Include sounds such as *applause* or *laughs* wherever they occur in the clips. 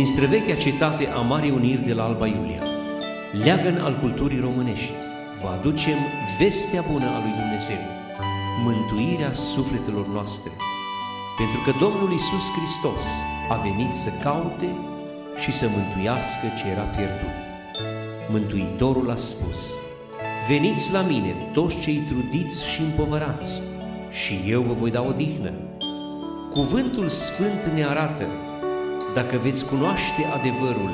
din străvechea cetate a Marii Uniri de la Alba Iulia, leagăn al culturii românești, vă aducem vestea bună a lui Dumnezeu, mântuirea sufletelor noastre, pentru că Domnul Isus Hristos a venit să caute și să mântuiască ce era pierdut. Mântuitorul a spus, Veniți la mine, toți cei trudiți și împovărați, și eu vă voi da odihnă. Cuvântul Sfânt ne arată dacă veți cunoaște adevărul,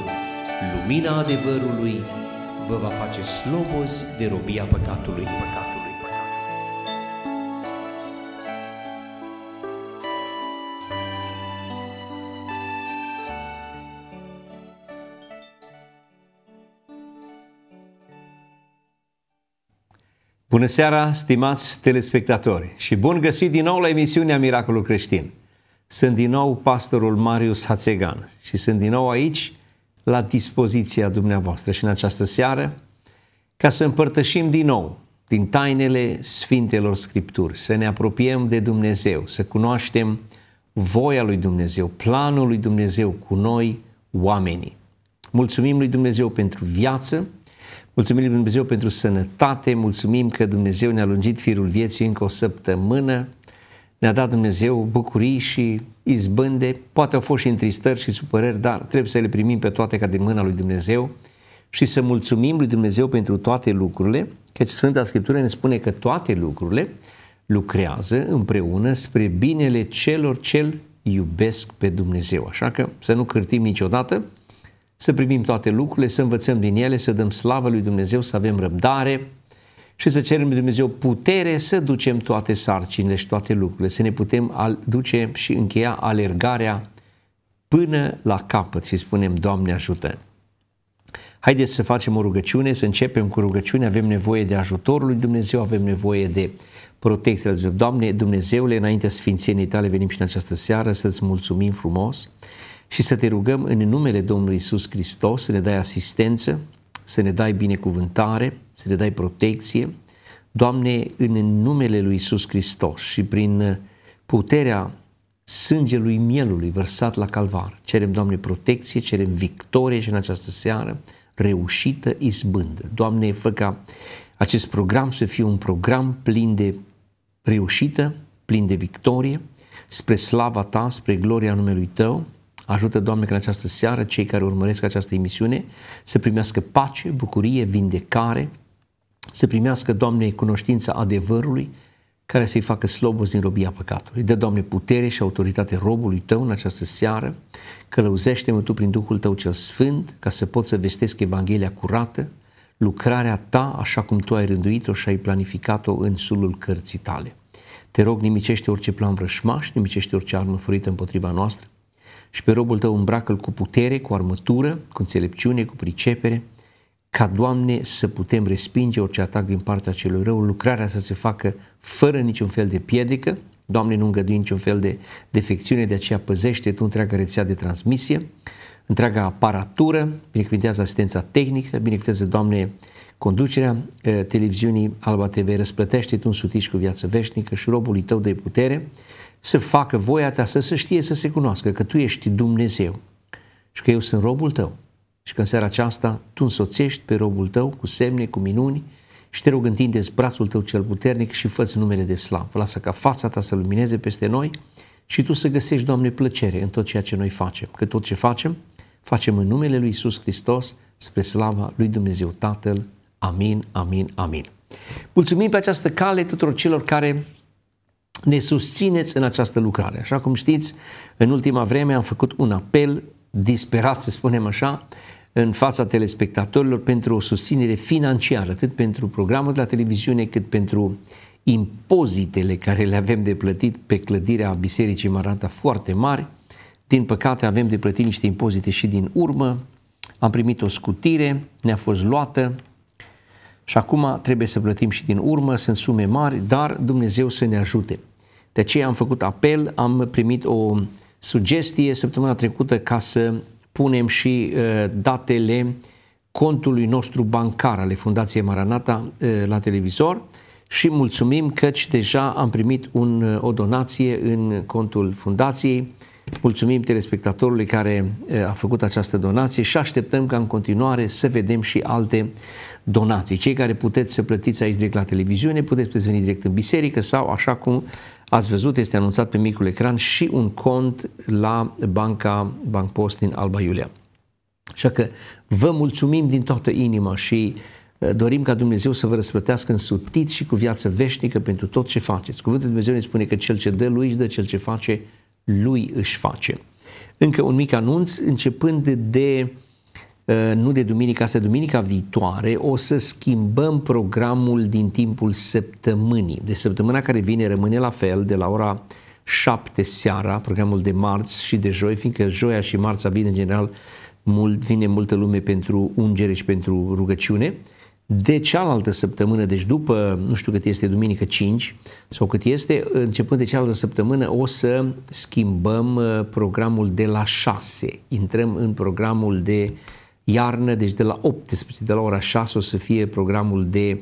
lumina adevărului vă va face slobozi de robia păcatului. Bună seara, stimați telespectatori și bun găsit din nou la emisiunea Miracolul Creștin. Sunt din nou pastorul Marius Hațegan și sunt din nou aici la dispoziția dumneavoastră și în această seară ca să împărtășim din nou din tainele Sfintelor Scripturi, să ne apropiem de Dumnezeu, să cunoaștem voia lui Dumnezeu, planul lui Dumnezeu cu noi, oamenii. Mulțumim lui Dumnezeu pentru viață, mulțumim lui Dumnezeu pentru sănătate, mulțumim că Dumnezeu ne-a lungit firul vieții încă o săptămână, ne-a dat Dumnezeu bucurii și izbânde, poate au fost și întristări și supărări, dar trebuie să le primim pe toate ca din mâna lui Dumnezeu și să mulțumim lui Dumnezeu pentru toate lucrurile, căci Sfânta Scriptură ne spune că toate lucrurile lucrează împreună spre binele celor ce iubesc pe Dumnezeu. Așa că să nu cârtim niciodată, să primim toate lucrurile, să învățăm din ele, să dăm slavă lui Dumnezeu, să avem răbdare, și să cerem Dumnezeu putere să ducem toate sarcinile și toate lucrurile, să ne putem duce și încheia alergarea până la capăt și spunem, Doamne ajută! Haideți să facem o rugăciune, să începem cu rugăciune, avem nevoie de ajutorul lui Dumnezeu, avem nevoie de protecția lui Dumnezeu. Doamne Dumnezeule, înaintea Sfințeniei tale venim și în această seară să-ți mulțumim frumos și să te rugăm în numele Domnului Isus Hristos să ne dai asistență, să ne dai binecuvântare, să ne dai protecție. Doamne, în numele Lui Iisus Hristos și prin puterea sângelui mielului vărsat la calvar, cerem, Doamne, protecție, cerem victorie și în această seară, reușită, izbândă. Doamne, fă ca acest program să fie un program plin de reușită, plin de victorie, spre slava Ta, spre gloria numelui Tău, Ajută, Doamne, că în această seară cei care urmăresc această emisiune să primească pace, bucurie, vindecare, să primească, Doamne, cunoștința adevărului care să-i facă slobos din robia păcatului. Dă, Doamne, putere și autoritate robului Tău în această seară, călăuzește-mă Tu prin Duhul Tău cel Sfânt, ca să pot să vestesc Evanghelia curată, lucrarea Ta așa cum Tu ai rânduit-o și ai planificat-o în sulul cărții Tale. Te rog, nimicește orice plan vrășmaș, nimicește orice armă furită împotriva noastră, și pe robul tău îmbracă-l cu putere, cu armătură, cu înțelepciune, cu pricepere, ca, Doamne, să putem respinge orice atac din partea celui rău, lucrarea să se facă fără niciun fel de piedică, Doamne, nu îngădui niciun fel de defecțiune, de aceea păzește Tu întreaga rețea de transmisie, întreaga aparatură, binecuvintează asistența tehnică, binecuvintează, Doamne, conducerea televiziunii Alba TV, răsplătește Tu sutiș cu viață veșnică și robului Tău de putere, să facă voia ta, să se știe, să se cunoască că tu ești Dumnezeu și că eu sunt robul tău și că în seara aceasta tu însoțești pe robul tău cu semne, cu minuni și te rog întinde brațul tău cel puternic și fă numele de slavă. Lasă ca fața ta să lumineze peste noi și tu să găsești, Doamne, plăcere în tot ceea ce noi facem, că tot ce facem, facem în numele Lui Isus Hristos spre slava Lui Dumnezeu Tatăl. Amin, amin, amin. Mulțumim pe această cale tuturor celor care ne susțineți în această lucrare. Așa cum știți, în ultima vreme am făcut un apel disperat, să spunem așa, în fața telespectatorilor pentru o susținere financiară, atât pentru programul de la televiziune, cât pentru impozitele care le avem de plătit pe clădirea Bisericii Maranta foarte mari. Din păcate avem de plătit niște impozite și din urmă. Am primit o scutire, ne-a fost luată, și acum trebuie să plătim și din urmă, sunt sume mari, dar Dumnezeu să ne ajute. De aceea am făcut apel, am primit o sugestie săptămâna trecută ca să punem și uh, datele contului nostru bancar ale Fundației Maranata uh, la televizor și mulțumim căci deja am primit un, uh, o donație în contul Fundației. Mulțumim telespectatorului care a făcut această donație și așteptăm ca în continuare să vedem și alte donații. Cei care puteți să plătiți aici direct la televiziune, puteți, puteți veni direct în biserică sau, așa cum ați văzut, este anunțat pe micul ecran și un cont la banca Bank Post din Alba Iulia. Așa că vă mulțumim din toată inima și uh, dorim ca Dumnezeu să vă răsplătească în sutit și cu viață veșnică pentru tot ce faceți. Cuvântul Dumnezeu ne spune că cel ce dă lui își dă, cel ce face lui își face. Încă un mic anunț, începând de Eh, nu de duminica asta, duminica viitoare, o să schimbăm programul din timpul săptămânii. De deci săptămâna care vine rămâne la fel, de la ora 7 seara, programul de marți și de joi, fiindcă joia și marța vine în general mult, vine multă lume pentru ungere și pentru rugăciune. De cealaltă săptămână, deci după, nu știu cât este, duminică 5 sau cât este, începând de cealaltă săptămână o să schimbăm eh, programul de la 6. Intrăm în programul de uh, iarnă, deci de la 18, de la ora 6 o să fie programul de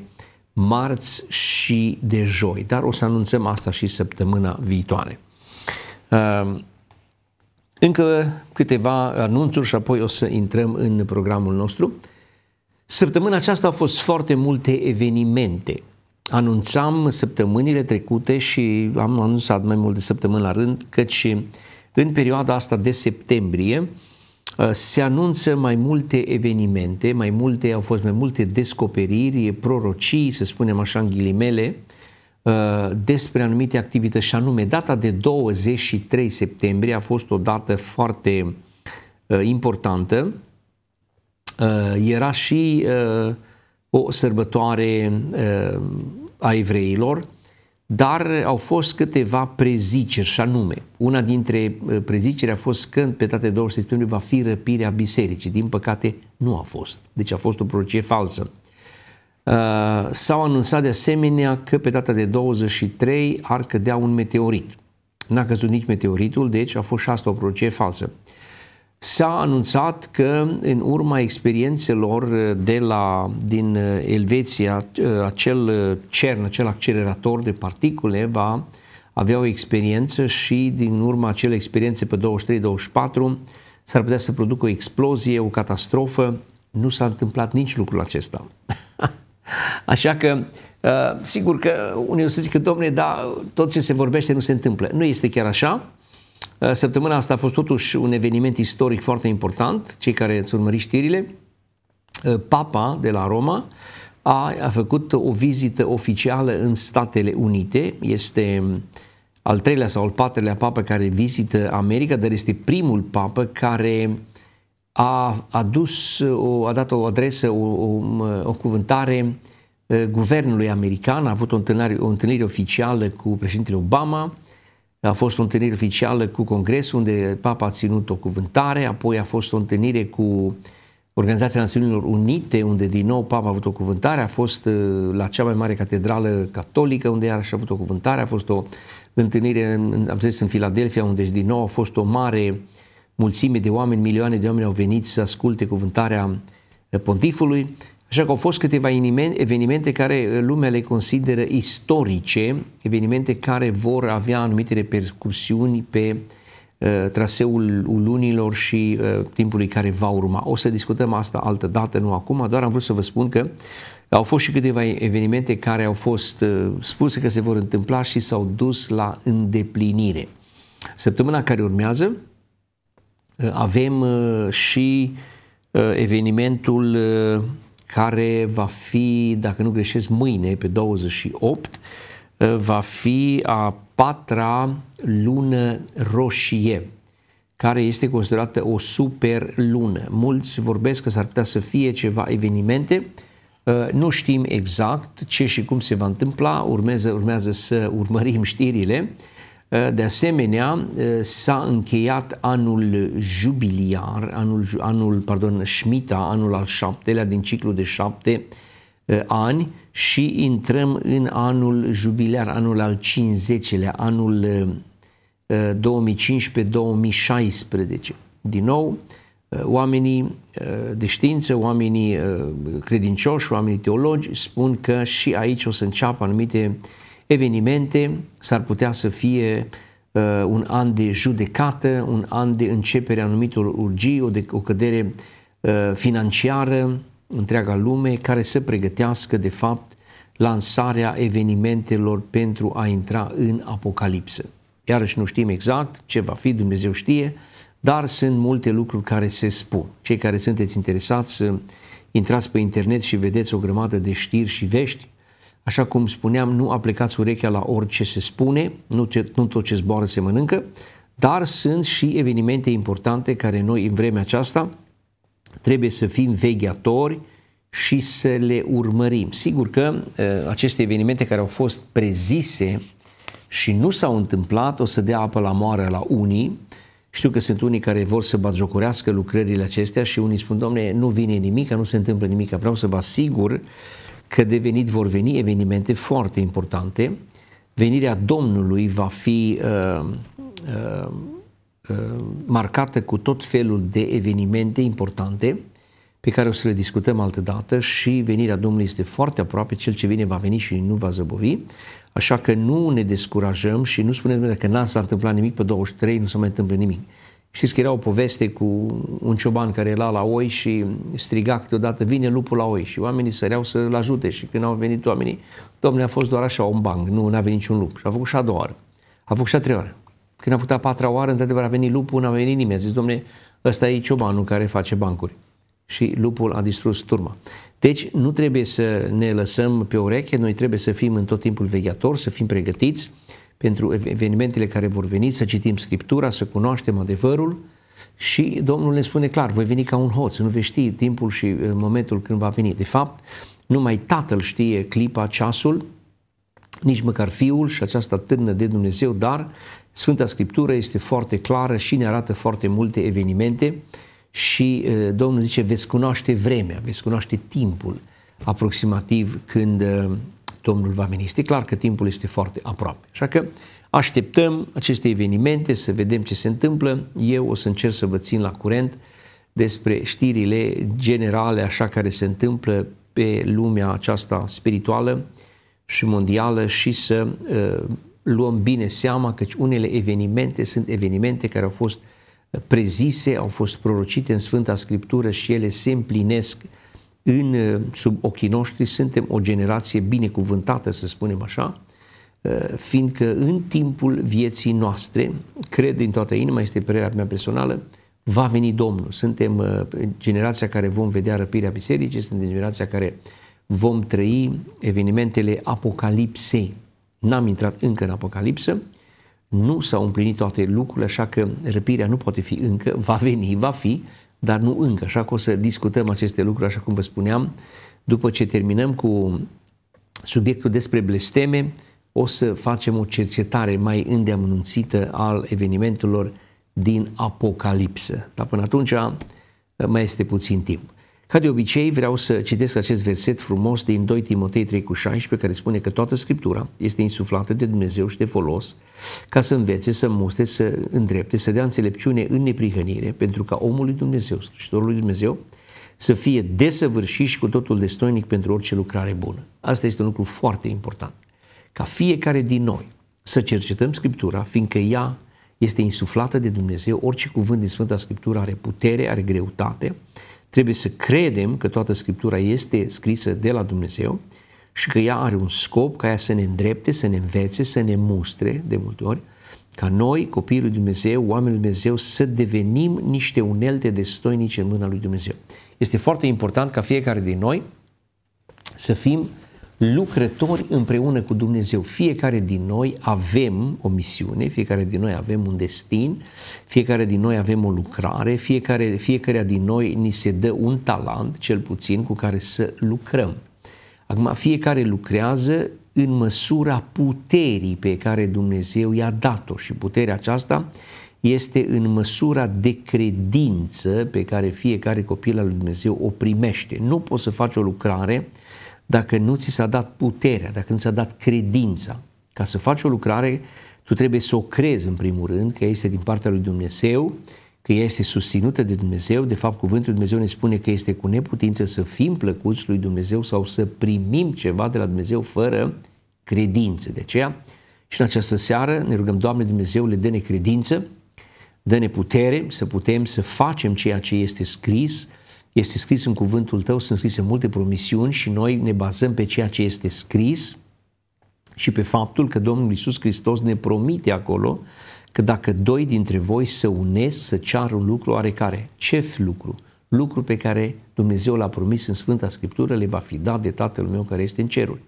marți și de joi, dar o să anunțăm asta și săptămâna viitoare. Ehm, încă câteva anunțuri și apoi o să intrăm în programul nostru. Săptămâna aceasta au fost foarte multe evenimente. Anunțam săptămânile trecute și am anunțat mai multe săptămâni la rând, căci în perioada asta de septembrie uh, Uh, se anunță mai multe evenimente, mai multe, au fost mai multe descoperiri, prorocii, să spunem așa în ghilimele, uh, despre anumite activități și anume data de 23 septembrie a fost o dată foarte uh, importantă. Era și o sărbătoare a evreilor dar au fost câteva preziceri și anume, una dintre uh, preziceri a fost când pe data de septembrie va fi răpirea bisericii. Din păcate nu a fost. Deci a fost o prorocie falsă. Uh, s-au anunțat de asemenea că pe data de 23 ar cădea un meteorit. N-a căzut nici meteoritul, deci a fost și asta o prorocie falsă. Uh, s-a anunțat că în urma experiențelor uh, de la, din uh, Elveția, uh, acel CERN, acel accelerator de particule, va avea o experiență și din urma acelei experiențe pe 23-24 s-ar putea să producă o explozie, o catastrofă. Nu s-a întâmplat nici lucrul acesta. *laughs* Așa că, sigur că unii o să zică, domne, da, tot ce se vorbește nu se întâmplă. Nu este chiar așa. Eh, săptămâna asta a fost totuși un eveniment istoric foarte important, cei care îți urmări știrile. Eh, Papa de la Roma a, a făcut o vizită oficială în Statele Unite. Este mm, al treilea sau al patrulea papă care vizită America, dar este primul papă care a adus, o, a dat o adresă, o, o, mm, o cuvântare eh, guvernului american, a avut o întâlnire, o întâlnire oficială cu președintele Obama, a fost o întâlnire oficială cu Congresul, unde Papa a ținut o cuvântare, apoi a fost o întâlnire cu Organizația Națiunilor Unite, unde din nou Papa a avut o cuvântare, a fost uh, la cea mai mare catedrală catolică, unde iarăși a avut o cuvântare, a fost o întâlnire, am zis, în Filadelfia, unde din nou a fost o mare mulțime de oameni, milioane de oameni au venit să asculte cuvântarea uh, pontifului Așa că au fost câteva evenimente care uh, lumea le consideră istorice, evenimente care vor avea anumite repercursiuni pe uh, traseul lunilor și uh, timpului care va urma. O să discutăm asta altă dată, nu acum, doar am vrut să vă spun că au fost și câteva evenimente care au fost uh, spuse că se vor întâmpla și s-au dus la îndeplinire. Săptămâna care urmează uh, avem uh, și evenimentul care va fi, dacă nu greșesc, mâine, pe 28, uh, va fi a patra lună roșie, care este considerată o super lună. Mulți vorbesc că s-ar putea să fie ceva evenimente, uh, nu știm exact ce și cum se va întâmpla, urmează, urmează să urmărim știrile, Eh, de asemenea, eh, s-a încheiat anul jubiliar, anul, anul pardon, șmita, anul al șaptelea din ciclu de șapte eh, ani și intrăm în anul jubiliar, anul al 50-lea, anul 2015-2016. Din nou, oamenii de știință, oamenii credincioși, oamenii teologi spun că și aici o să înceapă anumite uh, evenimente, s-ar putea să fie uh, un an de judecată, un an de începere anumitor urgii, o, de, o cădere uh, financiară, întreaga lume, care să pregătească, de fapt, lansarea evenimentelor pentru a intra în Apocalipsă. Iarăși nu știm exact ce va fi, Dumnezeu știe, dar sunt multe lucruri care se spun. Cei care sunteți interesați să intrați pe internet și vedeți o grămadă de știri și vești Așa cum spuneam, nu aplicați urechea la orice se spune, nu, ce, nu tot ce zboară se mănâncă, dar sunt și evenimente importante care noi în vremea aceasta trebuie să fim vegheatori și să le urmărim. Sigur că ă, aceste evenimente care au fost prezise și nu s-au întâmplat o să dea apă la moară la unii. Știu că sunt unii care vor să batjocorească lucrările acestea și unii spun, domne, nu vine nimic, nu se întâmplă nimic, vreau să vă asigur că de venit vor veni evenimente foarte importante. Venirea Domnului va fi uh, uh, uh, marcată cu tot felul de evenimente importante pe care o să le discutăm altă dată și venirea Domnului este foarte aproape, cel ce vine va veni și nu va zăbovi, așa că nu ne descurajăm și nu spunem că n-a s-a întâmplat nimic pe 23, nu se mai întâmplă nimic. Știți că era o poveste cu un cioban care era la oi și striga câteodată, vine lupul la oi și oamenii săreau să-l ajute și când au venit oamenii, domne, a fost doar așa un bang, nu a venit niciun lup. Și a făcut și a doua oară, a făcut și a treia oară. Când a făcut a patra oară, într-adevăr a venit lupul, n-a venit nimeni. A zis, domne, ăsta e ciobanul care face bancuri. Și lupul a distrus turma. Deci nu trebuie să ne lăsăm pe ureche, noi trebuie să fim în tot timpul vegheatori, să fim pregătiți, pentru evenimentele care vor veni, să citim Scriptura, să cunoaștem adevărul și Domnul ne spune clar, voi veni ca un hoț, nu vei ști timpul și eh, momentul când va veni. De fapt, numai Tatăl știe clipa, ceasul, nici măcar Fiul și aceasta târnă de Dumnezeu, dar Sfânta Scriptură este foarte clară și ne arată foarte multe evenimente și eh, Domnul zice, veți cunoaște vremea, veți cunoaște timpul aproximativ când eh, Domnul va veni. Este clar că timpul este foarte aproape. Așa că așteptăm aceste evenimente, să vedem ce se întâmplă. Eu o să încerc să vă țin la curent despre știrile generale, așa care se întâmplă pe lumea aceasta spirituală și mondială și să uh, luăm bine seama că unele evenimente sunt evenimente care au fost uh, prezise, au fost prorocite în Sfânta Scriptură și ele se împlinesc uh, în, uh, sub ochii noștri suntem o generație binecuvântată, să spunem așa, uh, fiindcă în timpul vieții noastre, cred din toată inima, este părerea mea personală, va veni Domnul. Suntem uh, generația care vom vedea răpirea bisericii, suntem generația care vom trăi evenimentele apocalipsei. N-am intrat încă în apocalipsă, nu s-au împlinit toate lucrurile, așa că răpirea nu poate fi încă, va veni, va fi, dar nu încă. Așa că o să discutăm aceste lucruri, așa cum vă spuneam, după ce terminăm cu subiectul despre blesteme, o să facem o cercetare mai îndeamnunțită al evenimentelor din Apocalipsă. Dar până atunci mai este puțin timp. Ca de obicei, vreau să citesc acest verset frumos din 2 Timotei 3 cu 16, care spune că toată Scriptura este insuflată de Dumnezeu și de folos ca să învețe, să muste, să îndrepte, să dea înțelepciune în neprihănire, pentru ca omul lui Dumnezeu, slujitorul lui Dumnezeu, să fie desăvârșit și cu totul destoinic pentru orice lucrare bună. Asta este un lucru foarte important. Ca fiecare din noi să cercetăm Scriptura, fiindcă ea este insuflată de Dumnezeu, orice cuvânt din Sfânta Scriptură are putere, are greutate, Trebuie să credem că toată Scriptura este scrisă de la Dumnezeu și că ea are un scop ca ea să ne îndrepte, să ne învețe, să ne mustre de multe ori, ca noi, copiii lui Dumnezeu, oamenii lui Dumnezeu, să devenim niște unelte destoinice în mâna lui Dumnezeu. Este foarte important ca fiecare din noi să fim lucrători împreună cu Dumnezeu. Fiecare din noi avem o misiune, fiecare din noi avem un destin, fiecare din noi avem o lucrare, fiecare, fiecare din noi ni se dă un talent, cel puțin, cu care să lucrăm. Acum, fiecare lucrează în măsura puterii pe care Dumnezeu i-a dat-o și puterea aceasta este în măsura de credință pe care fiecare copil al lui Dumnezeu o primește. Nu poți să faci o lucrare uh, dacă nu ți s-a dat puterea, dacă nu ți s-a dat credința. Ca să faci o lucrare, tu trebuie să o crezi în primul rând, că este din partea lui Dumnezeu, că ea este susținută de Dumnezeu. De fapt, cuvântul Dumnezeu ne spune că este cu neputință să fim plăcuți lui Dumnezeu sau să primim ceva de la Dumnezeu fără credință. De aceea, și în această seară ne rugăm, Doamne le dă-ne credință, dă-ne putere să putem să facem ceea ce este scris, este scris în cuvântul tău, sunt scrise multe promisiuni și noi ne bazăm pe ceea ce este scris și pe faptul că Domnul Isus Hristos ne promite acolo că dacă doi dintre voi se unesc să ceară un lucru oarecare, ce lucru? Lucru pe care Dumnezeu l-a promis în Sfânta Scriptură le va fi dat de Tatăl meu care este în ceruri.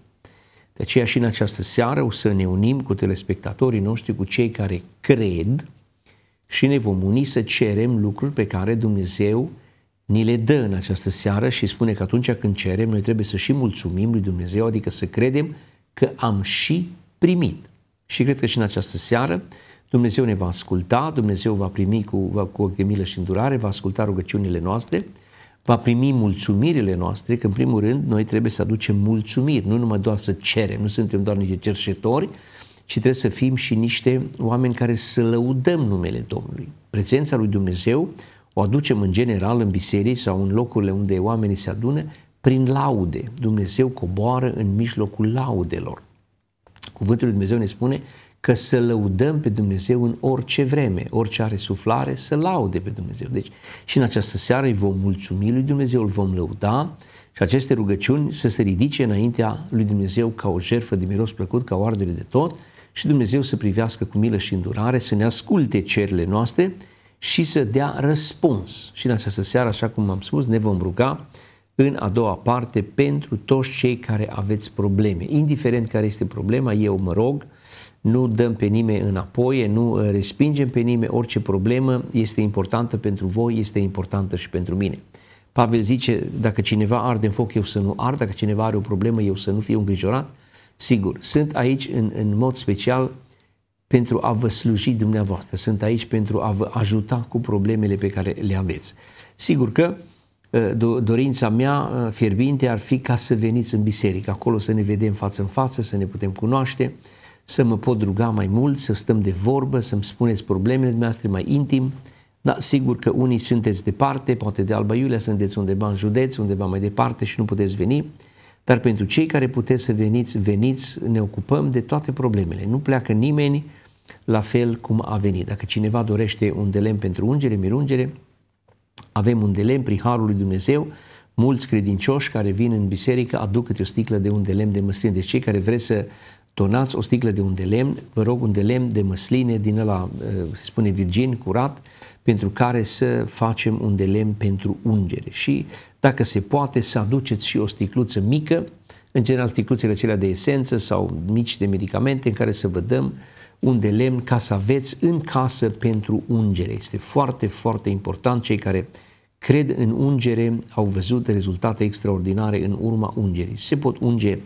De aceea și în această seară o să ne unim cu telespectatorii noștri, cu cei care cred și ne vom uni să cerem lucruri pe care Dumnezeu ni le dă în această seară și spune că atunci când cerem, noi trebuie să și mulțumim lui Dumnezeu, adică să credem că am și primit. Și cred că și în această seară Dumnezeu ne va asculta, Dumnezeu va primi cu, cu ochi de milă și îndurare, va asculta rugăciunile noastre, va primi mulțumirile noastre, că în primul rând noi trebuie să aducem mulțumiri, nu numai doar să cerem, nu suntem doar niște cerșetori, ci trebuie să fim și niște oameni care să lăudăm numele Domnului. Prezența lui Dumnezeu o aducem în general în biserici sau în locurile unde oamenii se adună prin laude. Dumnezeu coboară în mijlocul laudelor. Cuvântul lui Dumnezeu ne spune că să lăudăm pe Dumnezeu în orice vreme, orice are suflare, să laude pe Dumnezeu. Deci și în această seară îi vom mulțumi lui Dumnezeu, îl vom lăuda și aceste rugăciuni să se ridice înaintea lui Dumnezeu ca o jertfă de miros plăcut, ca o ardere de tot și Dumnezeu să privească cu milă și îndurare, să ne asculte cerile noastre și să dea răspuns. Și în această seară, așa cum am spus, ne vom ruga în a doua parte pentru toți cei care aveți probleme. Indiferent care este problema, eu mă rog, nu dăm pe nimeni înapoi, nu uh, respingem pe nimeni, orice problemă este importantă pentru voi, este importantă și pentru mine. Pavel zice, dacă cineva arde în foc, eu să nu ard, dacă cineva are o problemă, eu să nu fiu îngrijorat. Sigur, sunt aici în, în mod special pentru a vă sluji dumneavoastră, sunt aici pentru a vă ajuta cu problemele pe care le aveți. Sigur că uh, dorința mea uh, fierbinte ar fi ca să veniți în biserică, acolo să ne vedem față în față, să ne putem cunoaște, să mă pot ruga mai mult, să stăm de vorbă, să-mi spuneți problemele dumneavoastră mai intim, da, sigur că unii sunteți departe, poate de Alba Iulia sunteți undeva în județ, undeva mai departe și nu puteți veni, dar pentru cei care puteți să veniți, veniți, ne ocupăm de toate problemele. Nu pleacă nimeni la fel cum a venit. Dacă cineva dorește un delem pentru ungere, mirungere, avem un delem prin Harul lui Dumnezeu, mulți credincioși care vin în biserică aduc câte o sticlă de un de de măsline. Deci cei care vreți să donați o sticlă de un delem, vă rog un de de măsline din ăla, eh, se spune virgin, curat, pentru care să facem un delem pentru ungere. Și dacă se poate să aduceți și o sticluță mică, în general sticluțele acelea de esență sau mici de medicamente în care să vă dăm uh, un de lemn ca să aveți în casă pentru ungere. Este foarte, foarte important. Cei care cred în ungere au văzut rezultate extraordinare în urma ungerii. Se pot unge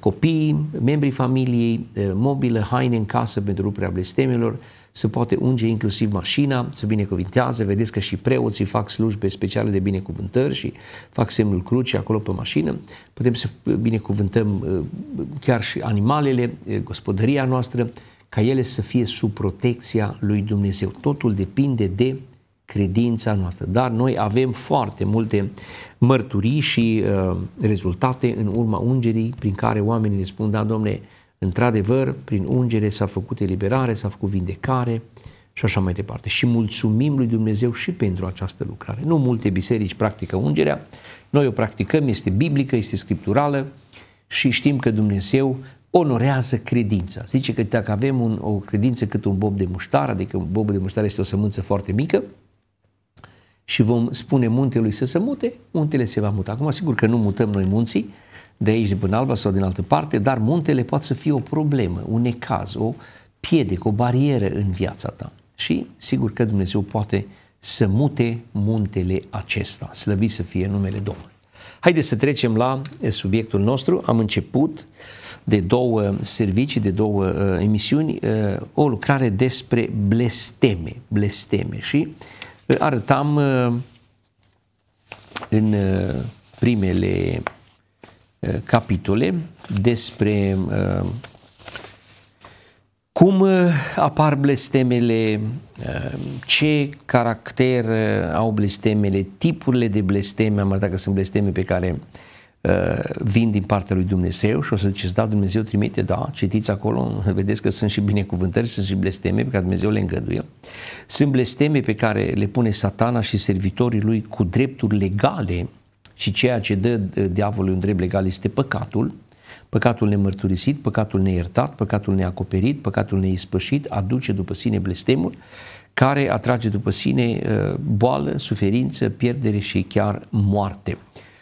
copiii, membrii familiei, eh, mobilă, haine în casă pentru ruperea blestemelor, se poate unge inclusiv mașina, se binecuvintează, vedeți că și preoții fac slujbe speciale de binecuvântări și fac semnul crucii acolo pe mașină, putem să binecuvântăm eh, chiar și animalele, eh, gospodăria noastră, ca ele să fie sub protecția lui Dumnezeu. Totul depinde de credința noastră. Dar noi avem foarte multe mărturii și uh, rezultate în urma ungerii prin care oamenii ne spun, da, domne, într-adevăr, prin ungere s-a făcut eliberare, s-a făcut vindecare și așa mai departe. Și mulțumim lui Dumnezeu și pentru această lucrare. Nu multe biserici practică ungerea, noi o practicăm, este biblică, este scripturală și știm că Dumnezeu onorează credința. Zice că dacă avem un, o credință cât un bob de muștar, adică un bob de muștar este o sămânță foarte mică, și vom spune muntelui să se mute, muntele se va muta. Acum, sigur că nu mutăm noi munții, de aici, de până Alba sau din altă parte, dar muntele poate să fie o problemă, un ecaz, o piedică, o barieră în viața ta. Și sigur că Dumnezeu poate să mute muntele acesta. Slăvit să fie numele Domnului. Haideți să trecem la eh, subiectul nostru. Am început de două eh, servicii, de două uh, emisiuni, uh, o lucrare despre blesteme, blesteme și uh, arătam uh, în uh, primele uh, capitole despre uh, cum uh, apar blestemele, uh, ce caracter uh, au blestemele, tipurile de blesteme, am arătat că sunt blesteme pe care vin din partea lui Dumnezeu și o să ziceți, da, Dumnezeu trimite, da, citiți acolo, *laughs* vedeți că sunt și binecuvântări, sunt și blesteme pe care Dumnezeu le îngăduie. Sunt blesteme pe care le pune satana și servitorii lui cu drepturi legale și ceea ce dă diavolul un drept legal este păcatul. Păcatul nemărturisit, păcatul neiertat, păcatul neacoperit, păcatul neispășit aduce după sine blestemul care atrage după sine uh, boală, suferință, pierdere și chiar moarte.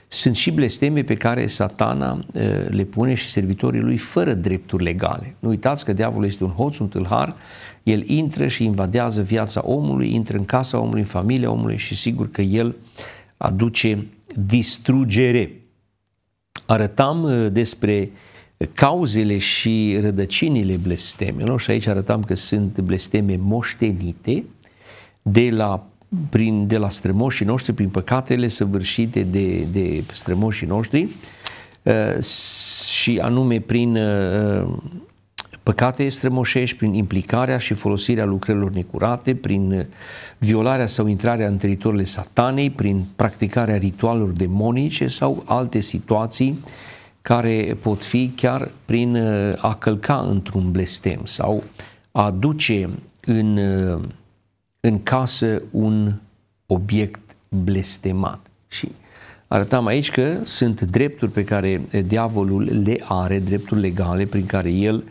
Sunt și blesteme pe care satana uh, le pune și servitorii lui fără drepturi legale. Nu uitați că diavolul este un hoț, un tâlhar, el intră și invadează viața omului, intră în casa omului, în familia omului și sigur că el aduce distrugere arătam uh, despre uh, cauzele și rădăcinile blestemelor și aici arătam că sunt blesteme moștenite de la, prin, de la strămoșii noștri, prin păcatele săvârșite de, de strămoșii noștri uh, și anume prin Păcate strămoșești prin implicarea și folosirea lucrărilor necurate, prin uh, violarea sau intrarea în teritoriile satanei, prin practicarea ritualurilor demonice sau alte situații care pot fi chiar prin uh, a călca într-un blestem sau a aduce în, uh, în casă un obiect blestemat. Și arătam aici că sunt drepturi pe care diavolul le are, drepturi legale prin care el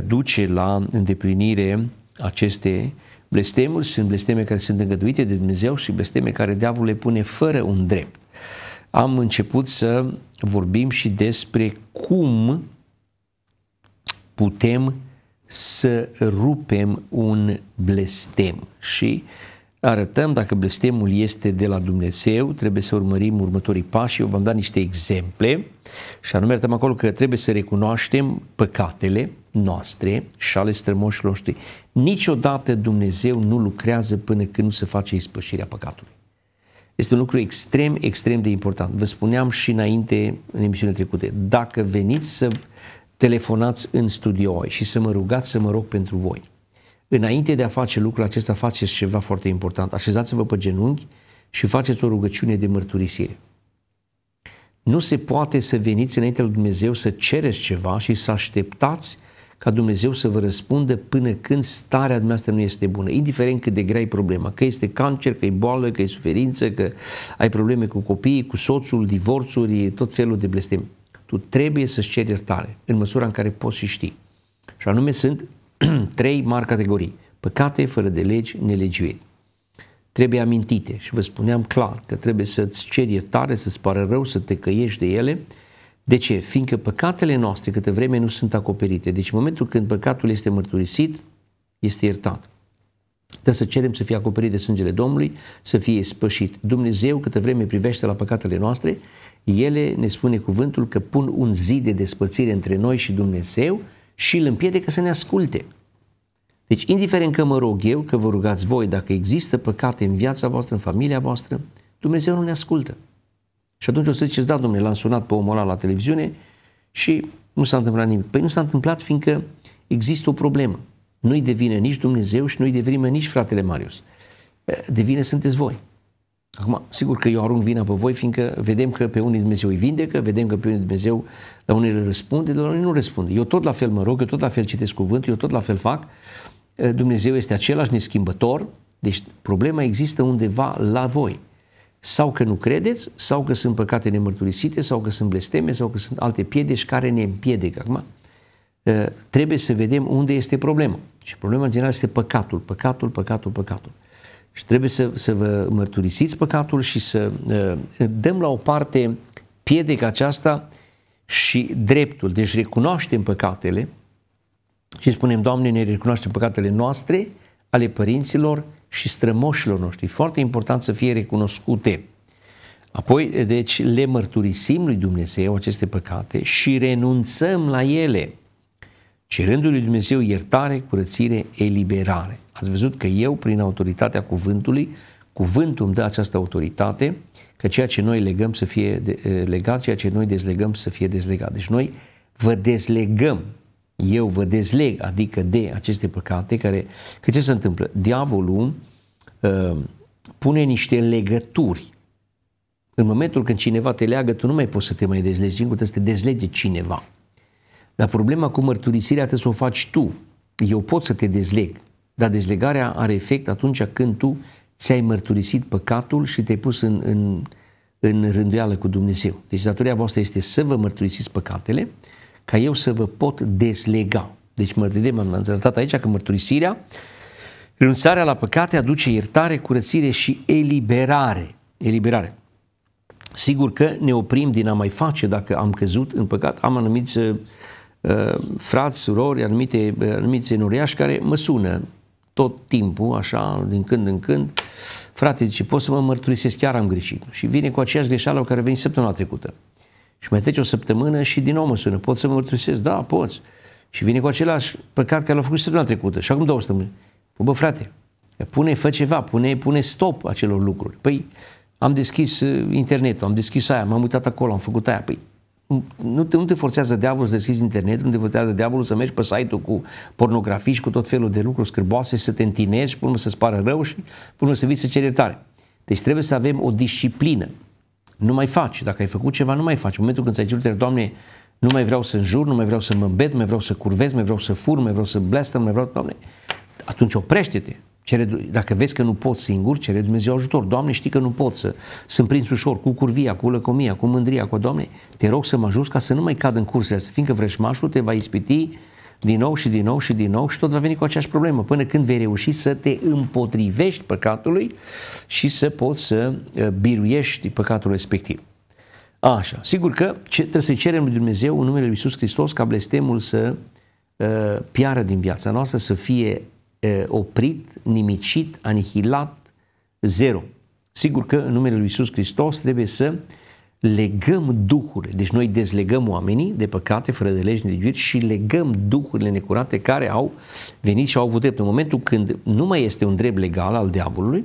duce la îndeplinire aceste blestemuri. Sunt blesteme care sunt îngăduite de Dumnezeu și blesteme care diavolul le pune fără un drept. Am început să vorbim și despre cum putem să rupem un blestem și arătăm dacă blestemul este de la Dumnezeu, trebuie să urmărim următorii pași. Eu v-am dat niște exemple și anume arătăm acolo că trebuie să recunoaștem păcatele, noastre și ale strămoșilor noștri. Niciodată Dumnezeu nu lucrează până când nu se face ispășirea păcatului. Este un lucru extrem, extrem de important. Vă spuneam și înainte, în emisiunea trecute, dacă veniți să telefonați în studio și să mă rugați să mă rog pentru voi. Înainte de a face lucrul acesta, faceți ceva foarte important. Așezați-vă pe genunchi și faceți o rugăciune de mărturisire. Nu se poate să veniți înainte lui Dumnezeu să cereți ceva și să așteptați ca Dumnezeu să vă răspundă până când starea dumneavoastră nu este bună, indiferent cât de grea e problema, că este cancer, că e boală, că e suferință, că ai probleme cu copiii, cu soțul, divorțuri, tot felul de blestem. Tu trebuie să-ți ceri iertare în măsura în care poți și știi. Și anume sunt *clears throat* trei mari categorii. Păcate fără de legi, nelegiuiri. Trebuie amintite și vă spuneam clar că trebuie să-ți ceri iertare, să-ți pară rău, să te căiești de ele – de ce? Fiindcă păcatele noastre câte vreme nu sunt acoperite. Deci în momentul când păcatul este mărturisit, este iertat. Dar să cerem să fie acoperit de sângele Domnului, să fie spășit. Dumnezeu câte vreme privește la păcatele noastre, ele ne spune cuvântul că pun un zid de despărțire între noi și Dumnezeu și îl împiedică să ne asculte. Deci, indiferent că mă rog eu, că vă rugați voi, dacă există păcate în viața voastră, în familia voastră, Dumnezeu nu ne ascultă. Și atunci o să ziceți, da, domnule, l-am sunat pe omul ăla la televiziune și nu s-a întâmplat nimic. Păi nu s-a întâmplat fiindcă există o problemă. Nu-i devine nici Dumnezeu și nu-i devine nici fratele Marius. Devine sunteți voi. Acum, sigur că eu arunc vina pe voi, fiindcă vedem că pe unii Dumnezeu îi vindecă, vedem că pe unii Dumnezeu la unii le răspunde, la unii nu răspunde. Eu tot la fel mă rog, eu tot la fel citesc cuvântul, eu tot la fel fac. Dumnezeu este același neschimbător, deci problema există undeva la voi sau că nu credeți, sau că sunt păcate nemărturisite, sau că sunt blesteme, sau că sunt alte piedici care ne împiedică. Acum, ă, trebuie să vedem unde este problema. Și problema în general este păcatul, păcatul, păcatul, păcatul. Și trebuie să, să vă mărturisiți păcatul și să ă, dăm la o parte piedica aceasta și dreptul. Deci recunoaștem păcatele și spunem, Doamne, ne recunoaștem păcatele noastre, ale părinților, și strămoșilor noștri. Foarte important să fie recunoscute. Apoi, deci, le mărturisim lui Dumnezeu aceste păcate și renunțăm la ele, cerându lui Dumnezeu iertare, curățire, eliberare. Ați văzut că eu, prin autoritatea cuvântului, cuvântul îmi dă această autoritate, că ceea ce noi legăm să fie eh, legat, ceea ce noi dezlegăm să fie dezlegat. Deci noi vă dezlegăm eu vă dezleg, adică de aceste păcate care, că ce se întâmplă? Diavolul uh, pune niște legături. În momentul când cineva te leagă, tu nu mai poți să te mai dezlegi, singur trebuie să te dezlege cineva. Dar problema cu mărturisirea trebuie să o faci tu. Eu pot să te dezleg, dar dezlegarea are efect atunci când tu ți-ai mărturisit păcatul și te-ai pus în, în, în rânduială cu Dumnezeu. Deci datoria voastră este să vă mărturisiți păcatele, ca eu să vă pot dezlega. Deci mărturie m-am înțărtat aici că mărturisirea, renunțarea la păcate aduce iertare, curățire și eliberare. Eliberare. Sigur că ne oprim din a mai face dacă am căzut în păcat. Am anumiți uh, frați, surori, anumite, uh, anumite noriași care mă sună tot timpul, așa, din când în când. Frate, zice, pot să mă mărturisesc, chiar am greșit. Și vine cu aceeași greșeală care a venit săptămâna trecută. Și mai trece o săptămână și din nou mă sună. Poți să mă mărturisesc? Da, poți. Și vine cu același păcat care l-a făcut săptămâna trecută. Și acum două săptămâni. Bă, frate, pune, fă ceva, pune, pune stop acelor lucruri. Păi, am deschis uh, internetul, am deschis aia, m-am uitat acolo, am făcut aia. Păi, nu te, nu te forțează diavolul să deschizi internetul, nu te forțează diavolul să mergi pe site-ul cu pornografii și cu tot felul de lucruri scârboase, să te întinezi, până să-ți pară rău și până să vii să ceri iertare. Deci trebuie să avem o disciplină nu mai faci. Dacă ai făcut ceva, nu mai faci. În momentul când ți-ai cerut, Doamne, nu mai vreau să înjur, nu mai vreau să mă îmbet, nu mai vreau să curvez, nu mai vreau să fur, nu mai vreau să blestem, nu mai vreau, Doamne, atunci oprește-te. Cere, dacă vezi că nu poți singur, cere Dumnezeu ajutor. Doamne, știi că nu pot să sunt prins ușor cu curvia, cu lăcomia, cu mândria, cu Doamne, te rog să mă ajut ca să nu mai cad în cursele astea, fiindcă vrăjmașul te va ispiti din nou și din nou și din nou și tot va veni cu aceeași problemă, până când vei reuși să te împotrivești păcatului și să poți să uh, biruiești păcatul respectiv. Așa, sigur că trebuie să cerem lui Dumnezeu în numele lui Iisus Hristos ca blestemul să uh, piară din viața noastră, să fie uh, oprit, nimicit, anihilat, zero. Sigur că în numele lui Iisus Hristos trebuie să uh, legăm duhurile, deci noi dezlegăm oamenii de păcate, fără de legi, iubiri, și legăm duhurile necurate care au venit și au avut drept. În momentul când nu mai este un drept legal al diavolului,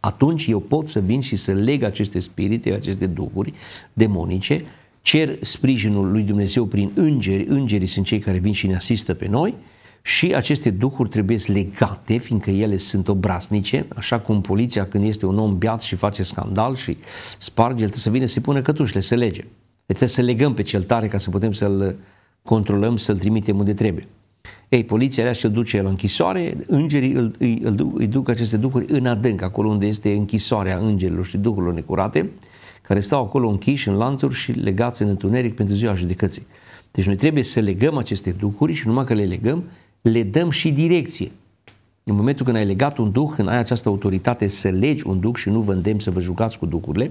atunci eu pot să vin și să leg aceste spirite, aceste duhuri demonice, cer sprijinul lui Dumnezeu prin îngeri, îngerii sunt cei care vin și ne asistă pe noi, și aceste duhuri trebuie legate, fiindcă ele sunt obraznice, așa cum poliția când este un om beat și face scandal și sparge, el trebuie să vină să-i pună cătușile, să lege. Deci trebuie să legăm pe cel tare ca să putem să-l controlăm, să-l trimitem unde trebuie. Ei, poliția alea și-l duce la închisoare, îngerii îl, îi, îl, îi duc aceste duhuri în adânc, acolo unde este închisoarea îngerilor și duhurilor necurate, care stau acolo închiși în lanțuri și legați în întuneric pentru ziua judecății. Deci noi trebuie să legăm aceste duhuri și numai că le legăm, le dăm și direcție. În momentul când ai legat un duh, când ai această autoritate să legi un duh și nu vă îndemn să vă jucați cu duhurile,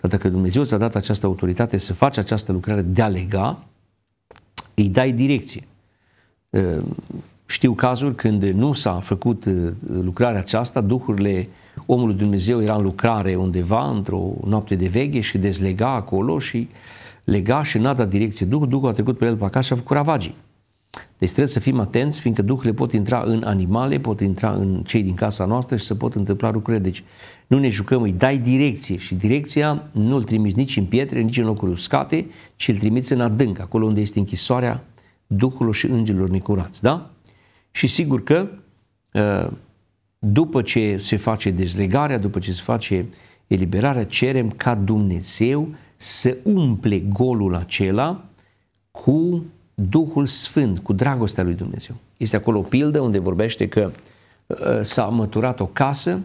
dar dacă Dumnezeu ți-a dat această autoritate să faci această lucrare de a lega, îi dai direcție. Ă, știu cazuri când nu s-a făcut ă, lucrarea aceasta, duhurile omului Dumnezeu era în lucrare undeva, într-o noapte de veche și dezlega acolo și lega și n-a dat direcție Duhul, Duhul a trecut pe el pe acasă și a făcut ravagii. Deci trebuie să fim atenți, fiindcă duhurile pot intra în animale, pot intra în cei din casa noastră și se pot întâmpla lucrurile. Deci nu ne jucăm, îi dai direcție și direcția nu îl trimiți nici în pietre, nici în locuri uscate, ci îl trimiți în adânc, acolo unde este închisoarea Duhului și îngerilor necurați. Da? Și sigur că ă, după ce se face dezlegarea, după ce se face eliberarea, cerem ca Dumnezeu să umple golul acela cu Duhul Sfânt, cu dragostea lui Dumnezeu. Este acolo o pildă unde vorbește că uh, s-a măturat o casă,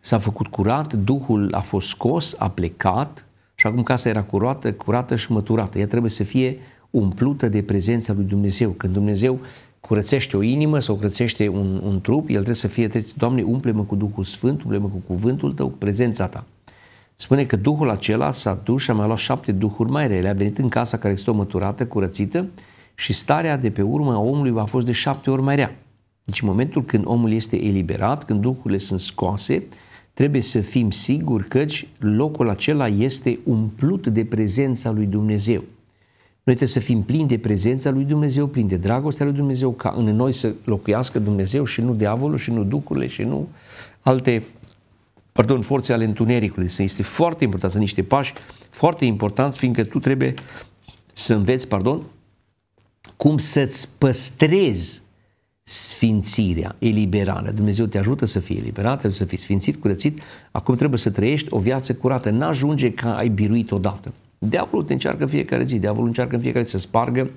s-a făcut curat, Duhul a fost scos, a plecat și acum casa era curată, curată și măturată. Ea trebuie să fie umplută de prezența lui Dumnezeu. Când Dumnezeu curățește o inimă sau curățește un, un trup, el trebuie să fie, trebuie, Doamne, umple-mă cu Duhul Sfânt, umple-mă cu cuvântul Tău, cu prezența Ta. Spune că Duhul acela s-a dus și a mai luat șapte duhuri mai rele. A venit în casa care este o măturată, curățită și starea de pe urmă a omului va fost de șapte ori mai rea. Deci în momentul când omul este eliberat, când duhurile sunt scoase, trebuie să fim siguri căci locul acela este umplut de prezența lui Dumnezeu. Noi trebuie să fim plini de prezența lui Dumnezeu, plini de dragostea lui Dumnezeu, ca în noi să locuiască Dumnezeu și nu diavolul și nu ducurile și nu alte pardon, forțe ale întunericului. Deci este foarte important, sunt niște pași foarte importanți, fiindcă tu trebuie să înveți, pardon, cum să-ți păstrezi sfințirea, eliberarea. Dumnezeu te ajută să fii eliberat, să fii sfințit, curățit. Acum trebuie să trăiești o viață curată. N-ajunge ca ai biruit odată. Diavolul te încearcă fiecare zi, diavolul încearcă în fiecare zi să spargă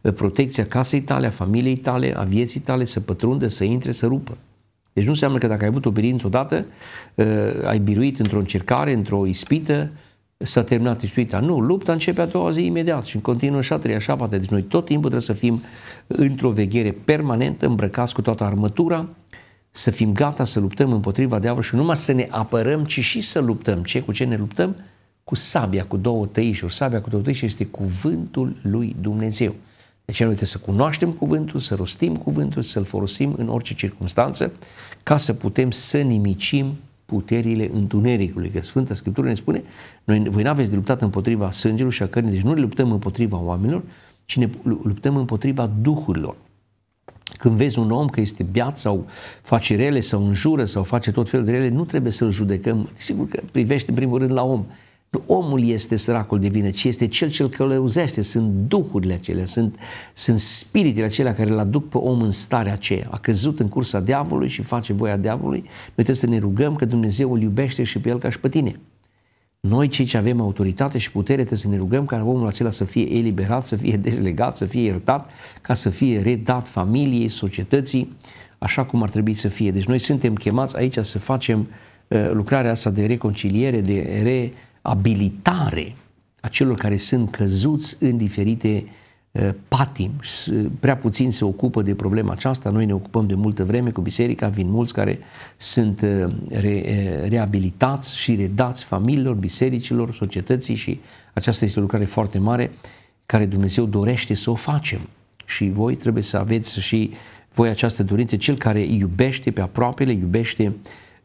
eh, protecția casei tale, a familiei tale, a vieții tale, să pătrundă, să intre, să rupă. Deci nu înseamnă că dacă ai avut o birință odată, uh, ai biruit într-o încercare, într-o ispită, s-a terminat ispita. Nu, lupta începe a doua zi imediat și în continuă și a treia, și a patra. Deci noi tot timpul trebuie să fim într-o veghere permanentă, îmbrăcați cu toată armătura, să fim gata să luptăm împotriva diavolului și nu numai să ne apărăm, ci și să luptăm. Ce cu ce ne luptăm? Cu sabia, cu două tăișuri. Sabia cu două tăișuri este cuvântul lui Dumnezeu. Deci noi trebuie să cunoaștem cuvântul, să rostim cuvântul, să-l folosim în orice circunstanță ca să putem să nimicim puterile întunericului. Că Sfânta Scriptură ne spune, noi, voi n-aveți de luptat împotriva sângelui și a cărnii, deci nu ne luptăm împotriva oamenilor, ci ne luptăm împotriva duhurilor. Când vezi un om că este biat sau face rele sau înjură sau face tot felul de rele, nu trebuie să-l judecăm. Sigur că privește în primul rând la om omul este săracul de vină, ci este cel ce îl călăuzește, sunt duhurile acelea, sunt, sunt spiritele acelea care îl aduc pe om în starea aceea. A căzut în cursa diavolului și face voia diavolului, noi trebuie să ne rugăm că Dumnezeu îl iubește și pe el ca și pe tine. Noi, cei ce avem autoritate și putere, trebuie să ne rugăm ca omul acela să fie eliberat, să fie dezlegat, să fie iertat, ca să fie redat familiei, societății, așa cum ar trebui să fie. Deci noi suntem chemați aici să facem uh, lucrarea asta de reconciliere, de re abilitare a celor care sunt căzuți în diferite eh, patim. Prea puțin se ocupă de problema aceasta. Noi ne ocupăm de multă vreme cu biserica, vin mulți care sunt eh, re, eh, reabilitați și redați familiilor, bisericilor, societății și aceasta este o lucrare foarte mare care Dumnezeu dorește să o facem. Și voi trebuie să aveți și voi această dorință. Cel care iubește pe aproapele, iubește uh,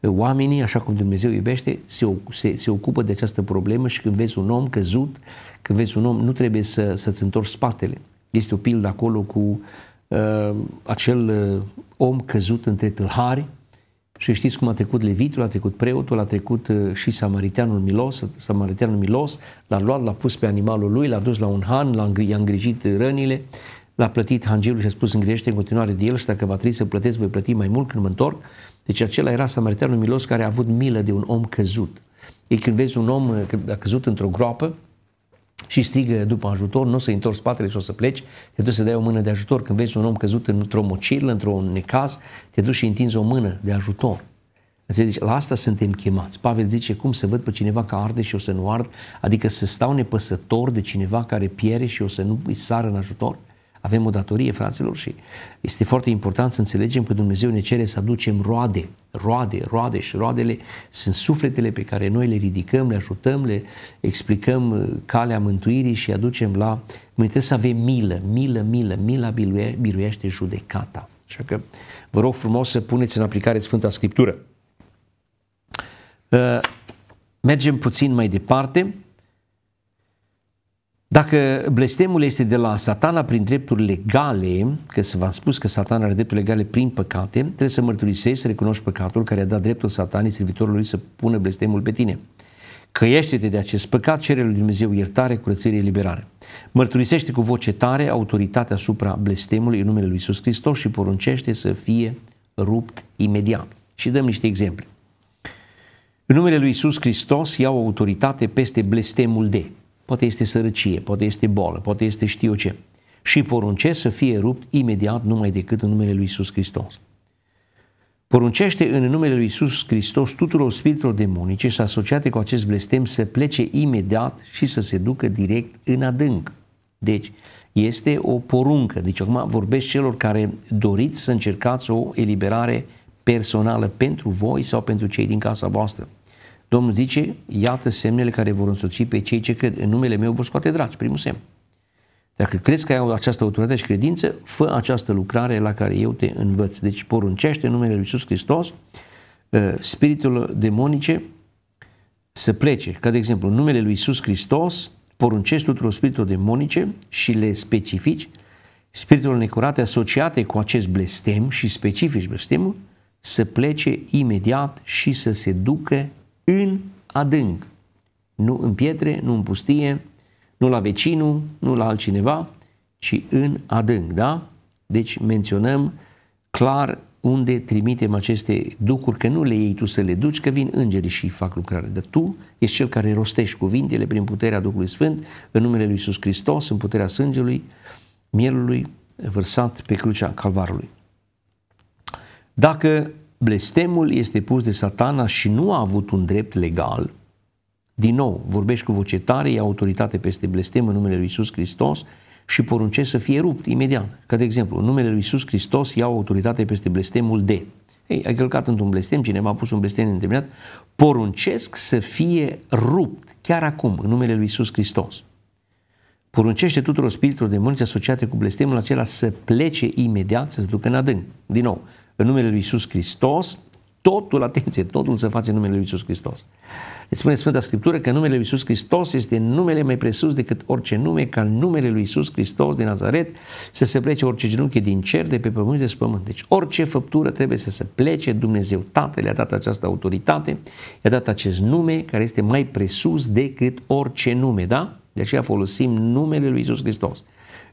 oamenii, așa cum Dumnezeu iubește, se, se, se ocupă de această problemă și când vezi un om căzut, când vezi un om, nu trebuie să, să-ți întorci spatele. Este o pildă acolo cu uh, acel uh, om căzut între tâlhari și știți cum a trecut levitul, a trecut preotul, a trecut uh, și samariteanul milos, samariteanul milos, l-a luat, l-a pus pe animalul lui, l-a dus la un han, l-a, i-a îngrijit rănile, l-a plătit hangelul și a spus îngrijește în continuare de el și dacă va trebui să plătesc, voi plăti mai mult când mă întorc. Deci acela era samaritanul milos care a avut milă de un om căzut. E când vezi un om uh, că a căzut într-o groapă și strigă după ajutor, nu o să-i întorci spatele și o să pleci, te duci să dai o mână de ajutor. Când vezi un om căzut într-o mocirlă, într-un necaz, te duci și întinzi o mână de ajutor. Deci la asta suntem chemați. Pavel zice cum să văd pe cineva că arde și o să nu ard, adică să stau nepăsător de cineva care piere și o să nu îi sară în ajutor. Avem o datorie, fraților, și este foarte important să înțelegem că Dumnezeu ne cere să aducem roade, roade, roade și roadele sunt sufletele pe care noi le ridicăm, le ajutăm, le explicăm uh, calea mântuirii și aducem la... trebuie să avem milă, milă, milă, mila biruie, biruiește judecata. Așa că vă rog frumos să puneți în aplicare Sfânta Scriptură. Uh, mergem puțin mai departe. Dacă blestemul este de la satana prin drepturi legale, că v-am spus că satana are drepturi legale prin păcate, trebuie să mărturisești, să recunoști păcatul care a dat dreptul satanii servitorului să pună blestemul pe tine. Căiește-te de acest păcat, cere lui Dumnezeu iertare, curățire, eliberare. Mărturisește cu voce tare autoritatea asupra blestemului în numele lui Isus Hristos și poruncește să fie rupt imediat. Și dăm niște exemple. În numele lui Isus Hristos iau autoritate peste blestemul de poate este sărăcie, poate este boală, poate este știu ce, și poruncesc să fie rupt imediat numai decât în numele lui Iisus Hristos. Poruncește în numele lui Iisus Hristos tuturor spiritelor demonice și asociate cu acest blestem să plece imediat și să se ducă direct în adânc. Deci, este o poruncă. Deci, acum vorbesc celor care doriți să încercați o eliberare personală pentru voi sau pentru cei din casa voastră. Domnul zice, iată semnele care vor însoți pe cei ce cred. În numele meu vor scoate draci, primul semn. Dacă crezi că ai această autoritate și credință, fă această lucrare la care eu te învăț. Deci poruncește în numele Lui Iisus Hristos uh, spiritul demonice să plece. Ca de exemplu, în numele Lui Iisus Hristos poruncești tuturor spiritul demonice și le specifici, spiritul necurate asociate cu acest blestem și specifici blestemul, să plece imediat și să se ducă în adânc. Nu în pietre, nu în pustie, nu la vecinul, nu la altcineva, ci în adânc, da? Deci menționăm clar unde trimitem aceste ducuri, că nu le iei tu să le duci, că vin îngerii și fac lucrare. Dar tu ești cel care rostești cuvintele prin puterea Duhului Sfânt, în numele Lui Iisus Hristos, în puterea sângelui, mielului, vărsat pe crucea Calvarului. Dacă blestemul este pus de satana și nu a avut un drept legal, din nou, vorbești cu voce tare, e autoritate peste blestem în numele lui Isus Hristos și poruncești să fie rupt imediat. Ca de exemplu, în numele lui Isus Hristos iau autoritate peste blestemul de. Ei, ai călcat într-un blestem, cineva a pus un blestem îndemnat, poruncesc să fie rupt chiar acum, în numele lui Isus Hristos. Poruncește tuturor spiritul de mânci asociate cu blestemul acela să plece imediat, să se ducă în adânc. Din nou, în numele Lui Iisus Hristos, totul, atenție, totul se face în numele Lui Iisus Hristos. Le spune Sfânta Scriptură că numele Lui Iisus Hristos este numele mai presus decât orice nume, ca în numele Lui Iisus Hristos din Nazaret să se plece orice genunchi din cer, de pe pământ, de pământ. Deci orice făptură trebuie să se plece, Dumnezeu Tatăl le a dat această autoritate, i-a dat acest nume care este mai presus decât orice nume, da? De aceea folosim numele Lui Iisus Hristos.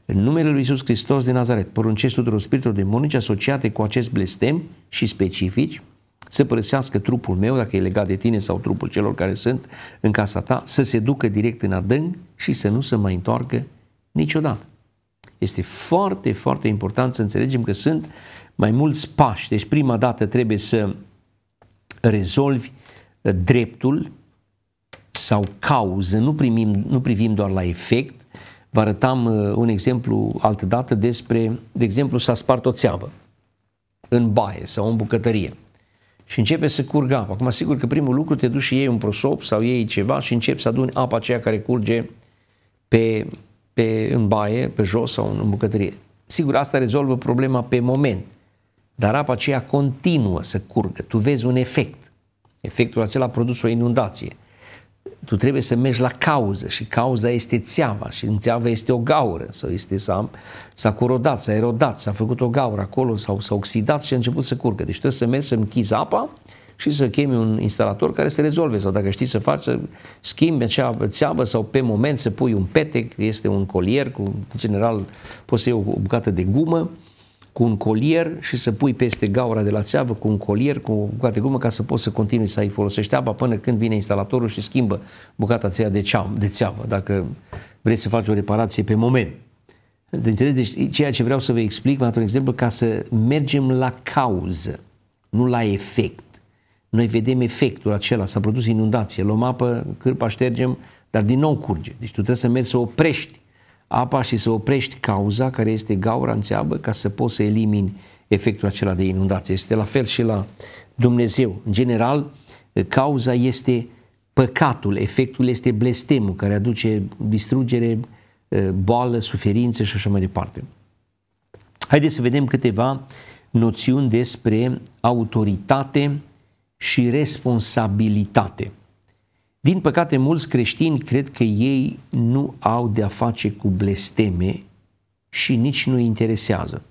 În numele Lui Isus Hristos de Nazaret, poruncesc tuturor spiritelor demonice asociate cu acest blestem și specifici, să părăsească trupul meu, dacă e legat de tine sau trupul celor care sunt în casa ta, să se ducă direct în adânc și să nu se mai întoarcă niciodată. Este foarte, foarte important să înțelegem că sunt mai mulți pași. Deci prima dată trebuie să rezolvi uh, dreptul sau cauză. Nu, primim, nu privim doar la efect, Vă arătam uh, un exemplu altădată despre, de exemplu, s-a spart o țeavă în baie sau în bucătărie și începe să curgă apa. Acum, sigur că primul lucru te duci și iei un prosop sau iei ceva și începi să aduni apa aceea care curge pe, pe, în baie, pe jos sau în bucătărie. Sigur, asta rezolvă problema pe moment, dar apa aceea continuă să curgă. Tu vezi un efect. Efectul acela a produs o inundație tu trebuie să mergi la cauză și cauza este țeava și în țeavă este o gaură sau este s-a, s-a corodat, s-a erodat, s-a făcut o gaură acolo sau s-a oxidat și a început să curgă. Deci trebuie să mergi să închizi apa și să chemi un instalator care să rezolve sau dacă știi să faci, să schimbi acea țeavă sau pe moment să pui un petec, este un colier, cu, în general poți să iei o, o bucată de gumă, uh, cu un colier și să pui peste gaura de la țeavă cu un colier, cu o bucată gumă ca să poți să continui să ai folosești apa până când vine instalatorul și schimbă bucata aceea de, ceam, de țeavă, dacă vrei să faci o reparație pe moment. De înțeles? Deci ceea ce vreau să vă explic, mai un exemplu, ca să mergem la cauză, nu la efect. Noi vedem efectul acela, s-a produs inundație, luăm apă, cârpa ștergem, dar din nou curge. Deci tu trebuie să mergi să oprești apa și să oprești cauza care este gaura în țeabă ca să poți să elimini efectul acela de inundație. Este la fel și la Dumnezeu. În general, cauza este păcatul, efectul este blestemul care aduce distrugere, eh, boală, suferință și așa mai departe. Haideți să vedem câteva noțiuni despre autoritate și responsabilitate. Din păcate, mulți creștini cred că ei nu au de-a face cu blesteme și nici nu interesează.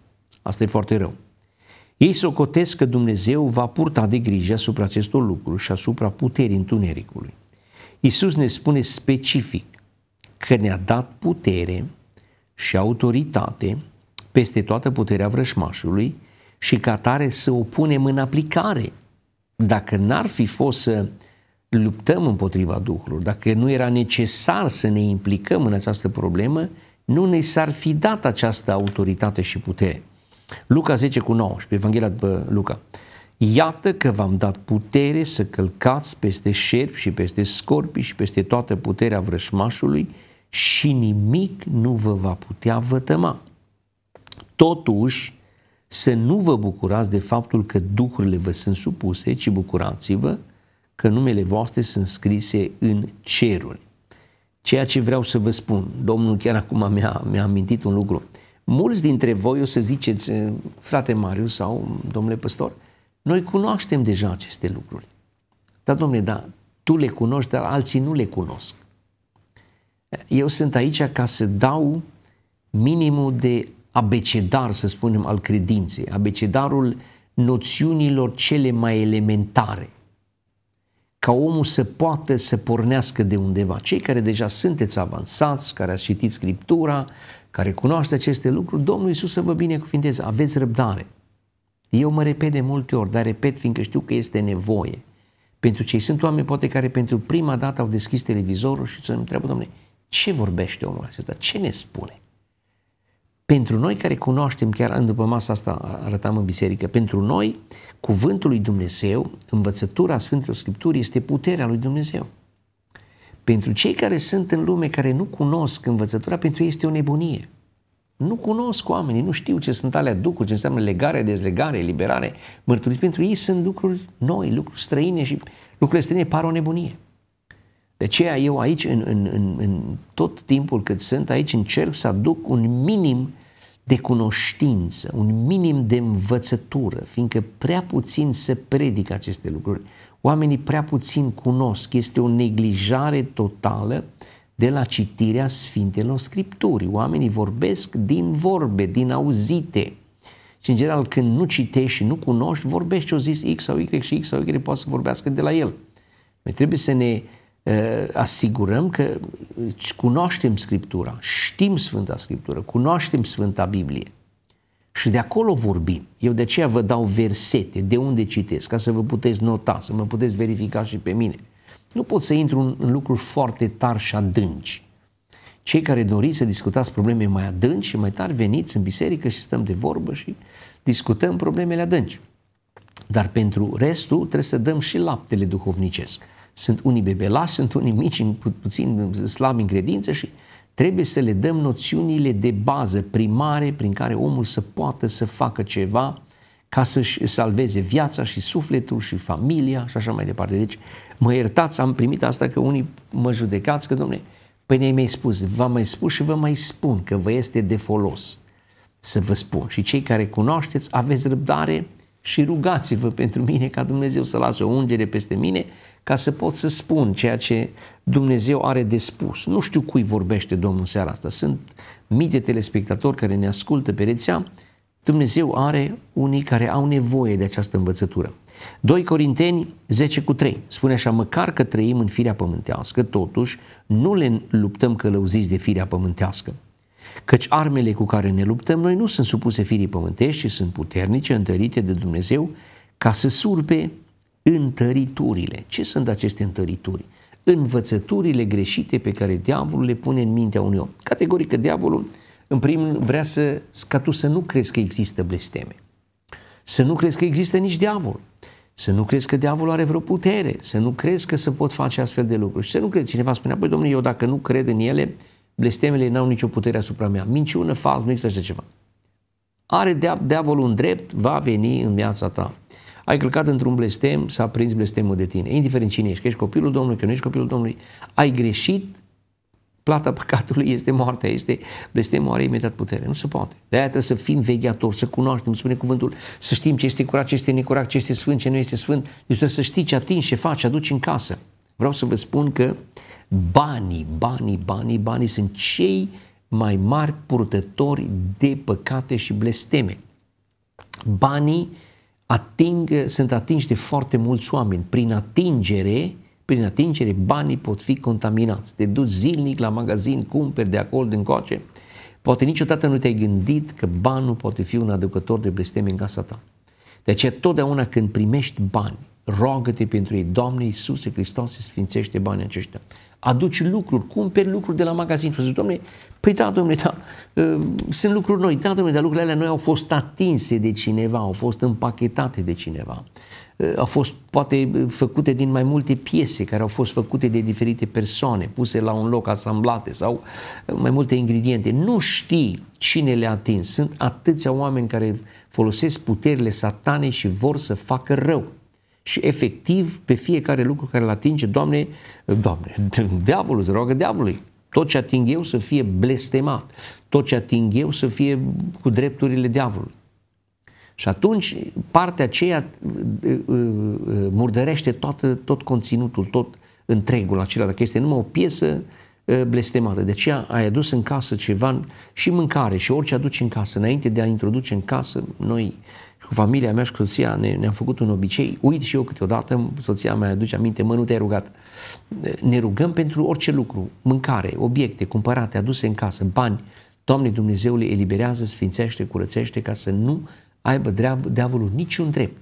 Asta e foarte rău. Ei socotesc că Dumnezeu va purta de grijă asupra acestor lucruri și asupra puterii întunericului. Iisus ne spune specific că ne-a dat putere și autoritate peste toată puterea vrășmașului și ca tare să o punem în aplicare. Dacă n-ar fi fost să luptăm împotriva Duhului, dacă nu era necesar să ne implicăm în această problemă, nu ne s-ar fi dat această autoritate și putere. Luca 10 cu 19, Evanghelia după Luca. Iată că v-am dat putere să călcați peste șerpi și peste scorpi și peste toată puterea vrășmașului și nimic nu vă va putea vătăma. Totuși, să nu vă bucurați de faptul că duhurile vă sunt supuse, ci bucurați-vă că numele voastre sunt scrise în ceruri. Ceea ce vreau să vă spun, Domnul chiar acum mi-a, mi-a amintit un lucru. Mulți dintre voi o să ziceți, eh, frate Marius sau domnule păstor, noi cunoaștem deja aceste lucruri. Da, domnule, da, tu le cunoști, dar alții nu le cunosc. Eu sunt aici ca să dau minimul de abecedar, să spunem, al credinței, abecedarul noțiunilor cele mai elementare ca omul să poată să pornească de undeva. Cei care deja sunteți avansați, care ați citit Scriptura, care cunoaște aceste lucruri, Domnul Iisus să vă binecuvinteze, aveți răbdare. Eu mă repet de multe ori, dar repet fiindcă știu că este nevoie. Pentru cei sunt oameni poate care pentru prima dată au deschis televizorul și să-mi întreabă, domnule, ce vorbește omul acesta, ce ne spune? Pentru noi care cunoaștem, chiar după masa asta arătam în biserică, pentru noi cuvântul lui Dumnezeu, învățătura Sfântului Scripturii este puterea lui Dumnezeu. Pentru cei care sunt în lume, care nu cunosc învățătura, pentru ei este o nebunie. Nu cunosc oamenii, nu știu ce sunt alea ducuri, ce înseamnă legare, dezlegare, liberare, mărturii. Pentru ei sunt lucruri noi, lucruri străine și lucrurile străine par o nebunie. De aceea eu aici, în, în, în, în tot timpul cât sunt aici, încerc să aduc un minim de cunoștință, un minim de învățătură, fiindcă prea puțin se predică aceste lucruri. Oamenii prea puțin cunosc, este o neglijare totală de la citirea Sfintelor Scripturii. Oamenii vorbesc din vorbe, din auzite. Și în general când nu citești și nu cunoști, vorbești ce-o zis X sau Y și X sau Y poate să vorbească de la el. Noi deci trebuie să ne Eh, asigurăm că deci, cunoaștem Scriptura, știm Sfânta Scriptură, cunoaștem Sfânta Biblie și de acolo vorbim. Eu de aceea vă dau versete, de unde citesc, ca să vă puteți nota, să mă puteți verifica și pe mine. Nu pot să intru în, lucruri foarte tari și adânci. Cei care doriți să discutați probleme mai adânci și mai tari, veniți în biserică și stăm de vorbă și discutăm problemele adânci. Dar pentru restul trebuie să dăm și laptele duhovnicesc. Sunt unii bebelași, sunt unii mici, puțin slabi în credință și trebuie să le dăm noțiunile de bază primare prin care omul să poată să facă ceva ca să-și salveze viața și sufletul și familia și așa mai departe. Deci, mă iertați, am primit asta că unii mă judecați că, domne, păi ne-ai mai spus, v-am mai spus și vă mai spun că vă este de folos să vă spun. Și cei care cunoașteți, aveți răbdare și rugați-vă pentru mine ca Dumnezeu să lasă o ungere peste mine ca să pot să spun ceea ce Dumnezeu are de spus. Nu știu cui vorbește Domnul în seara asta. Sunt mii de telespectatori care ne ascultă pe rețea. Dumnezeu are unii care au nevoie de această învățătură. 2 Corinteni 10 cu 3 spune așa, măcar că trăim în firea pământească, totuși nu le luptăm călăuziți de firea pământească. Căci armele cu care ne luptăm noi nu sunt supuse firii pământești, ci sunt puternice, întărite de Dumnezeu, ca să surpe întăriturile. Ce sunt aceste întărituri? Învățăturile greșite pe care diavolul le pune în mintea unui om. Categoric că diavolul, în primul rând, vrea să, ca tu să nu crezi că există blesteme. Să nu crezi că există nici diavol. Să nu crezi că diavolul are vreo putere. Să nu crezi că se pot face astfel de lucruri. Și să nu crezi. Cineva spunea, păi domnule, eu dacă nu cred în ele, blestemele n-au nicio putere asupra mea. Minciună, fals, nu există așa ceva. Are diavolul un drept, va veni în viața ta ai călcat într-un blestem, s-a prins blestemul de tine. Indiferent cine ești, că ești copilul Domnului, că nu ești copilul Domnului, ai greșit, plata păcatului este moartea, este blestemul are imediat putere. Nu se poate. De aia trebuie să fim vegheatori, să cunoaștem, spune cuvântul, să știm ce este curat, ce este necurat, ce este sfânt, ce nu este sfânt. Deci trebuie să știi ce atingi, ce faci, ce aduci în casă. Vreau să vă spun că banii, banii, banii, banii sunt cei mai mari purtători de păcate și blesteme. Banii ating, sunt atinși de foarte mulți oameni. Prin atingere, prin atingere, banii pot fi contaminați. Te duci zilnic la magazin, cumperi de acolo, din coace. Poate niciodată nu te-ai gândit că banul poate fi un aducător de blesteme în casa ta. De aceea, totdeauna când primești bani, roagă-te pentru ei. Doamne Iisuse Hristos, se sfințește banii aceștia. Aduci lucruri, cumperi lucruri de la magazin. Și zici, Doamne, Păi da, domnule, da, sunt lucruri noi. Da, domnule, dar lucrurile alea noi au fost atinse de cineva, au fost împachetate de cineva. Ă, au fost poate făcute din mai multe piese care au fost făcute de diferite persoane, puse la un loc, asamblate sau mai multe ingrediente. Nu știi cine le-a atins. Sunt atâția oameni care folosesc puterile satane și vor să facă rău și efectiv pe fiecare lucru care îl atinge, Doamne, Doamne, *laughs* diavolul, se roagă diavolului. Tot ce ating eu să fie blestemat, tot ce ating eu să fie cu drepturile diavolului. Și atunci partea aceea uh, uh, uh, murdărește tot, tot conținutul, tot întregul acela, dacă este numai o piesă Uh, blestemată. De aceea ai adus în casă ceva și mâncare și orice aduci în casă. Înainte de a introduce în casă, noi cu familia mea și cu soția ne, ne-am făcut un obicei. Uit și eu câteodată, soția mea aduce aminte, mă, nu te-ai rugat. Uh, ne rugăm pentru orice lucru, mâncare, obiecte cumpărate, aduse în casă, bani. Doamne Dumnezeule, eliberează, sfințește, curățește ca să nu aibă deavolul niciun drept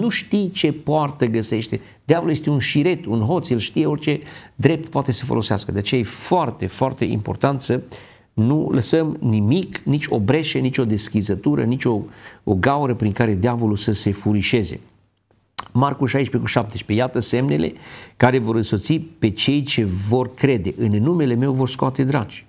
nu știi ce poartă găsește. Diavolul este un șiret, un hoț, el știe orice drept poate să folosească. De aceea e foarte, foarte important să nu lăsăm nimic, nici o breșe, nici o deschizătură, nici o, o gaură prin care diavolul să se furișeze. Marcu 16 cu 17, iată semnele care vor însoți pe cei ce vor crede. În numele meu vor scoate dragi,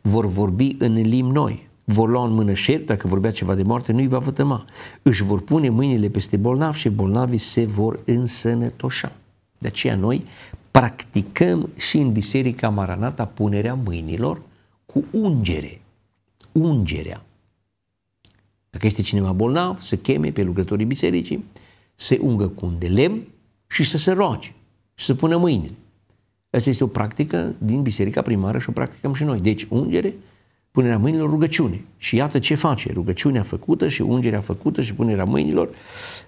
vor vorbi în limbi noi, vor lua în mână șerpi, dacă vorbea ceva de moarte, nu îi va vătăma. Își vor pune mâinile peste bolnavi și bolnavii se vor însănătoșa. De aceea noi practicăm și în Biserica Maranata punerea mâinilor cu ungere. Ungerea. Dacă este cineva bolnav, să cheme pe lucrătorii bisericii, se ungă cu un de lemn și să se roage și să pună mâinile. Asta este o practică din Biserica Primară și o practicăm și noi. Deci, ungere, punerea mâinilor rugăciune. Și iată ce face, rugăciunea făcută și ungerea făcută și punerea mâinilor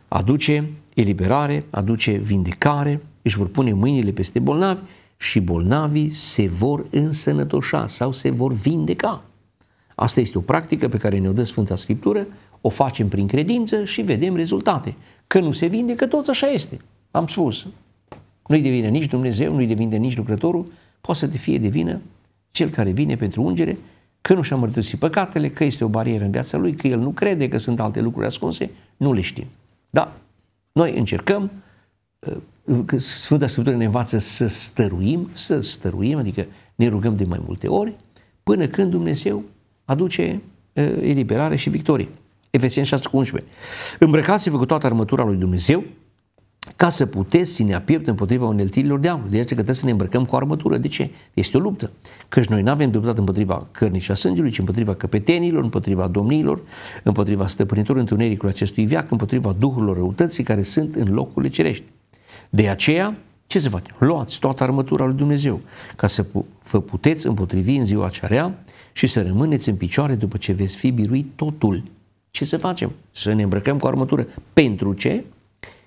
aduce eliberare, aduce vindecare, își vor pune mâinile peste bolnavi și bolnavii se vor însănătoșa sau se vor vindeca. Asta este o practică pe care ne-o dă Sfânta Scriptură, o facem prin credință și vedem rezultate. Că nu se vindecă, toți așa este. Am spus, nu-i devine nici Dumnezeu, nu-i devine nici lucrătorul, poate să te fie devină cel care vine pentru ungere, că nu și-a mărturisit păcatele, că este o barieră în viața lui, că el nu crede că sunt alte lucruri ascunse, nu le știm. Da, noi încercăm, uh, uh, Sfânta Scriptură ne învață să stăruim, să stăruim, adică ne rugăm de mai multe ori, până când Dumnezeu aduce uh, eliberare și victorie. Efeseni 6,11 Îmbrăcați-vă cu toată armătura lui Dumnezeu ca să puteți ne apiept împotriva uneltirilor de aceea că trebuie să ne îmbrăcăm cu armătură. De ce? Este o luptă. Căci noi nu avem luptat împotriva cărnii și a sângelui, ci împotriva căpetenilor, împotriva domnilor, împotriva stăpânitorului întunericului acestui viac, împotriva duhurilor răutății care sunt în locurile cerești. De aceea, ce se face? Luați toată armătura lui Dumnezeu ca să vă puteți împotrivi în ziua aceea și să rămâneți în picioare după ce veți fi biruit totul. Ce să facem? Să ne îmbrăcăm cu armătură. Pentru ce?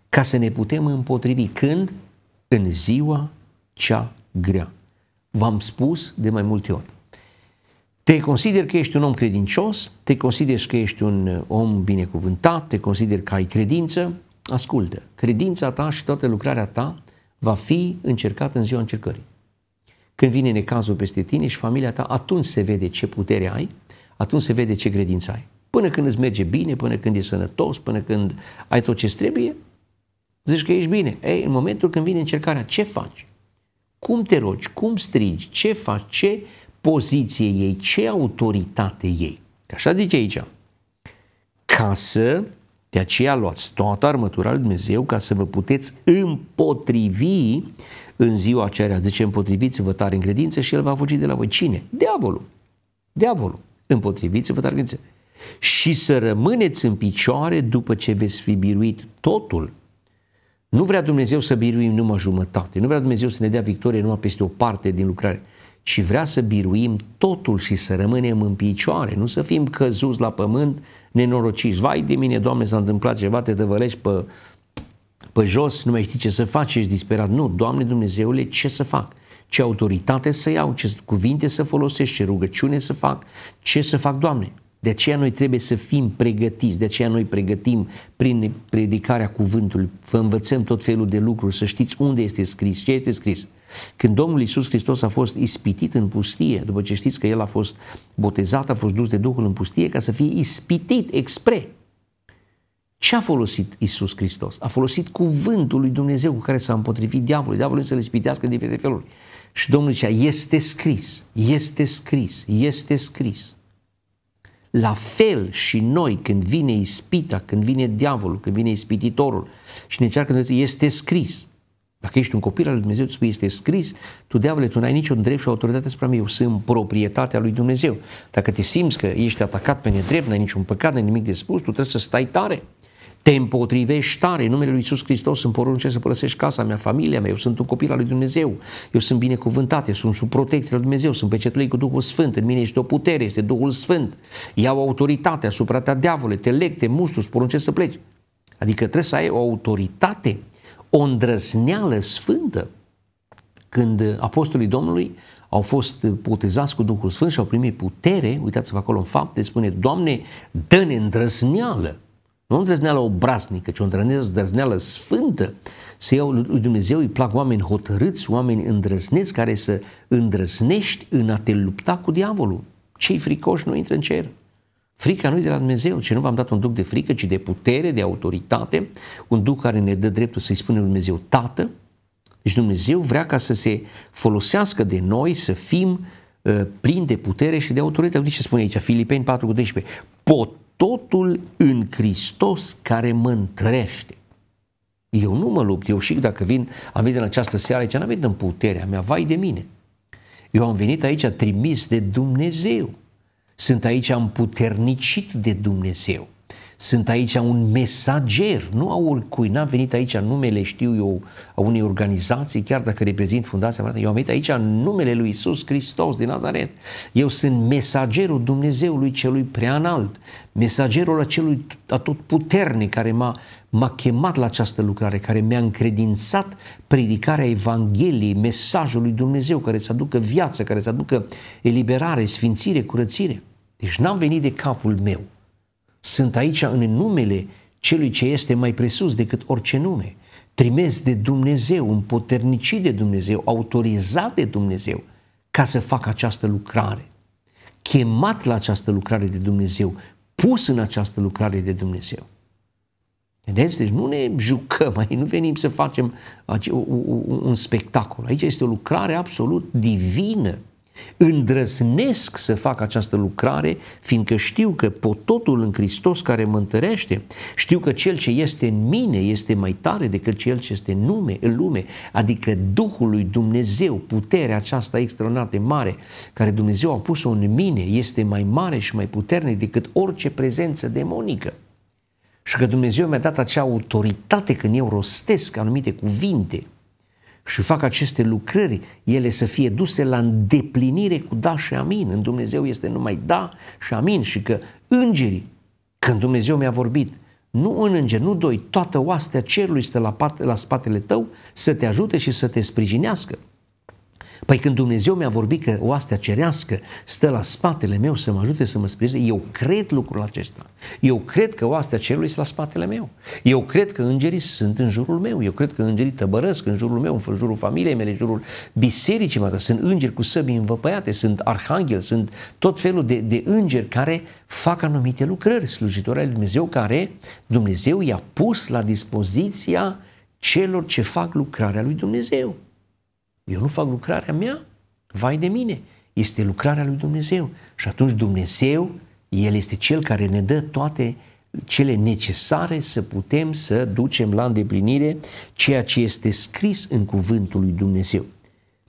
ca să ne putem împotrivi când? În ziua cea grea. V-am spus de mai multe ori. Te consider că ești un om credincios, te consider că ești un uh, om binecuvântat, te consider că ai credință, ascultă, credința ta și toată lucrarea ta va fi încercată în ziua încercării. Când vine necazul peste tine și familia ta, atunci se vede ce putere ai, atunci se vede ce credință ai. Până când îți merge bine, până când e sănătos, până când ai tot ce trebuie, Zici că ești bine. Ei, în momentul când vine încercarea, ce faci? Cum te rogi? Cum strigi? Ce faci? Ce poziție ei? Ce autoritate ei? Că așa zice aici. Ca să, de aceea luați toată armătura lui Dumnezeu ca să vă puteți împotrivi în ziua aceea. Zice, împotriviți-vă tare în credință și el va fugi de la voi. Cine? Diavolul. Diavolul. Împotriviți-vă tare în credință. Și să rămâneți în picioare după ce veți fi biruit totul nu vrea Dumnezeu să biruim numai jumătate, nu vrea Dumnezeu să ne dea victorie numai peste o parte din lucrare, ci vrea să biruim totul și să rămânem în picioare, nu să fim căzuți la pământ, nenorociți. Vai de mine, Doamne, s-a întâmplat ceva, te dăvălești pe, pe jos, nu mai știi ce să faci, ești disperat. Nu, Doamne Dumnezeule, ce să fac? Ce autoritate să iau, ce cuvinte să folosesc, ce rugăciune să fac, ce să fac, Doamne? De aceea noi trebuie să fim pregătiți, de aceea noi pregătim prin predicarea cuvântului, vă învățăm tot felul de lucruri, să știți unde este scris, ce este scris. Când Domnul Iisus Hristos a fost ispitit în pustie, după ce știți că El a fost botezat, a fost dus de Duhul în pustie ca să fie ispitit expre. Ce a folosit Iisus Hristos? A folosit cuvântul lui Dumnezeu cu care s-a împotrivit diavolului, diavolul să le ispitească în diferite feluri. Și Domnul zicea, este scris, este scris, este scris. La fel și noi, când vine ispita, când vine diavolul, când vine ispititorul și ne încearcă, este scris. Dacă ești un copil al lui Dumnezeu, spui, este scris, tu, diavole, tu n-ai niciun drept și autoritate asupra mea, eu sunt proprietatea lui Dumnezeu. Dacă te simți că ești atacat pe nedrept, n-ai niciun păcat, n-ai nimic de spus, tu trebuie să stai tare te împotrivești tare numele lui Iisus Hristos îmi porunce să părăsești casa mea, familia mea, eu sunt un copil al lui Dumnezeu, eu sunt binecuvântat, eu sunt sub protecție lui Dumnezeu, sunt pecetuit cu Duhul Sfânt, în mine este o putere, este Duhul Sfânt, iau autoritate asupra ta diavole, te leg, te mustru, îți poruncesc să pleci. Adică trebuie să ai o autoritate, o îndrăzneală sfântă. Când apostolii Domnului au fost botezați cu Duhul Sfânt și au primit putere, uitați-vă acolo în fapte, spune, Doamne, dă-ne îndrăzneală nu o îndrăzneală obraznică, ci o îndrăzneală sfântă. Să iau lui Dumnezeu, îi plac oameni hotărâți, oameni îndrăzneți, care să îndrăznești în a te lupta cu diavolul. Cei fricoși nu intră în cer. Frica nu e de la Dumnezeu, ci nu v-am dat un duc de frică, ci de putere, de autoritate, un duc care ne dă dreptul să-i spunem Dumnezeu Tată. Deci Dumnezeu vrea ca să se folosească de noi, să fim uh, plini de putere și de autoritate. Uite ce spune aici, Filipeni 4 cu 13. Pot totul în Hristos care mă întrește. Eu nu mă lupt, eu și dacă vin, am venit în această seară aici, n-am venit în puterea mea, vai de mine. Eu am venit aici trimis de Dumnezeu. Sunt aici împuternicit de Dumnezeu. Sunt aici un mesager, nu a oricui, n-am venit aici în numele, știu eu, a unei organizații, chiar dacă reprezint Fundația mea, eu am venit aici în numele lui Isus Hristos din Nazaret. Eu sunt mesagerul Dumnezeului celui preanalt, mesagerul acelui puternic care m-a, m-a chemat la această lucrare, care mi-a încredințat predicarea Evangheliei, mesajul lui Dumnezeu, care să aducă viață, care să aducă eliberare, sfințire, curățire. Deci n-am venit de capul meu. Sunt aici în numele celui ce este mai presus decât orice nume. Trimis de Dumnezeu, împoternicit de Dumnezeu, autorizat de Dumnezeu ca să fac această lucrare. Chemat la această lucrare de Dumnezeu, pus în această lucrare de Dumnezeu. Vedeți? Deci nu ne jucăm, mai *laughs* nu venim să facem un spectacol. Aici este o lucrare absolut divină Îndrăznesc să fac această lucrare, fiindcă știu că pototul totul în Hristos care mă întărește. Știu că cel ce este în mine este mai tare decât cel ce este în lume, în lume adică Duhul lui Dumnezeu, puterea aceasta extraordinar de mare, care Dumnezeu a pus-o în mine, este mai mare și mai puternic decât orice prezență demonică. Și că Dumnezeu mi-a dat acea autoritate când eu rostesc anumite cuvinte – și fac aceste lucrări, ele să fie duse la îndeplinire cu da și amin. În Dumnezeu este numai da și amin și că îngerii, când Dumnezeu mi-a vorbit, nu un înger, nu doi, toată oastea cerului stă la, pat, la spatele tău să te ajute și să te sprijinească. Păi când Dumnezeu mi-a vorbit că oastea cerească stă la spatele meu să mă ajute să mă sprijine, eu cred lucrul acesta. Eu cred că oastea cerului este la spatele meu. Eu cred că îngerii sunt în jurul meu. Eu cred că îngerii tăbărăsc în jurul meu, în jurul familiei mele, în jurul bisericii mele. Sunt îngeri cu săbii învăpăiate, sunt arhanghel, sunt tot felul de, de îngeri care fac anumite lucrări, slujitori ale Dumnezeu care Dumnezeu i-a pus la dispoziția celor ce fac lucrarea lui Dumnezeu. Eu nu fac lucrarea mea, vai de mine. Este lucrarea lui Dumnezeu. Și atunci Dumnezeu, El este Cel care ne dă toate cele necesare să putem să ducem la îndeplinire ceea ce este scris în cuvântul lui Dumnezeu.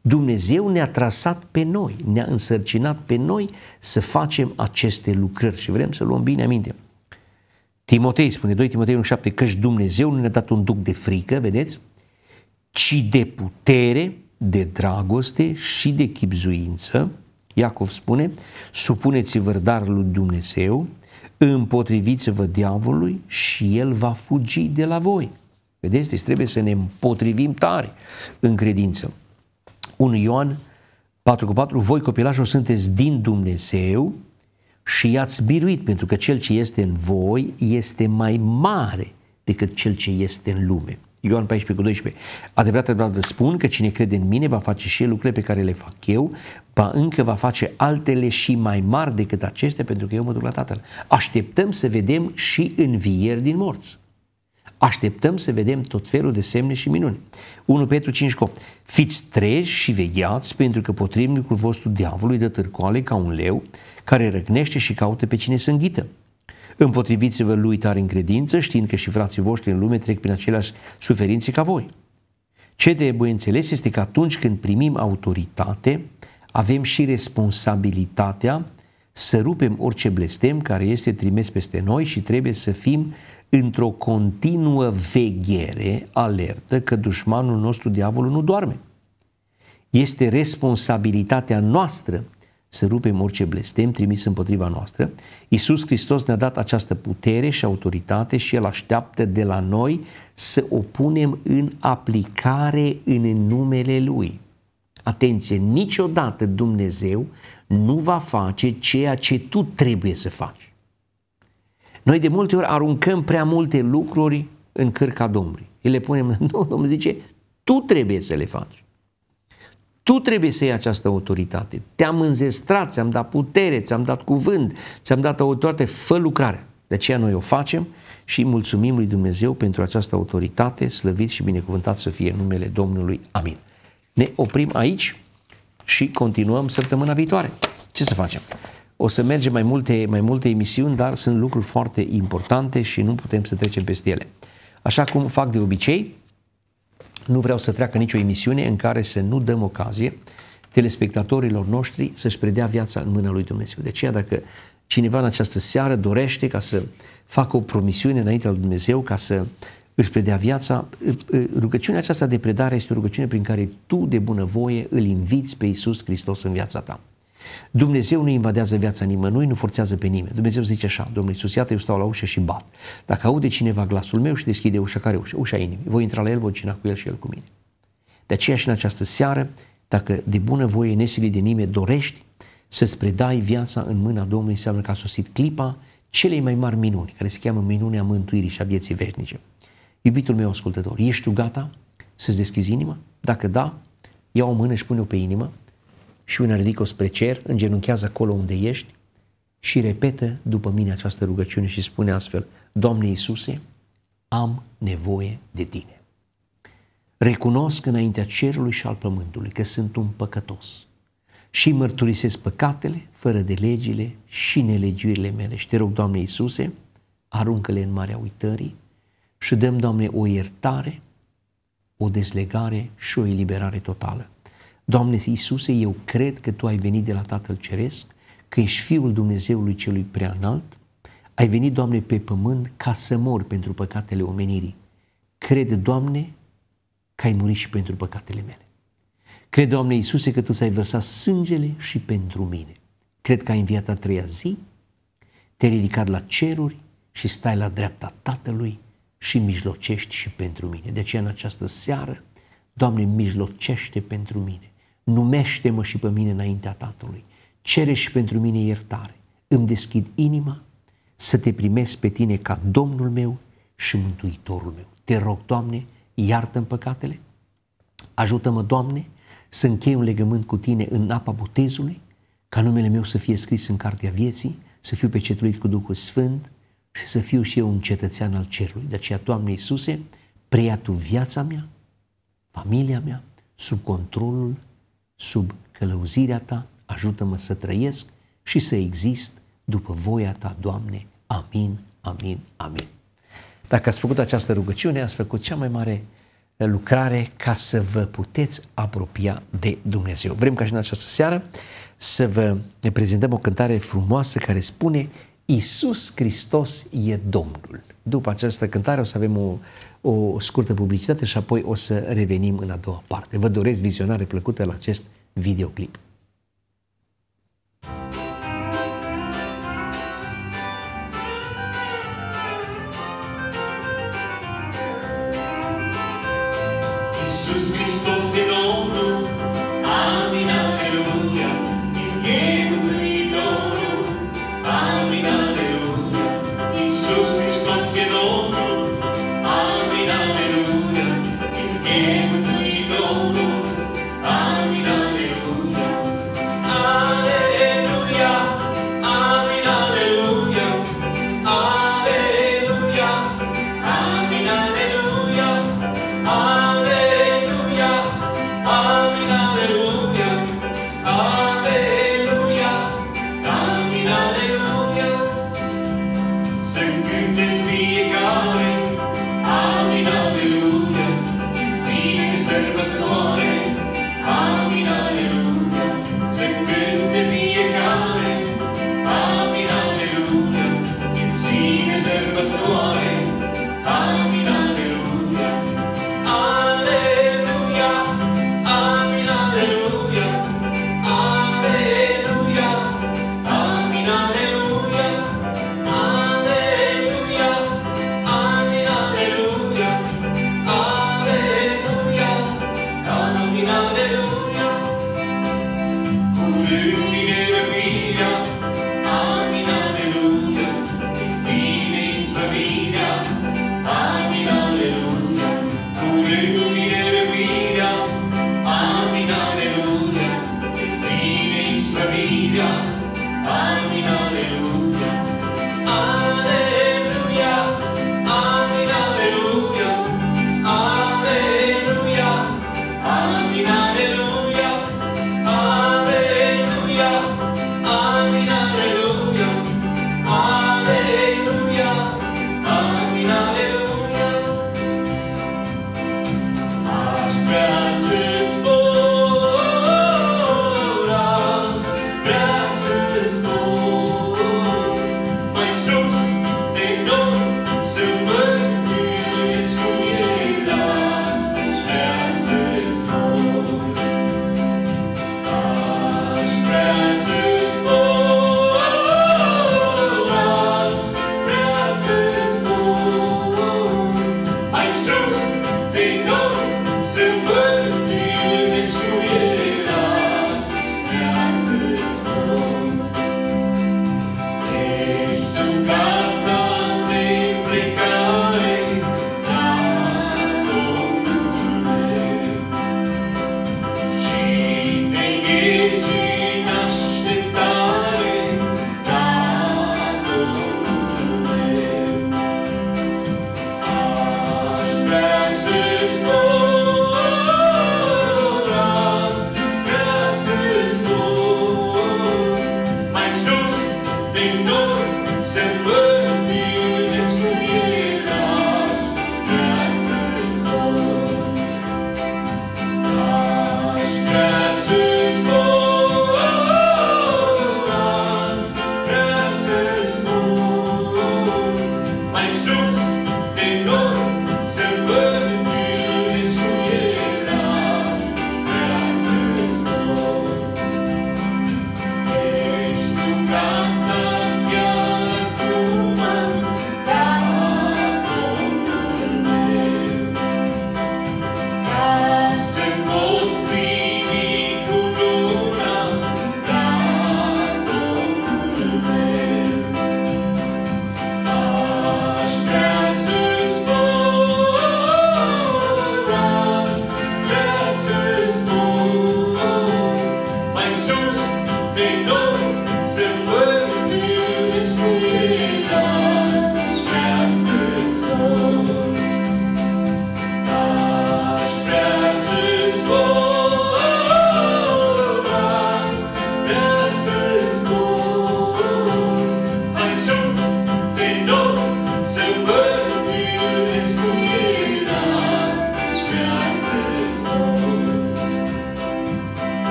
Dumnezeu ne-a trasat pe noi, ne-a însărcinat pe noi să facem aceste lucrări și vrem să luăm bine aminte. Timotei spune, 2 Timotei 1,7, căci Dumnezeu nu ne-a dat un duc de frică, vedeți, ci de putere, de dragoste și de chipzuință, Iacov spune, supuneți-vă dar lui Dumnezeu, împotriviți-vă diavolului și el va fugi de la voi. Vedeți, deci trebuie să ne împotrivim tare în credință. 1 Ioan 4 cu 4, voi copilașii sunteți din Dumnezeu și i-ați biruit, pentru că cel ce este în voi este mai mare decât cel ce este în lume. Ioan 14 cu 12. Adevărat, adevărat vă spun că cine crede în mine va face și el lucrurile pe care le fac eu, ba încă va face altele și mai mari decât acestea, pentru că eu mă duc la Tatăl. Așteptăm să vedem și învieri din morți. Așteptăm să vedem tot felul de semne și minuni. 1 Petru 5 8. Fiți treji și vegheați, pentru că potrivnicul vostru diavolului dă târcoale ca un leu, care răgnește și caută pe cine să înghită. Împotriviți-vă lui tare în credință, știind că și frații voștri în lume trec prin aceleași suferințe ca voi. Ce trebuie înțeles este că atunci când primim autoritate, avem și responsabilitatea să rupem orice blestem care este trimis peste noi și trebuie să fim într-o continuă veghere alertă că dușmanul nostru, diavolul, nu doarme. Este responsabilitatea noastră să rupem orice blestem trimis împotriva noastră. Iisus Hristos ne-a dat această putere și autoritate și El așteaptă de la noi să o punem în aplicare în numele Lui. Atenție, niciodată Dumnezeu nu va face ceea ce tu trebuie să faci. Noi de multe ori aruncăm prea multe lucruri în cârca Domnului. Ele le punem, *laughs* nu, Domnul zice, tu trebuie să le faci. Tu trebuie să iei această autoritate. Te-am înzestrat, ți-am dat putere, ți-am dat cuvânt, ți-am dat autoritate, fă lucrarea. De aceea noi o facem și mulțumim lui Dumnezeu pentru această autoritate, slăvit și binecuvântat să fie numele Domnului. Amin. Ne oprim aici și continuăm săptămâna viitoare. Ce să facem? O să mergem mai multe, mai multe emisiuni, dar sunt lucruri foarte importante și nu putem să trecem peste ele. Așa cum fac de obicei, nu vreau să treacă nicio emisiune în care să nu dăm ocazie telespectatorilor noștri să-și predea viața în mâna lui Dumnezeu. De aceea, dacă cineva în această seară dorește ca să facă o promisiune înaintea lui Dumnezeu, ca să își predea viața, rugăciunea aceasta de predare este o rugăciune prin care tu, de bunăvoie, îl inviți pe Iisus Hristos în viața ta. Dumnezeu nu invadează viața nimănui, nu forțează pe nimeni. Dumnezeu zice așa, Domnul Iisus, iată, eu stau la ușă și bat. Dacă aude cineva glasul meu și deschide ușa, care ușa? Ușa inimii. Voi intra la el, voi cina cu el și el cu mine. De aceea și în această seară, dacă de bună voie nesili de nime dorești să-ți predai viața în mâna Domnului, înseamnă că a sosit clipa celei mai mari minuni, care se cheamă minunea mântuirii și a vieții veșnice. Iubitul meu ascultător, ești tu gata să-ți deschizi inima? Dacă da, ia o mână și pune-o pe inimă și una ridică spre cer, îngenunchează acolo unde ești și repetă după mine această rugăciune și spune astfel, Doamne Iisuse, am nevoie de Tine. Recunosc înaintea cerului și al pământului că sunt un păcătos și mărturisesc păcatele fără de legile și nelegiurile mele. Și te rog, Doamne Iisuse, aruncă-le în marea uitării și dăm, Doamne, o iertare, o dezlegare și o eliberare totală. Doamne Iisuse, eu cred că Tu ai venit de la Tatăl Ceresc, că ești Fiul Dumnezeului Celui Preanalt, ai venit, Doamne, pe pământ ca să mor pentru păcatele omenirii. Cred, Doamne, că ai murit și pentru păcatele mele. Cred, Doamne Iisuse, că Tu ți-ai vărsat sângele și pentru mine. Cred că ai înviat a treia zi, te-ai ridicat la ceruri și stai la dreapta Tatălui și mijlocești și pentru mine. De aceea, în această seară, Doamne, mijlocește pentru mine numește-mă și pe mine înaintea Tatălui, cere și pentru mine iertare, îmi deschid inima să te primesc pe tine ca Domnul meu și Mântuitorul meu. Te rog, Doamne, iartă-mi păcatele, ajută-mă, Doamne, să închei un legământ cu tine în apa botezului, ca numele meu să fie scris în cartea vieții, să fiu pecetuit cu Duhul Sfânt și să fiu și eu un cetățean al cerului. De aceea, Doamne Iisuse, preia Tu viața mea, familia mea, sub controlul sub călăuzirea Ta, ajută-mă să trăiesc și să exist după voia Ta, Doamne. Amin, amin, amin. Dacă ați făcut această rugăciune, ați făcut cea mai mare eh, lucrare ca să vă puteți apropia de Dumnezeu. Vrem ca și în această seară să vă prezentăm o cântare frumoasă care spune Isus Hristos e Domnul. După această cântare o să avem o, o scurtă publicitate și apoi o să revenim în a doua parte. Vă doresc vizionare plăcută la acest videoclip.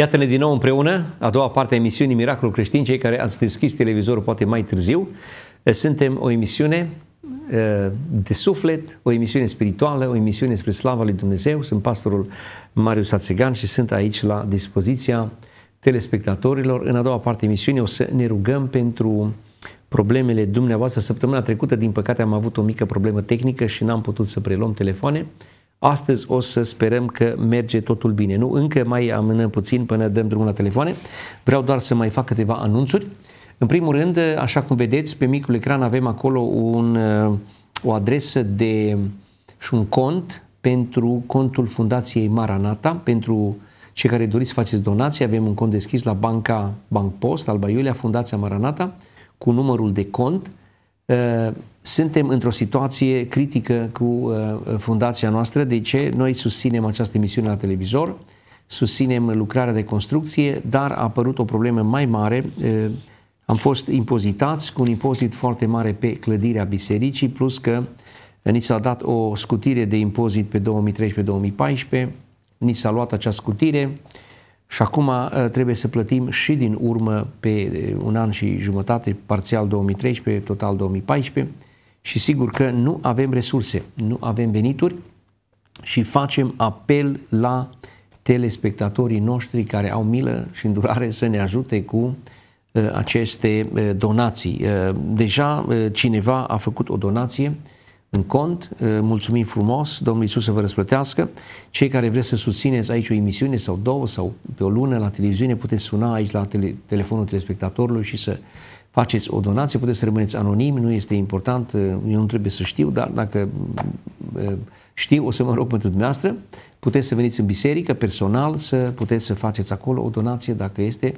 Iată-ne din nou împreună, a doua parte a emisiunii Miracolul Creștin, cei care ați deschis televizorul poate mai târziu. Suntem o emisiune eh, de suflet, o emisiune spirituală, o emisiune spre slava lui Dumnezeu. Sunt pastorul Marius Ațegan și sunt aici la dispoziția telespectatorilor. În a doua parte a emisiunii o să ne rugăm pentru problemele dumneavoastră. Săptămâna trecută, din păcate, am avut o mică problemă tehnică și n-am putut să preluăm telefoane. Astăzi o să sperăm că merge totul bine. Nu, încă mai amânăm puțin până dăm drumul la telefoane. Vreau doar să mai fac câteva anunțuri. În primul rând, așa cum vedeți, pe micul ecran avem acolo un, uh, o adresă de și un cont pentru contul Fundației Maranata, pentru cei care doriți să faceți donații, avem un cont deschis la banca Bank Post, Alba Iulia, Fundația Maranata, cu numărul de cont Eh, suntem într-o situație critică cu eh, fundația noastră, de ce noi susținem această emisiune la televizor, susținem lucrarea de construcție, dar a apărut o problemă mai mare. Eh, am fost impozitați cu un impozit foarte mare pe clădirea bisericii, plus că ni s-a dat o scutire de impozit pe 2013-2014, ni s-a luat acea scutire, și acum uh, trebuie să plătim și din urmă pe uh, un an și jumătate, parțial 2013, total 2014 și sigur că nu avem resurse, nu avem venituri și facem apel la telespectatorii noștri care au milă și îndurare să ne ajute cu uh, aceste donații. Deja cineva a făcut o donație în cont. Uh, mulțumim frumos, Domnul Iisus să vă răsplătească. Cei care vreți să susțineți aici o emisiune sau două sau pe o lună la televiziune, puteți suna aici la tele, telefonul telespectatorului și să faceți o donație, puteți să rămâneți anonim, nu este important, uh, eu nu trebuie să știu, dar dacă uh, știu, o să mă rog pentru dumneavoastră, puteți să veniți în biserică personal, să puteți să faceți acolo o donație dacă este,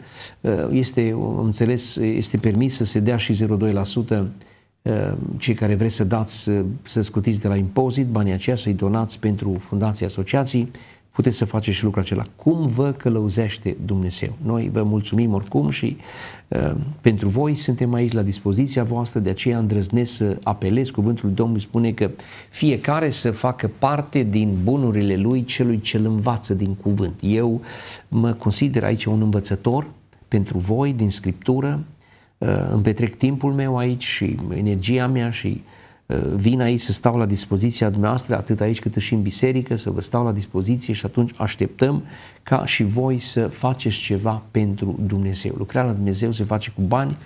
este înțeles, este permis să se dea și 0,2% Ehm, cei care vreți să dați, să scutiți de la impozit, banii aceia să-i donați pentru fundații, asociații, puteți să faceți și lucrul acela. Cum vă călăuzește Dumnezeu? Noi vă mulțumim oricum și uh, pentru voi suntem aici la dispoziția voastră, de aceea îndrăznesc să apelez. Cuvântul Domnului spune că fiecare să facă parte din bunurile lui celui ce îl învață din cuvânt. Eu mă consider aici un învățător pentru voi din Scriptură, Uh, îmi petrec timpul meu aici și energia mea și uh, vin aici să stau la dispoziția dumneavoastră, atât aici cât și în biserică, să vă stau la dispoziție și atunci așteptăm ca și voi să faceți ceva pentru Dumnezeu. Lucrarea la Dumnezeu se face cu bani,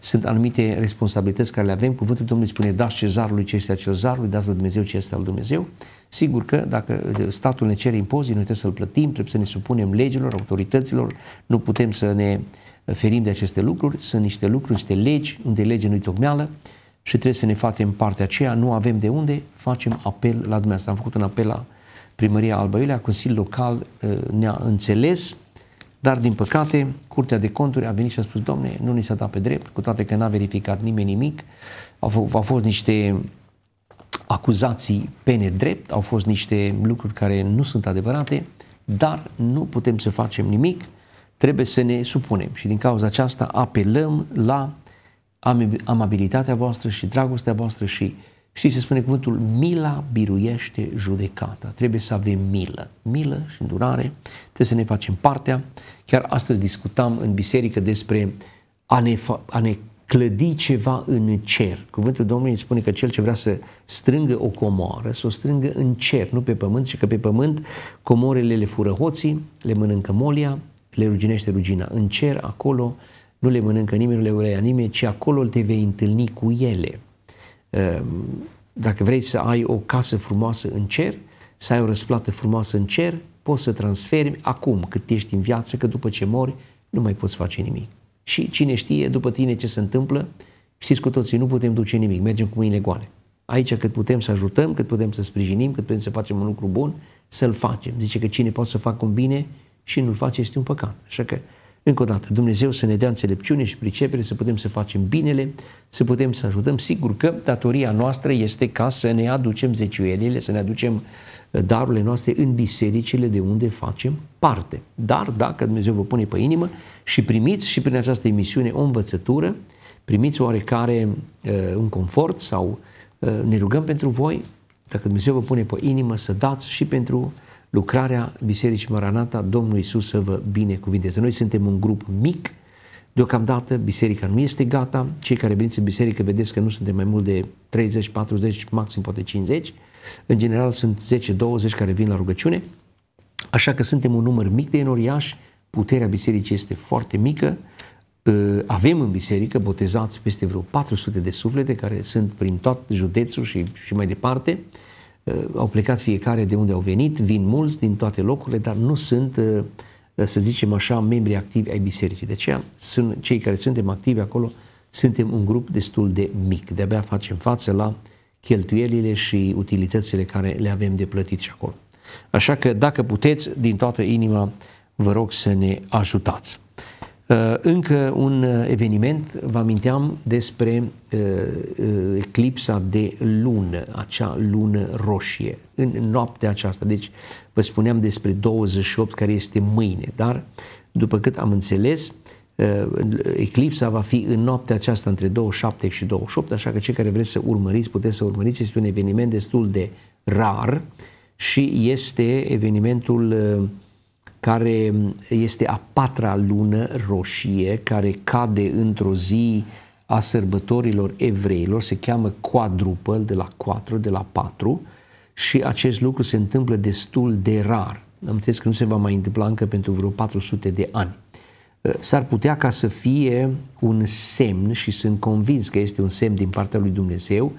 sunt anumite responsabilități care le avem. Cuvântul Domnului spune, dați cezarului ce este al cezarului, dați la Dumnezeu ce este al Dumnezeu. Sigur că dacă uh, statul ne cere impozii, noi trebuie să-l plătim, trebuie să ne supunem legilor, autorităților, nu putem să ne uh, ferim de aceste lucruri, sunt niște lucruri, niște legi, unde lege nu-i tocmeală și trebuie să ne facem partea aceea, nu avem de unde, facem apel la dumneavoastră. Am făcut un apel la primăria Alba Iulia, Consiliul Local uh, ne-a înțeles, dar din păcate Curtea de Conturi a venit și a spus, domne, nu ni s-a dat pe drept, cu toate că n-a verificat nimeni nimic, au, f- au fost niște acuzații pe nedrept, au fost niște lucruri care nu sunt adevărate, dar nu putem să facem nimic, trebuie să ne supunem și din cauza aceasta apelăm la amabilitatea voastră și dragostea voastră și știți, se spune cuvântul mila biruiește judecata. Trebuie să avem milă. Milă și îndurare, trebuie să ne facem partea. Chiar astăzi discutam în biserică despre a ne, fa- a ne clădi ceva în cer. Cuvântul Domnului spune că cel ce vrea să strângă o comoară, să o strângă în cer, nu pe pământ, ci că pe pământ comorele le fură hoții, le mănâncă molia, le ruginește rugina. În cer, acolo, nu le mănâncă nimeni, nu le urea nimeni, ci acolo te vei întâlni cu ele. Ehm, dacă vrei să ai o casă frumoasă în cer, să ai o răsplată frumoasă în cer, poți să transferi acum cât ești în viață, că după ce mori nu mai poți face nimic. Și cine știe după tine ce se întâmplă, știți cu toții, nu putem duce nimic, mergem cu mâinile goale. Aici cât putem să ajutăm, cât putem să sprijinim, cât putem să facem un lucru bun, să-l facem. Zice că cine poate să facă un bine, și nu-l face este un păcat. Așa că, încă o dată, Dumnezeu să ne dea înțelepciune și pricepere, să putem să facem binele, să putem să ajutăm. Sigur că datoria noastră este ca să ne aducem zeciuielile, să ne aducem uh, darurile noastre în bisericile de unde facem parte. Dar dacă Dumnezeu vă pune pe inimă și primiți și prin această emisiune o învățătură, primiți oarecare uh, un confort sau uh, ne rugăm pentru voi, dacă Dumnezeu vă pune pe inimă să dați și pentru uh, lucrarea Bisericii Maranata, Domnul Iisus să vă binecuvinteze. Noi suntem un grup mic, deocamdată biserica nu este gata, cei care veniți în biserică vedeți că nu suntem mai mult de 30, 40, maxim poate 50, în general sunt 10-20 care vin la rugăciune, așa că suntem un număr mic de enoriași, puterea bisericii este foarte mică, ă, avem în biserică botezați peste vreo 400 de suflete care sunt prin tot județul și, și mai departe, Eh, au plecat fiecare de unde au venit, vin mulți din toate locurile, dar nu sunt, eh, să zicem așa, membri activi ai bisericii. De aceea, sunt, cei care suntem activi acolo, suntem un grup destul de mic. De-abia facem față la cheltuielile și utilitățile care le avem de plătit și acolo. Așa că, dacă puteți, din toată inima, vă rog să ne ajutați. Uh, încă un uh, eveniment, vă aminteam despre uh, eclipsa de lună, acea lună roșie, în noaptea aceasta. Deci vă spuneam despre 28 care este mâine, dar după cât am înțeles, eclipsa va fi în noaptea aceasta între 27 și 28, așa că cei care vreți să urmăriți, puteți să urmăriți, este un eveniment destul de rar și este evenimentul uh, care mm, este a patra lună roșie, care cade într-o zi a sărbătorilor evreilor, se cheamă quadrupăl de la 4, de la 4 și acest lucru se întâmplă destul de rar. Am înțeles că nu se va mai întâmpla încă pentru vreo 400 de ani. Ă, s-ar putea ca să fie un semn și sunt convins că este un semn din partea lui Dumnezeu,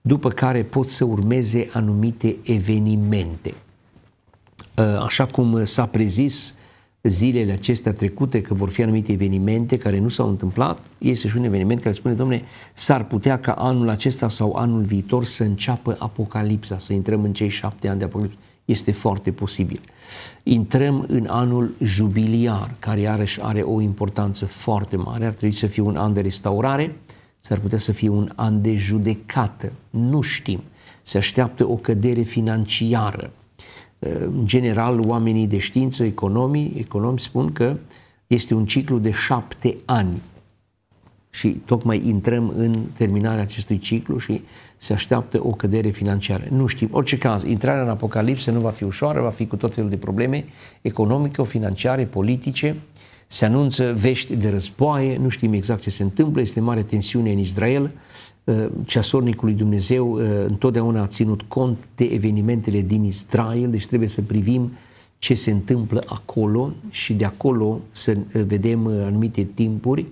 după care pot să urmeze anumite evenimente. Uh, așa cum s-a prezis zilele acestea trecute că vor fi anumite evenimente care nu s-au întâmplat, este și un eveniment care spune, domne, s-ar putea ca anul acesta sau anul viitor să înceapă apocalipsa, să intrăm în cei șapte ani de apocalipsă. Este foarte posibil. Intrăm în anul jubiliar, care iarăși are o importanță foarte mare. Ar trebui să fie un an de restaurare, s-ar putea să fie un an de judecată. Nu știm. Se așteaptă o cădere financiară în general, oamenii de știință, economii, economi spun că este un ciclu de șapte ani și tocmai intrăm în terminarea acestui ciclu și se așteaptă o cădere financiară. Nu știm. Orice caz, intrarea în apocalipsă nu va fi ușoară, va fi cu tot felul de probleme economice, financiare, politice. Se anunță vești de războaie, nu știm exact ce se întâmplă, este mare tensiune în Israel, Eh, ceasornicului lui Dumnezeu eh, întotdeauna a ținut cont de evenimentele din Israel, deci trebuie să privim ce se întâmplă acolo și de acolo să eh, vedem anumite timpuri,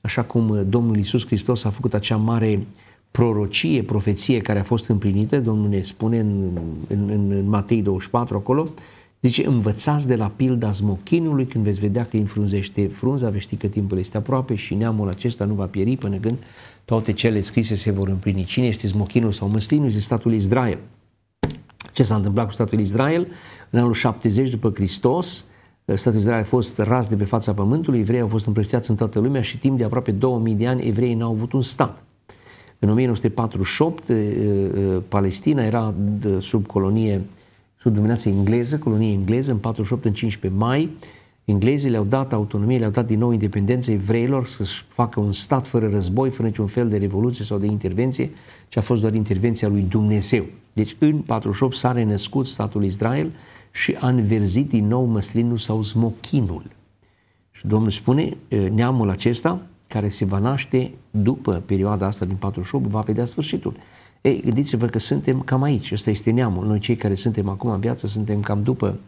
așa cum Domnul Isus Hristos a făcut acea mare prorocie, profeție care a fost împlinită, Domnul ne spune în, în, în Matei 24 acolo, zice, învățați de la pilda zmochinului când veți vedea că înfrunzește frunza, veți ști că timpul este aproape și neamul acesta nu va pieri până când toate cele scrise se vor împlini. Cine este smochinul sau măslinul este statul Israel. Ce s-a întâmplat cu statul Israel? În anul 70 după Hristos, eh, statul Israel a fost ras de pe fața pământului, evreii au fost împrăștiați în toată lumea și timp de aproape 2000 de ani evreii n-au avut un stat. În 1948, eh, eh, Palestina era sub colonie, sub dominație engleză, colonie engleză, în 48, în 15 mai, Englezii le-au dat autonomie, le-au dat din nou independență evreilor să-și facă un stat fără război, fără niciun fel de revoluție sau de intervenție, ce a fost doar intervenția lui Dumnezeu. Deci în 48 s-a renăscut statul Israel și a înverzit din nou măslinul sau smochinul. Și Domnul spune, neamul acesta care se va naște după perioada asta din 48 va vedea sfârșitul. Ei, gândiți-vă că suntem cam aici, ăsta este neamul. Noi cei care suntem acum în viață suntem cam după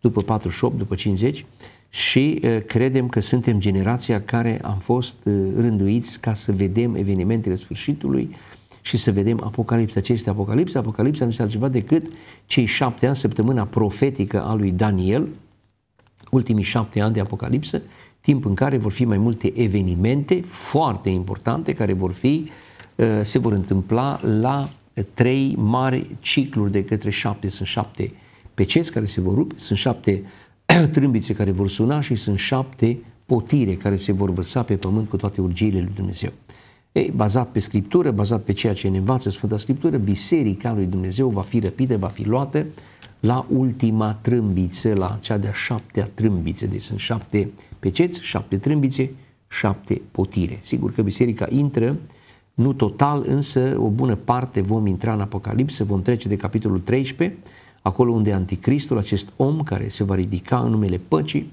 după 48, după 50 și uh, credem că suntem generația care am fost uh, rânduiți ca să vedem evenimentele sfârșitului și să vedem Apocalipsa. Ce este Apocalipsa? Apocalipsa nu este altceva decât cei șapte ani, săptămâna profetică a lui Daniel, ultimii șapte ani de Apocalipsă, timp în care vor fi mai multe evenimente foarte importante care vor fi, uh, se vor întâmpla la trei mari cicluri de către șapte, sunt șapte uh, peceți care se vor rupe, sunt șapte *clears throat* trâmbițe care vor suna și sunt șapte potire care se vor vărsa pe pământ cu toate urgiile lui Dumnezeu. Ei, bazat pe Scriptură, bazat pe ceea ce ne învață Sfânta Scriptură, biserica lui Dumnezeu va fi răpită, va fi luată la ultima trâmbiță, la cea de-a șaptea trâmbiță. Deci sunt șapte peceți, șapte trâmbițe, șapte potire. Sigur că biserica intră, nu total, însă o bună parte vom intra în Apocalipsă, vom trece de capitolul 13, acolo unde anticristul, acest om care se va ridica în numele păcii,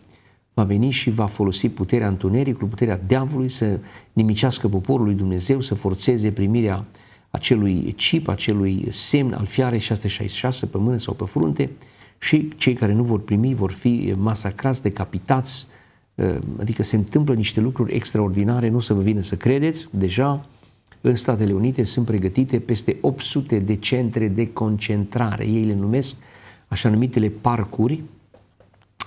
va veni și va folosi puterea întunericului, puterea diavolului să nimicească poporul lui Dumnezeu, să forțeze primirea acelui cip, acelui semn al fiarei 666 pe mână sau pe frunte și cei care nu vor primi vor fi masacrați, decapitați, ă, adică se întâmplă niște lucruri extraordinare, nu o să vă vină să credeți, deja în Statele Unite sunt pregătite peste 800 de centre de concentrare. Ei le numesc așa numitele parcuri,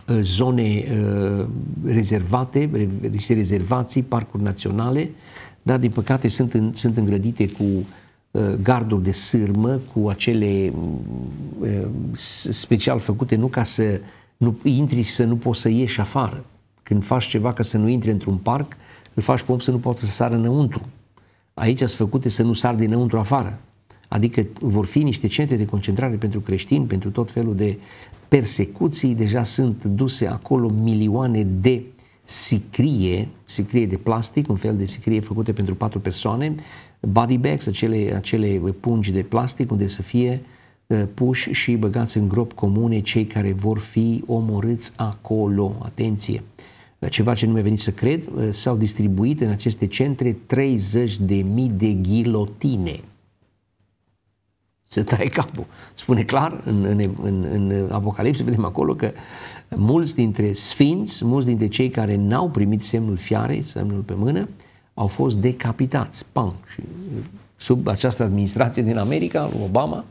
uh, zone uh, rezervate, niște deci rezervații, parcuri naționale, dar din păcate sunt, în, sunt îngrădite cu uh, garduri de sârmă, cu acele special făcute nu ca să nu intri și să nu poți să ieși afară. Când faci ceva ca să nu intri într-un parc, îl faci pe om să nu poată să sară înăuntru aici sunt făcute să nu sar dinăuntru afară. Adică vor fi niște centre de concentrare pentru creștini, pentru tot felul de persecuții, deja sunt duse acolo milioane de sicrie, sicrie de plastic, un fel de sicrie făcute pentru patru persoane, body bags, acele, acele pungi de plastic unde să fie uh, puși și băgați în grop comune cei care vor fi omorâți acolo. Atenție! Uh, ceva ce nu mi-a venit să cred, uh, s-au distribuit în aceste centre 30.000 de ghilotine. se taie capul. Spune clar în, în, în, în Apocalipsă, vedem acolo că mulți dintre sfinți, mulți dintre cei care n-au primit semnul fiarei, semnul pe mână, au fost decapitați. Pam! Și uh, sub această administrație din America, Obama,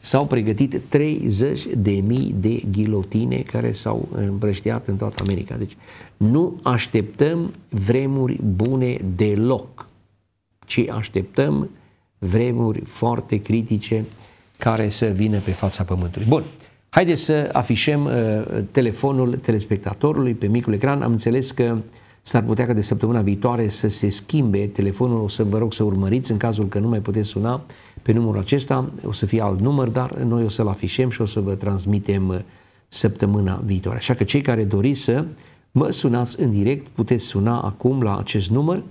S-au pregătit 30 de mii de ghilotine care s-au îmbrășteat în toată America. Deci nu așteptăm vremuri bune deloc, ci așteptăm vremuri foarte critice care să vină pe fața Pământului. Bun, haideți să afișăm uh, telefonul telespectatorului pe micul ecran. Am înțeles că uh, s-ar putea ca de săptămâna viitoare să se schimbe telefonul, o să vă rog să urmăriți în cazul că nu mai puteți suna pe numărul acesta, o să fie alt număr, dar noi o să-l afișem și o să vă transmitem uh, săptămâna viitoare. Așa că cei care doriți să mă sunați în direct, puteți suna acum la acest număr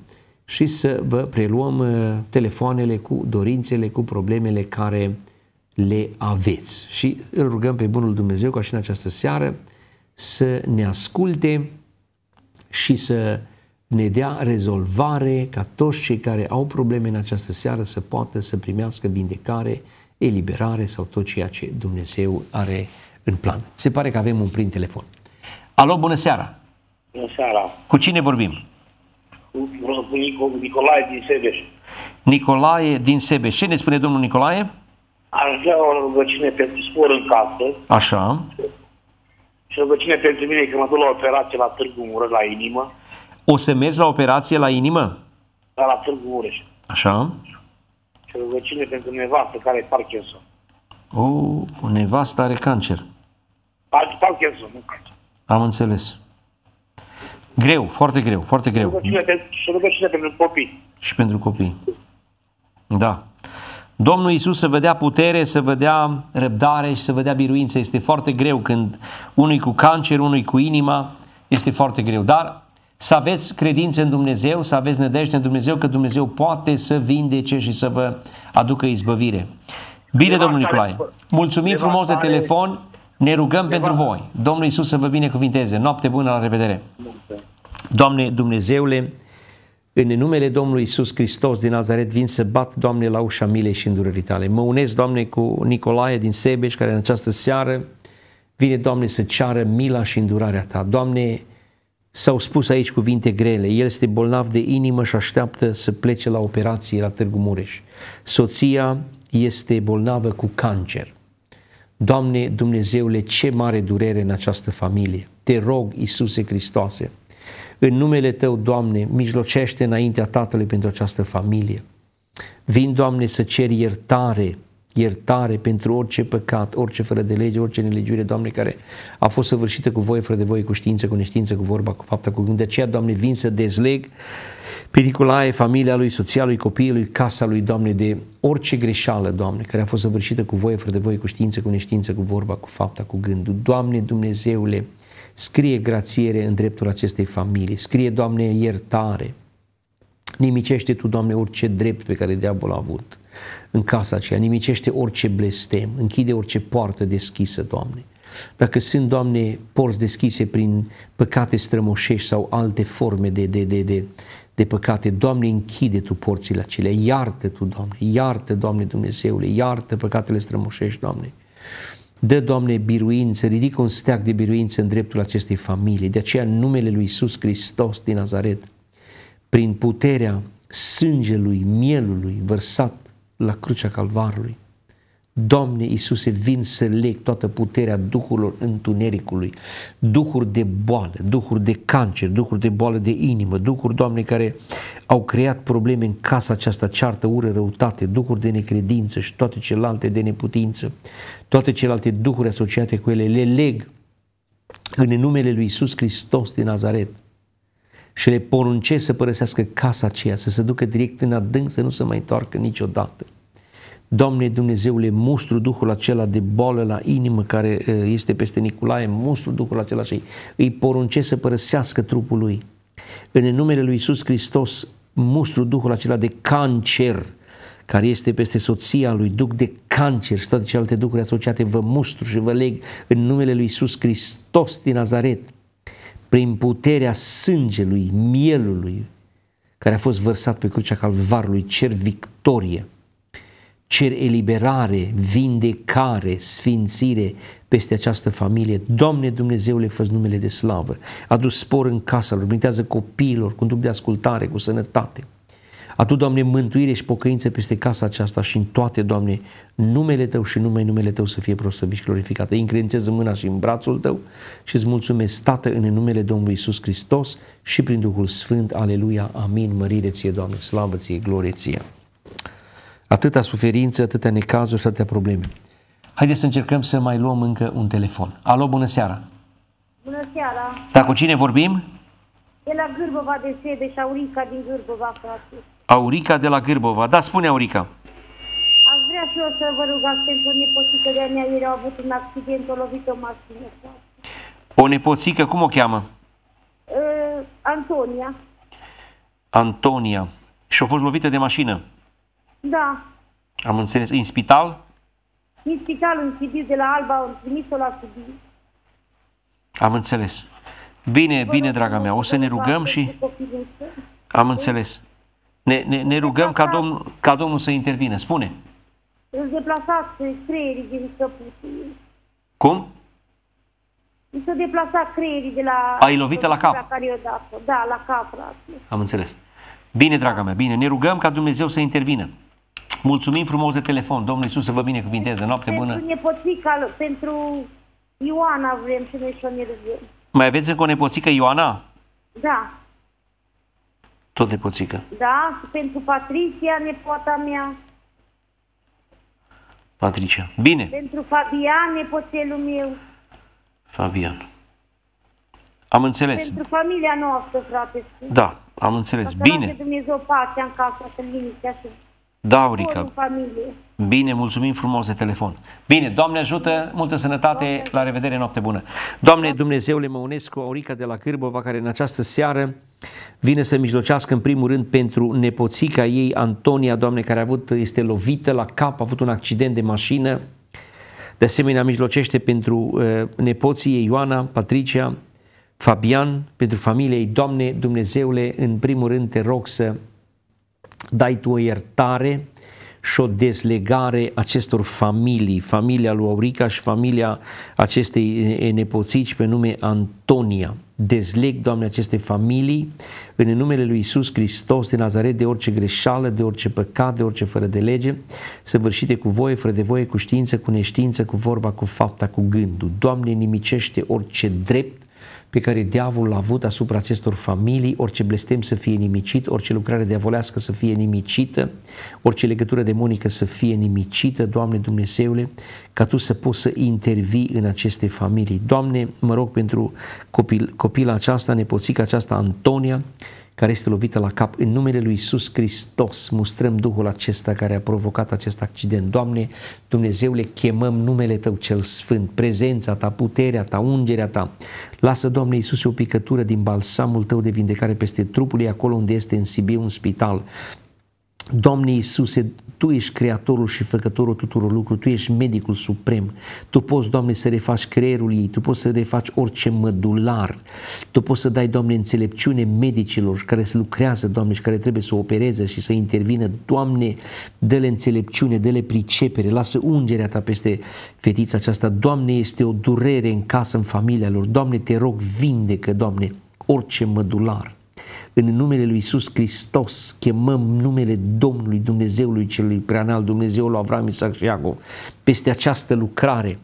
și să vă preluăm uh, telefoanele cu dorințele, cu problemele care le aveți. Și îl rugăm pe Bunul Dumnezeu ca și în această seară să ne asculte și să ne dea rezolvare ca toți cei care au probleme în această seară să poată să primească vindecare, eliberare sau tot ceea ce Dumnezeu are în plan. Se pare că avem un prim telefon. Alo, bună seara! Bună seara! Cu cine vorbim? Cu Nicolae din Sebeș. Nicolae din Sebeș. Ce ne spune domnul Nicolae? Aș vrea o rugăciune pentru spor în casă. Așa și rugăciune pentru mine că mă duc la operație la Târgu Mureș, la inimă. O să mergi la operație la inimă? Da, la Târgu Mureș. Așa. Și rugăciune pentru nevastă care e Parkinson. O, oh, o nevastă are cancer. Parkinson, nu cancer. Am înțeles. Greu, foarte greu, foarte greu. și rugăciune pentru copii. Și pentru copii. Da. Domnul Isus să vedea putere, să vedea răbdare și să vedea biruință. Este foarte greu când unui cu cancer, unui cu inima, este foarte greu. Dar să aveți credință în Dumnezeu, să aveți nădejde în Dumnezeu, că Dumnezeu poate să vindece și să vă aducă izbăvire. Bine, de domnul Nicolae, mulțumim de frumos de telefon, ne rugăm de pentru voi. Domnul Isus să vă binecuvinteze. Noapte bună, la revedere! Doamne Dumnezeule, în numele Domnului Isus Hristos din Nazaret vin să bat, Doamne, la ușa milei și îndurării tale. Mă unesc, Doamne, cu Nicolae din Sebeș, care în această seară vine, Doamne, să ceară mila și îndurarea ta. Doamne, s-au spus aici cuvinte grele. El este bolnav de inimă și așteaptă să plece la operație la Târgu Mureș. Soția este bolnavă cu cancer. Doamne Dumnezeule, ce mare durere în această familie. Te rog, Iisuse Hristoase, în numele Tău, Doamne, mijlocește înaintea Tatălui pentru această familie. Vin, Doamne, să ceri iertare, iertare pentru orice păcat, orice fără de lege, orice nelegiuire, Doamne, care a fost săvârșită cu voie, fără de voie, cu știință, cu neștiință, cu vorba, cu faptă, cu gând. De aceea, Doamne, vin să dezleg periculaie familia lui, soția lui, copiii lui, casa lui, Doamne, de orice greșeală, Doamne, care a fost săvârșită cu voie, fără de voie, cu știință, cu neștiință, cu vorba, cu fapta, cu gândul. Doamne, Dumnezeule, Scrie grațiere în dreptul acestei familii, scrie, Doamne, iertare. Nimicește Tu, Doamne, orice drept pe care diavolul a avut în casa aceea, nimicește orice blestem, închide orice poartă deschisă, Doamne. Dacă sunt, Doamne, porți deschise prin păcate strămoșești sau alte forme de, de, de, de, de păcate. Doamne, închide Tu porțile acelea, iartă Tu, Doamne, iartă, Doamne Dumnezeule, iartă păcatele strămoșești, Doamne. Dă, Doamne, biruință, ridică un steag de biruință în dreptul acestei familii. De aceea numele lui Iisus Hristos din Nazaret, prin puterea sângelui, mielului, vărsat la crucea Calvarului, Doamne Iisuse, vin să leg toată puterea duhurilor întunericului, duhuri de boală, duhuri de cancer, duhuri de boală de inimă, duhuri, Doamne, care au creat probleme în casa aceasta, ceartă, ură, răutate, duhuri de necredință și toate celelalte de neputință, toate celelalte duhuri asociate cu ele, le leg în numele lui Iisus Hristos din Nazaret și le poruncesc să părăsească casa aceea, să se ducă direct în adânc, să nu se mai întoarcă niciodată. Doamne Dumnezeule, mustru Duhul acela de boală la inimă care este peste Nicolae, mustru Duhul acela și îi porunce să părăsească trupul lui. În numele lui Iisus Hristos, mustru Duhul acela de cancer care este peste soția lui, duc de cancer și toate celelalte ducuri asociate, vă mustru și vă leg în numele lui Iisus Hristos din Nazaret, prin puterea sângelui, mielului, care a fost vărsat pe crucea Calvarului, cer victorie cer eliberare, vindecare, sfințire peste această familie. Doamne Dumnezeule, fă numele de slavă, adu spor în casă, lor, mintează copiilor cu duc de ascultare, cu sănătate. Adu, Doamne, mântuire și pocăință peste casa aceasta și în toate, Doamne, numele Tău și numai numele Tău să fie prosăvit și glorificat. Îi încredințez în mâna și în brațul Tău și îți mulțumesc, Tată, în numele Domnului Isus Hristos și prin Duhul Sfânt. Aleluia, amin, mărire ție, Doamne, slavă ție, glorie ție. Atâta suferință, atâtea necazuri și atâtea probleme. Haideți să încercăm să mai luăm încă un telefon. Alo, bună seara! Bună seara! Dar cu cine vorbim? De la Gârbova de sede și Aurica din Gârbova, frate. Aurica de la Gârbova. Da, spune Aurica. Aș vrea și eu să vă rugați pentru nepoțică de-a mea. Ieri au avut un accident, o lovit o mașină. O nepoțică, cum o cheamă? Uh, Antonia. Antonia. Și a fost lovită de mașină? Da. Am înțeles. În spital? În spital, în Sibiu, de la Alba, am trimis-o la Sibiu. Am înțeles. Bine, Vă bine, draga mea. O să ne rugăm și... Am înțeles. Ne, ne, ne rugăm ca Domnul, ca Domnul să intervină. Spune. Îți deplasați creierii din căputul. Cum? Mi s-a deplasat creierii de la... Ai lovit la cap? da, la cap. Frate. Am înțeles. Bine, draga mea, bine. Ne rugăm ca Dumnezeu să intervină. Mulțumim frumos de telefon. Domnul Iisus să vă binecuvinteze. Noapte bună. Pentru nepoțica, pentru Ioana vrem și noi să ne rugăm. Mai aveți încă o nepoțică Ioana? Da. Tot nepoțică. Da, pentru Patricia, nepoata mea. Patricia. Bine. Pentru Fabian, nepoțelul meu. Fabian. Am înțeles. Pentru familia noastră, frate. Da, am înțeles. Bine. Dumnezeu pacea în casă, să liniștea și Daurica. Da, Bine, mulțumim frumos de telefon. Bine, Doamne ajută, multă sănătate, Doamne. la revedere, noapte bună. Doamne Dumnezeule, mă unesc cu Aurica de la Cârbova, care în această seară vine să mijlocească în primul rând pentru nepoțica ei, Antonia, Doamne, care a avut, este lovită la cap, a avut un accident de mașină. De asemenea, mijlocește pentru uh, nepoții ei, Ioana, Patricia, Fabian, pentru familia ei. Doamne Dumnezeule, în primul rând te rog să dai tu o iertare și o dezlegare acestor familii, familia lui Aurica și familia acestei nepoțici pe nume Antonia. Dezleg, Doamne, aceste familii în numele lui Isus Hristos de Nazaret de orice greșeală, de orice păcat, de orice fără de lege, săvârșite cu voie, fără de voie, cu știință, cu neștiință, cu vorba, cu fapta, cu gândul. Doamne, nimicește orice drept, pe care diavolul l-a avut asupra acestor familii, orice blestem să fie nimicit, orice lucrare diavolească să fie nimicită, orice legătură demonică să fie nimicită, Doamne Dumnezeule, ca Tu să poți să intervii în aceste familii. Doamne, mă rog pentru copil, copila aceasta, nepoțica aceasta, Antonia, care este lovită la cap. În numele lui Isus Hristos mustrăm Duhul acesta care a provocat acest accident. Doamne, Dumnezeule, chemăm numele Tău cel Sfânt, prezența Ta, puterea Ta, ungerea Ta. Lasă, Doamne Iisuse, o picătură din balsamul Tău de vindecare peste trupul ei acolo unde este în Sibiu un spital. Doamne Iisuse, tu ești creatorul și făcătorul tuturor lucrurilor, Tu ești medicul suprem. Tu poți, Doamne, să refaci creierul ei, Tu poți să refaci orice mădular. Tu poți să dai, Doamne, înțelepciune medicilor care se lucrează, Doamne, și care trebuie să opereze și să intervină. Doamne, dă-le înțelepciune, dă-le pricepere, lasă ungerea Ta peste fetița aceasta. Doamne, este o durere în casă, în familia lor. Doamne, te rog, vindecă, Doamne, orice mădular în numele lui Isus Hristos, chemăm numele Domnului Dumnezeului celui preanal, Dumnezeul lui Avram, Isaac și Iacov, peste această lucrare.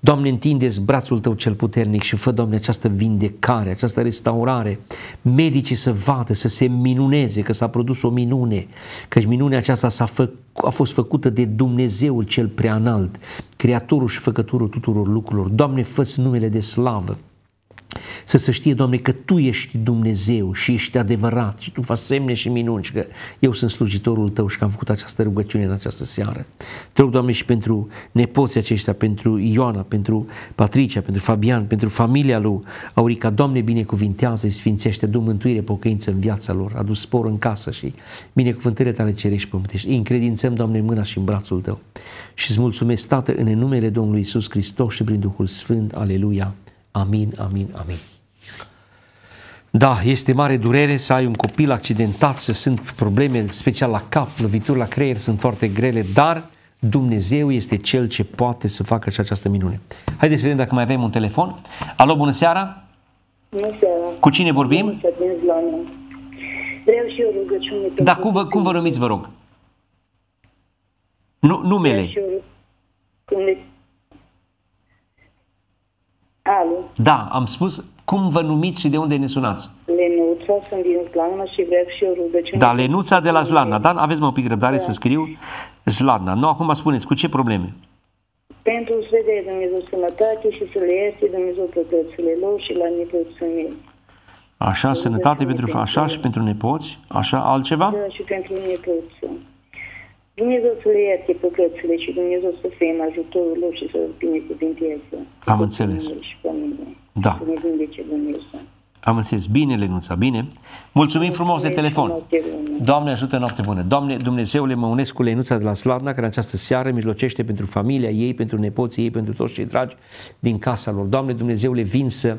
Doamne, întinde brațul Tău cel puternic și fă, Doamne, această vindecare, această restaurare. Medicii să vadă, să se minuneze că s-a produs o minune, căci minunea aceasta s-a fă, a fost făcută de Dumnezeul cel preanalt, Creatorul și Făcătorul tuturor lucrurilor. Doamne, fă numele de slavă să se știe, Doamne, că Tu ești Dumnezeu și ești adevărat și Tu faci semne și minuni și că eu sunt slujitorul Tău și că am făcut această rugăciune în această seară. Te rog, Doamne, și pentru nepoții aceștia, pentru Ioana, pentru Patricia, pentru Fabian, pentru familia lui Aurica, Doamne, binecuvintează-i, sfințește, du mântuire, pocăință în viața lor, adu spor în casă și binecuvântările Tale cerești pământești. Îi încredințăm, Doamne, mâna și în brațul Tău și îți mulțumesc, Tată, în numele Domnului Isus Hristos și prin Duhul Sfânt. Aleluia. Amin, amin, amin. Da, este mare durere să ai un copil accidentat, să sunt probleme, special la cap, lovituri la creier, sunt foarte grele, dar Dumnezeu este Cel ce poate să facă și această minune. Haideți să vedem dacă mai avem un telefon. Alo, bună seara! Bună seara! Cu cine vorbim? Vreau și eu rugăciune. Da, cum vă, cum vă numiți, vă rog? Nu, numele. Vreau și eu Alu. Da, am spus cum vă numiți și de unde ne sunați? Lenuța, sunt din Slana și vreau și eu rugăciune. Da, Lenuța de la Slana, da? Aveți mă un pic răbdare da. să scriu Slana. Nu, acum spuneți, cu ce probleme? Pentru să dea Dumnezeu sănătate și să le iese Dumnezeu plătățile lor și la nepoții mei. Așa, sănătate pentru așa și pentru nepoți, așa, altceva? Da, și pentru nepoți. Dumnezeu să le ierte păcățile și Dumnezeu să fie în ajutorul lor și să binecuvinteze. Am înțeles. Și pe mine. Da. Să ne vindece Dumnezeu. Am înțeles. Bine, Lenuța, bine. Mulțumim frumos de telefon. Doamne ajută, noapte bună. Doamne, Dumnezeule, mă unesc cu Lenuța de la Sladna, care în această seară mijlocește pentru familia ei, pentru nepoții ei, pentru toți cei dragi din casa lor. Doamne, Dumnezeule, vin să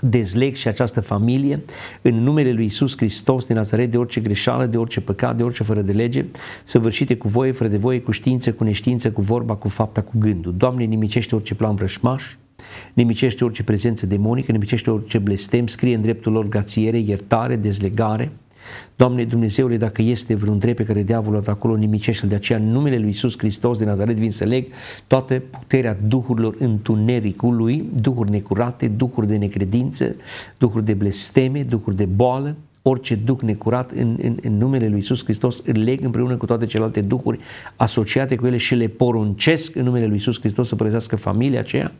dezleg și această familie în numele lui Isus Hristos din Nazaret de orice greșeală, de orice păcat, de orice fără de lege, săvârșite cu voie, fără de voie, cu știință, cu neștiință, cu vorba, cu fapta, cu gândul. Doamne, nimicește orice plan vrășmaș, nimicește orice prezență demonică, nimicește orice blestem, scrie în dreptul lor grațiere, iertare, dezlegare, Doamne Dumnezeule, dacă este vreun drept pe care diavolul de acolo nimicește de aceea în numele lui Isus Hristos de Nazaret vin să leg toată puterea duhurilor întunericului, duhuri necurate, duhuri de necredință, duhuri de blesteme, duhuri de boală, orice duh necurat în, în, în numele lui Isus Hristos îl leg împreună cu toate celelalte duhuri asociate cu ele și le poruncesc în numele lui Isus Hristos să părăsească familia aceea,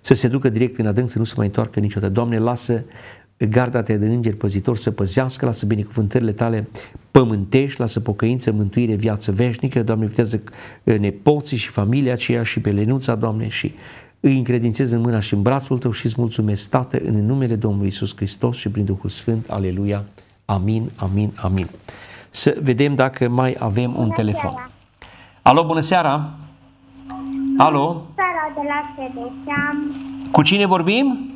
să se ducă direct în adânc, să nu se mai întoarcă niciodată. Doamne, lasă garda de îngeri păzitor să păzească, lasă binecuvântările tale pământești, lasă pocăință, mântuire, viață veșnică, Doamne, vitează uh, nepoții și familia aceea și pe Lenuța, Doamne, și îi încredințez în mâna și în brațul Tău și îți mulțumesc, Tată, în numele Domnului Isus Hristos și prin Duhul Sfânt, aleluia, amin, amin, amin. Să vedem dacă mai avem bună un telefon. Seara. Alo, bună seara! Alo! Bună seara de la Cu cine vorbim?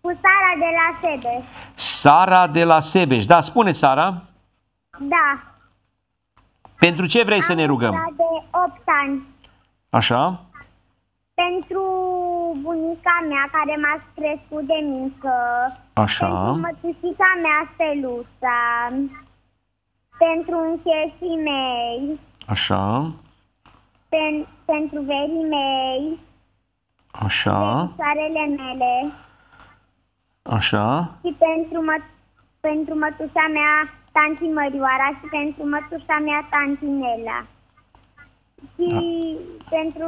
Cu Sara de la Sebeș. Sara de la Sebeș. Da, spune Sara. Da. Pentru ce vrei Am să ne rugăm? de 8 ani. Așa. Pentru bunica mea care m-a crescut de mică. Așa. Pentru mătușica mea Steluța. Pentru încheșii mei. Așa. Pen, pentru verii mei. Așa. Pentru soarele mele. Așa. Și pentru, mă, pentru mătușa mea, tanti Mărioara și pentru mătușa mea, tanti Nela. Și da. pentru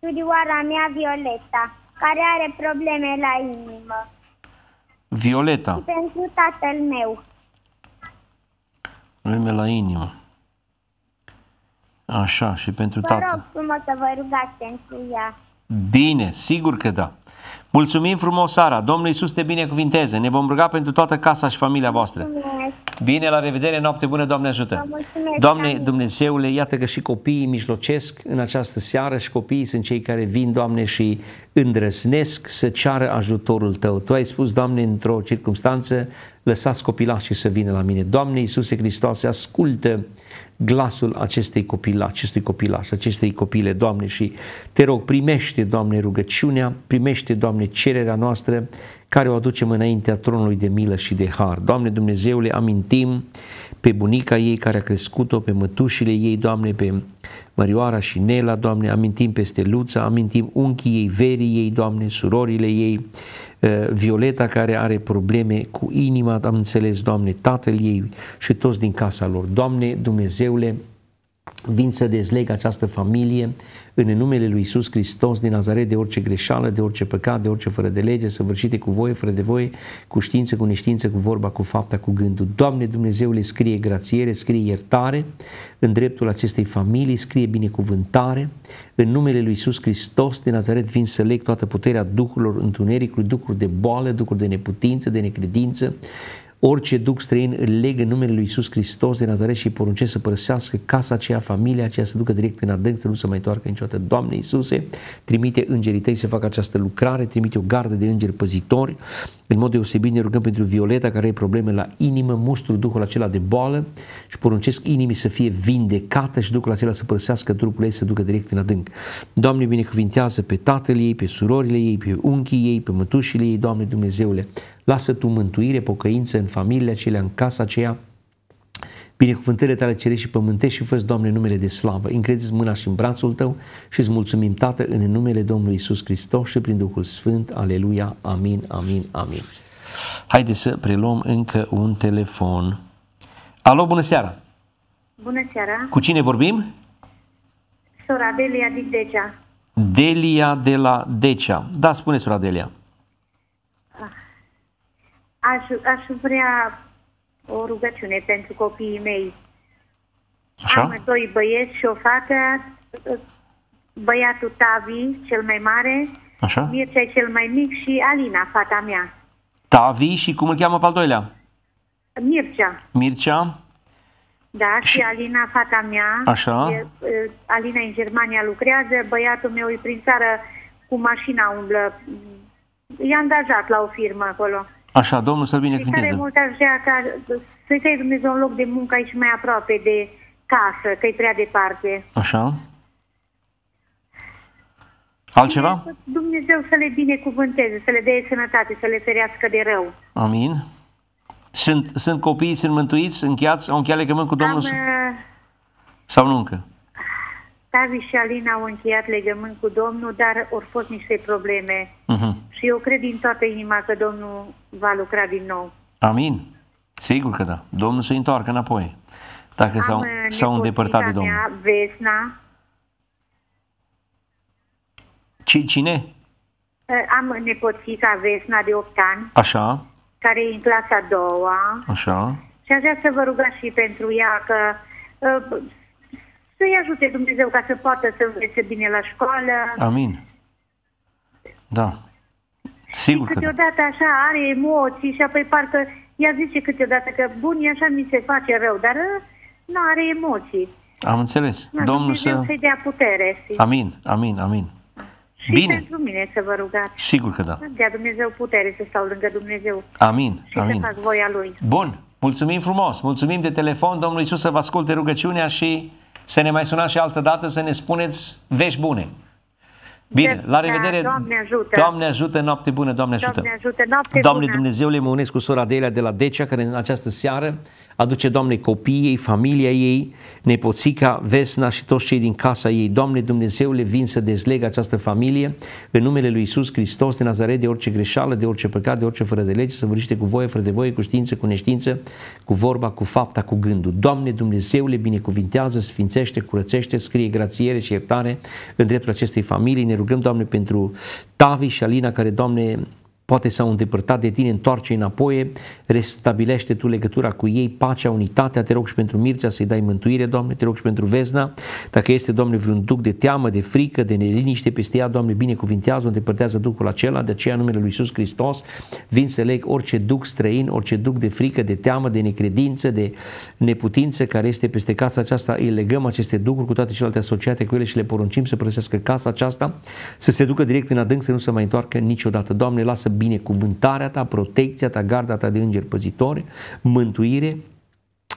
surioara mea, Violeta, care are probleme la inimă. Violeta. Și pentru tatăl meu. Probleme la inimă. Așa, și pentru Vă tatăl. Vă rog frumos să vă rugați pentru ea. Bine, sigur că da. Mulțumim frumos, Sara. Domnul Iisus te binecuvinteze. Ne vom ruga pentru toată casa și familia voastră. Mulțumesc. Bine, la revedere, noapte bună, Doamne ajută. Mulțumesc, Doamne, Dumnezeule, iată că și copiii mijlocesc în această seară și copiii sunt cei care vin, Doamne, și îndrăznesc să ceară ajutorul Tău. Tu ai spus, Doamne, într-o circunstanță, lăsați copilașii să vină la mine. Doamne Iisuse Hristoase, ascultă glasul acestei copil, acestui copilaș, acestei copile, Doamne, și te rog, primește, Doamne, rugăciunea, primește, Doamne, cererea noastră care o aducem înaintea tronului de milă și de har. Doamne Dumnezeule, amintim pe bunica ei care a crescut-o, pe mătușile ei, Doamne, pe Mărioara și Nela, Doamne, amintim peste Luța, amintim unchii ei, verii ei, Doamne, surorile ei, Violeta care are probleme cu inima, am înțeles, Doamne, tatăl ei și toți din casa lor. Doamne, Dumnezeule, vin să dezleg această familie în numele lui Isus Hristos din Nazaret de orice greșeală, de orice păcat, de orice fără de lege, săvârșite cu voie, fără de voie, cu știință, cu neștiință, cu vorba, cu fapta, cu gândul. Doamne Dumnezeule, scrie grațiere, scrie iertare în dreptul acestei familii, scrie binecuvântare. În numele lui Isus Hristos din Nazaret vin să leg toată puterea duhurilor întunericului, duhuri de boală, duhuri de neputință, de necredință, Orice duc străin îl leg în numele lui Isus Hristos de Nazaret și îi poruncesc să părăsească casa aceea, familia aceea, să ducă direct în adânc, să nu se mai întoarcă niciodată. Doamne Iisuse, trimite îngerii tăi să facă această lucrare, trimite o gardă de îngeri păzitori. În mod deosebit ne rugăm pentru Violeta care are probleme la inimă, mustru duhul acela de boală și poruncesc inimii să fie vindecată și duhul acela să părăsească trupul ei, să ducă direct în adânc. Doamne, binecuvintează pe tatăl ei, pe surorile ei, pe unchii ei, pe mătușile ei, Doamne Dumnezeule, Lasă tu mântuire, pocăință în familia acelea, în casa aceea, binecuvântările tale cerești și pământești și fă Doamne, numele de slavă. Încredeți mâna și în brațul tău și îți mulțumim, Tată, în numele Domnului Isus Hristos și prin Duhul Sfânt. Aleluia. Amin, amin, amin. Haideți să preluăm încă un telefon. Alo, bună seara! Bună seara! Cu cine vorbim? Sora Delia din Decea. Delia de la Decea. Da, spune sora Delia aș, aș vrea o rugăciune pentru copiii mei. Așa? Am doi băieți și o fată, băiatul Tavi, cel mai mare, Așa? Mircea e cel mai mic și Alina, fata mea. Tavi și cum îl cheamă pe al doilea? Mircea. Mircea? Da, și, și Alina, fata mea. Așa. E, e, Alina în Germania lucrează, băiatul meu e prin țară cu mașina umblă. E angajat la o firmă acolo. Așa, Domnul să-l binecuvinteze. Tare mult aș vrea ca să-i dai Dumnezeu un loc de muncă aici mai aproape de casă, că e prea departe. Așa. Altceva? Dumnezeu să le binecuvânteze, să le dea sănătate, să le ferească de rău. Amin. Sunt, sunt copiii, sunt mântuiți, încheiați, au încheiat legământ cu Domnul? Am, uh, sau nu încă? Tavi și Alina au încheiat legământ cu Domnul, dar au fost niște probleme. Uh-huh. Și eu cred din toată inima că Domnul va lucra din nou. Amin. Sigur că da. Domnul se întoarcă înapoi. Dacă Am uh, s-au, s-au îndepărtat de Domnul. Mea, Vesna. Ci, cine? Uh, am nepoțica Vesna de 8 ani. Așa. Care e în clasa a doua. Așa. Și aș vrea să vă rugați și pentru ea că uh, să-i ajute Dumnezeu ca să poată să învețe bine la școală. Amin. Da. Sigur și da. câteodată da. așa are emoții și apoi parcă ea zice câteodată că bun, e așa mi se face rău, dar ă, nu are emoții. Am înțeles. Da, Domnul să... să dea putere. Simt. Amin, amin, amin. Și Bine. pentru mine să vă rugați. Sigur că da. dea Dumnezeu putere să stau lângă Dumnezeu. Amin, și amin. să fac voia Lui. Bun. Mulțumim frumos, mulțumim de telefon, Domnul Iisus să vă asculte rugăciunea și să ne mai sunați și altă dată să ne spuneți vești bune. Bine, la revedere. Da, Doamne ajută. Doamne ajută, noapte bună, Doamne ajută. Doamne ajută, noapte Doamne bună. Dumnezeule, mă unesc cu sora Delia de la Decea, care în această seară Aduce, Doamne, copiii ei, familia ei, nepoțica, Vesna și toți cei din casa ei. Doamne Dumnezeule, vin să dezleg această familie în numele lui Isus Hristos de Nazaret de orice greșeală, de orice păcat, de orice fără de lege, să vârșite cu voie, fără de voie, cu știință, cu neștiință, cu vorba, cu fapta, cu gândul. Doamne Dumnezeule, binecuvintează, sfințește, curățește, scrie grațiere și iertare în dreptul acestei familii. Ne rugăm, Doamne, pentru Tavi și Alina, care, Doamne, poate s-au îndepărtat de tine, întoarce înapoi, restabilește tu legătura cu ei, pacea, unitatea, te rog și pentru Mircea să-i dai mântuire, Doamne, te rog și pentru Vesna, dacă este, Doamne, vreun duc de teamă, de frică, de neliniște peste ea, Doamne, binecuvintează, îndepărtează ducul acela, de aceea numele Lui Iisus Hristos, vin să leg orice duc străin, orice duc de frică, de teamă, de necredință, de neputință care este peste casa aceasta, îi legăm aceste ducuri cu toate celelalte asociate cu ele și le poruncim să părăsească casa aceasta, să se ducă direct în adânc, să nu se mai întoarcă niciodată. Doamne, lasă binecuvântarea ta, protecția ta, garda ta de îngeri păzitori, mântuire,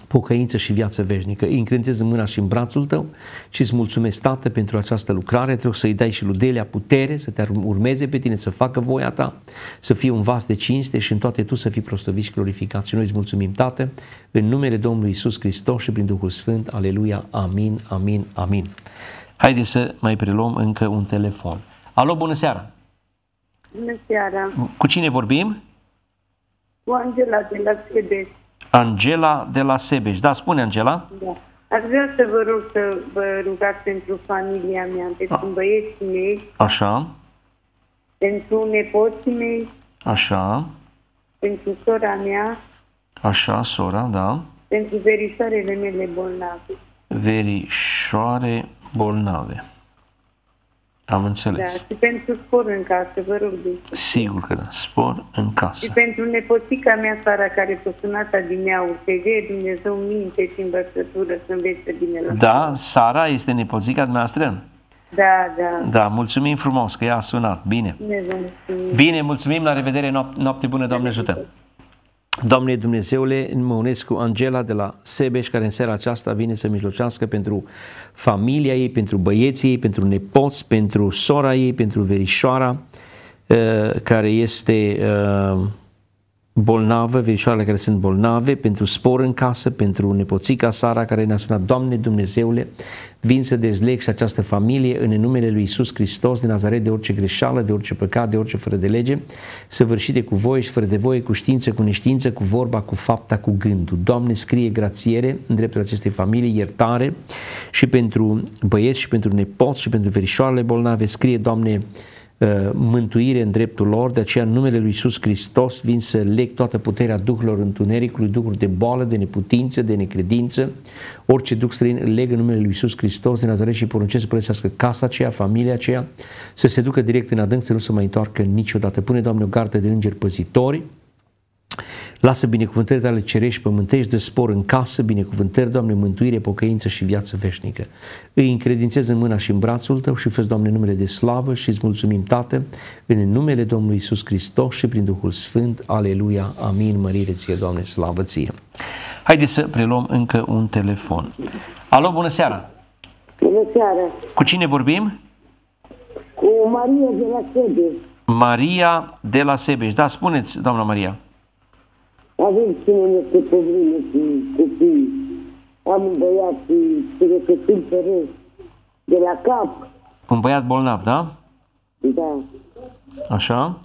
pocăință și viață veșnică. Îi încrânțez în mâna și în brațul tău și îți mulțumesc, Tată, pentru această lucrare. Trebuie să-i dai și lui Delia putere, să te urmeze pe tine, să facă voia ta, să fii un vas de cinste și în toate tu să fii prostovit și glorificat. Și noi îți mulțumim, Tată, în numele Domnului Isus Hristos și prin Duhul Sfânt. Aleluia, amin, amin, amin. Haideți să mai preluăm încă un telefon. Alo, bună seara! Bună seara. Cu cine vorbim? Cu Angela de la Sebeș. Angela de la Sebeș. Da, spune Angela. Da. Aș vrea să vă rog să vă rugați pentru familia mea, pentru băieții mei. Așa. Pentru nepoții mei. Așa. Pentru sora mea. Așa, sora, da. Pentru verișoarele mele bolnave. Verișoare bolnave. Am înțeles. Da, și pentru spor în casă, vă rog. Deci. Sigur că da, spor în casă. Și pentru nepoțica mea, Sara, care s-a sunat adineauri, că vei Dumnezeu minte și învățătură să învețe bine la Da, Sara este nepoțica noastră. Da, da. Da, mulțumim frumos că ea a sunat. Bine. Bine, mulțumim. La revedere, noapte bună, Doamne ajută. Doamne Dumnezeule, mă unesc cu Angela de la Sebeș, care în seara aceasta vine să mijlocească pentru familia ei, pentru băieții ei, pentru nepoți, pentru sora ei, pentru verișoara, uh, care este uh, bolnavă, verișoarele care sunt bolnave, pentru spor în casă, pentru nepoțica Sara care ne-a sunat, Doamne Dumnezeule, vin să dezleg și această familie în numele Lui Isus Hristos din Nazaret de orice greșeală, de orice păcat, de orice fără de lege, săvârșite cu voi și fără de voie, cu știință, cu neștiință, cu vorba, cu fapta, cu gândul. Doamne, scrie grațiere în dreptul acestei familii, iertare și pentru băieți și pentru nepoți și pentru verișoarele bolnave, scrie, Doamne, Uh, mântuire în dreptul lor, de aceea în numele Lui Iisus Hristos vin să leg toată puterea Duhurilor Întunericului, Duhuri de boală, de neputință, de necredință, orice Duh străin leg în numele Lui Iisus Hristos din Nazaret și poruncesc să părăsească casa aceea, familia aceea, să se ducă direct în adânc, să nu se mai întoarcă niciodată. Pune, Doamne, o gardă de îngeri păzitori, Lasă binecuvântări tale cerești, pământești de spor în casă, binecuvântări, Doamne, mântuire, pocăință și viață veșnică. Îi încredințez în mâna și în brațul Tău și fă Doamne, numele de slavă și îți mulțumim, Tată, în numele Domnului Isus Hristos și prin Duhul Sfânt. Aleluia, amin, mărire ție, Doamne, slavă ție. Haideți să preluăm încă un telefon. Alo, bună seara! Bună seara! Cu cine vorbim? Cu Maria de la Sebeș. Maria de la Sebeș. Da, spuneți, doamna Maria. Avem cine probleme cu copii. Am un băiat și se care pe rest. de la cap. Un băiat bolnav, da? Da. Așa.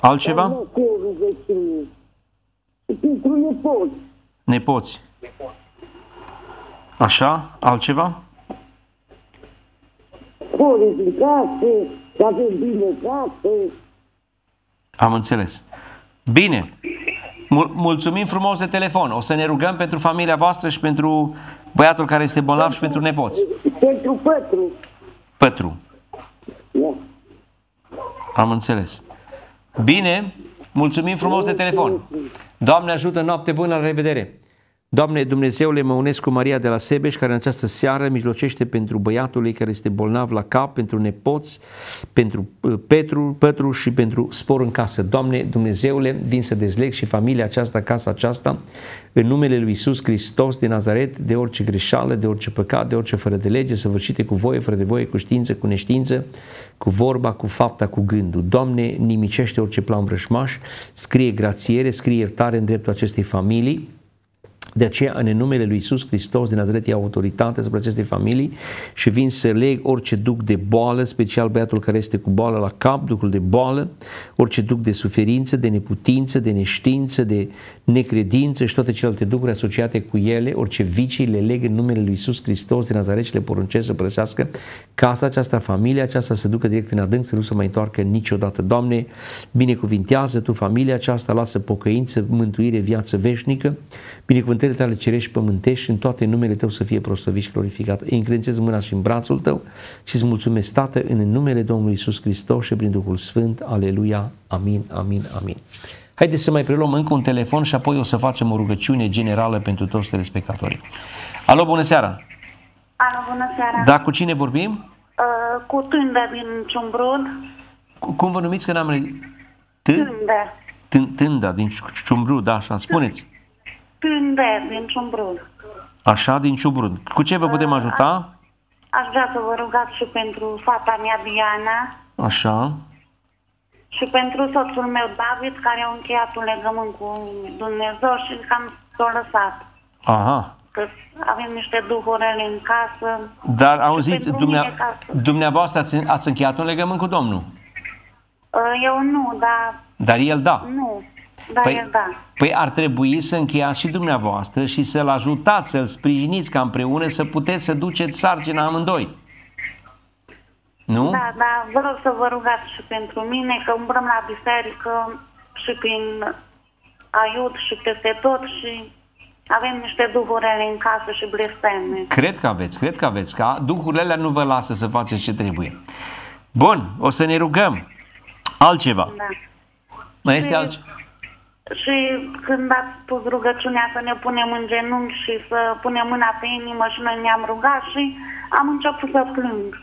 Altceva? Pentru nepoți. Nepoți. Așa, altceva? Pori din casă, să avem bine casă. Am înțeles. Bine, mulțumim frumos de telefon. O să ne rugăm pentru familia voastră și pentru băiatul care este bolnav și pentru nepoți. Pentru Pătru. Pătru. Da. Am înțeles. Bine, mulțumim frumos de telefon. Doamne ajută, noapte bună, la revedere! Doamne Dumnezeule, mă unesc cu Maria de la Sebeș, care în această seară mijlocește pentru băiatul ei care este bolnav la cap, pentru nepoți, pentru uh, Petru, Petru și pentru spor în casă. Doamne Dumnezeule, vin să dezleg și familia aceasta, casa aceasta, în numele Lui Isus Hristos din Nazaret, de orice greșeală, de orice păcat, de orice fără de lege, să săvârșite cu voie, fără de voie, cu știință, cu neștiință, cu vorba, cu fapta, cu gândul. Doamne, nimicește orice plan vrășmaș, scrie grațiere, scrie iertare în dreptul acestei familii, de aceea, în numele lui Isus Hristos din Nazaret, iau autoritate asupra acestei familii și vin să leg orice duc de boală, special băiatul care este cu boală la cap, ducul de boală, orice duc de suferință, de neputință, de neștiință, de necredință și toate celelalte ducuri asociate cu ele, orice vicii le leg în numele lui Isus Hristos din Nazaret și le poruncesc să părăsească casa aceasta, familia aceasta, să ducă direct în adânc, să nu se mai întoarcă niciodată. Doamne, binecuvintează Tu familia aceasta, lasă pocăință, mântuire, viață veșnică, Binecuvântează puterile tale cerești pământești și în toate numele tău să fie prostovit și glorificat. Îi încredințez mâna și în brațul tău și îți mulțumesc, Tată, în numele Domnului Isus Hristos și prin Duhul Sfânt. Aleluia. Amin, amin, amin. Haideți să mai preluăm încă un telefon și apoi o să facem o rugăciune generală pentru toți telespectatorii. Alo, bună seara! Alo, bună seara! Da, cu cine vorbim? Uh, cu Tânde din Ciumbrun. Cum vă numiți că n-am... Tânde. Tânda. din Ciumbru, da, așa, spuneți. Tândea din Ciumbrud. Așa, din Ciumbrud. Cu ce vă putem ajuta? Aș vrea să vă rugați și pentru fata mea, Diana. Așa. Și pentru soțul meu, David, care a încheiat un legământ cu Dumnezeu și cam s-a lăsat. Aha. Că avem niște duhurile în casă. Dar auziți, dumnea, dumneavoastră ați, ați încheiat un legământ cu Domnul? Eu nu, dar... Dar el da? Nu. Da, păi, da. păi ar trebui să încheiați și dumneavoastră și să-l ajutați, să-l sprijiniți ca împreună să puteți să duceți sarcina amândoi. Nu? Da, da, vă rog să vă rugați și pentru mine că umbrăm la biserică și prin aiut și peste tot și avem niște duhurile în casă și blesteme. Cred că aveți, cred că aveți, că duhurile alea nu vă lasă să faceți ce trebuie. Bun, o să ne rugăm. Altceva. Da. Mai este păi, altceva? și când ați spus rugăciunea să ne punem în genunchi și să punem mâna pe inimă și noi ne-am rugat și am început să plâng.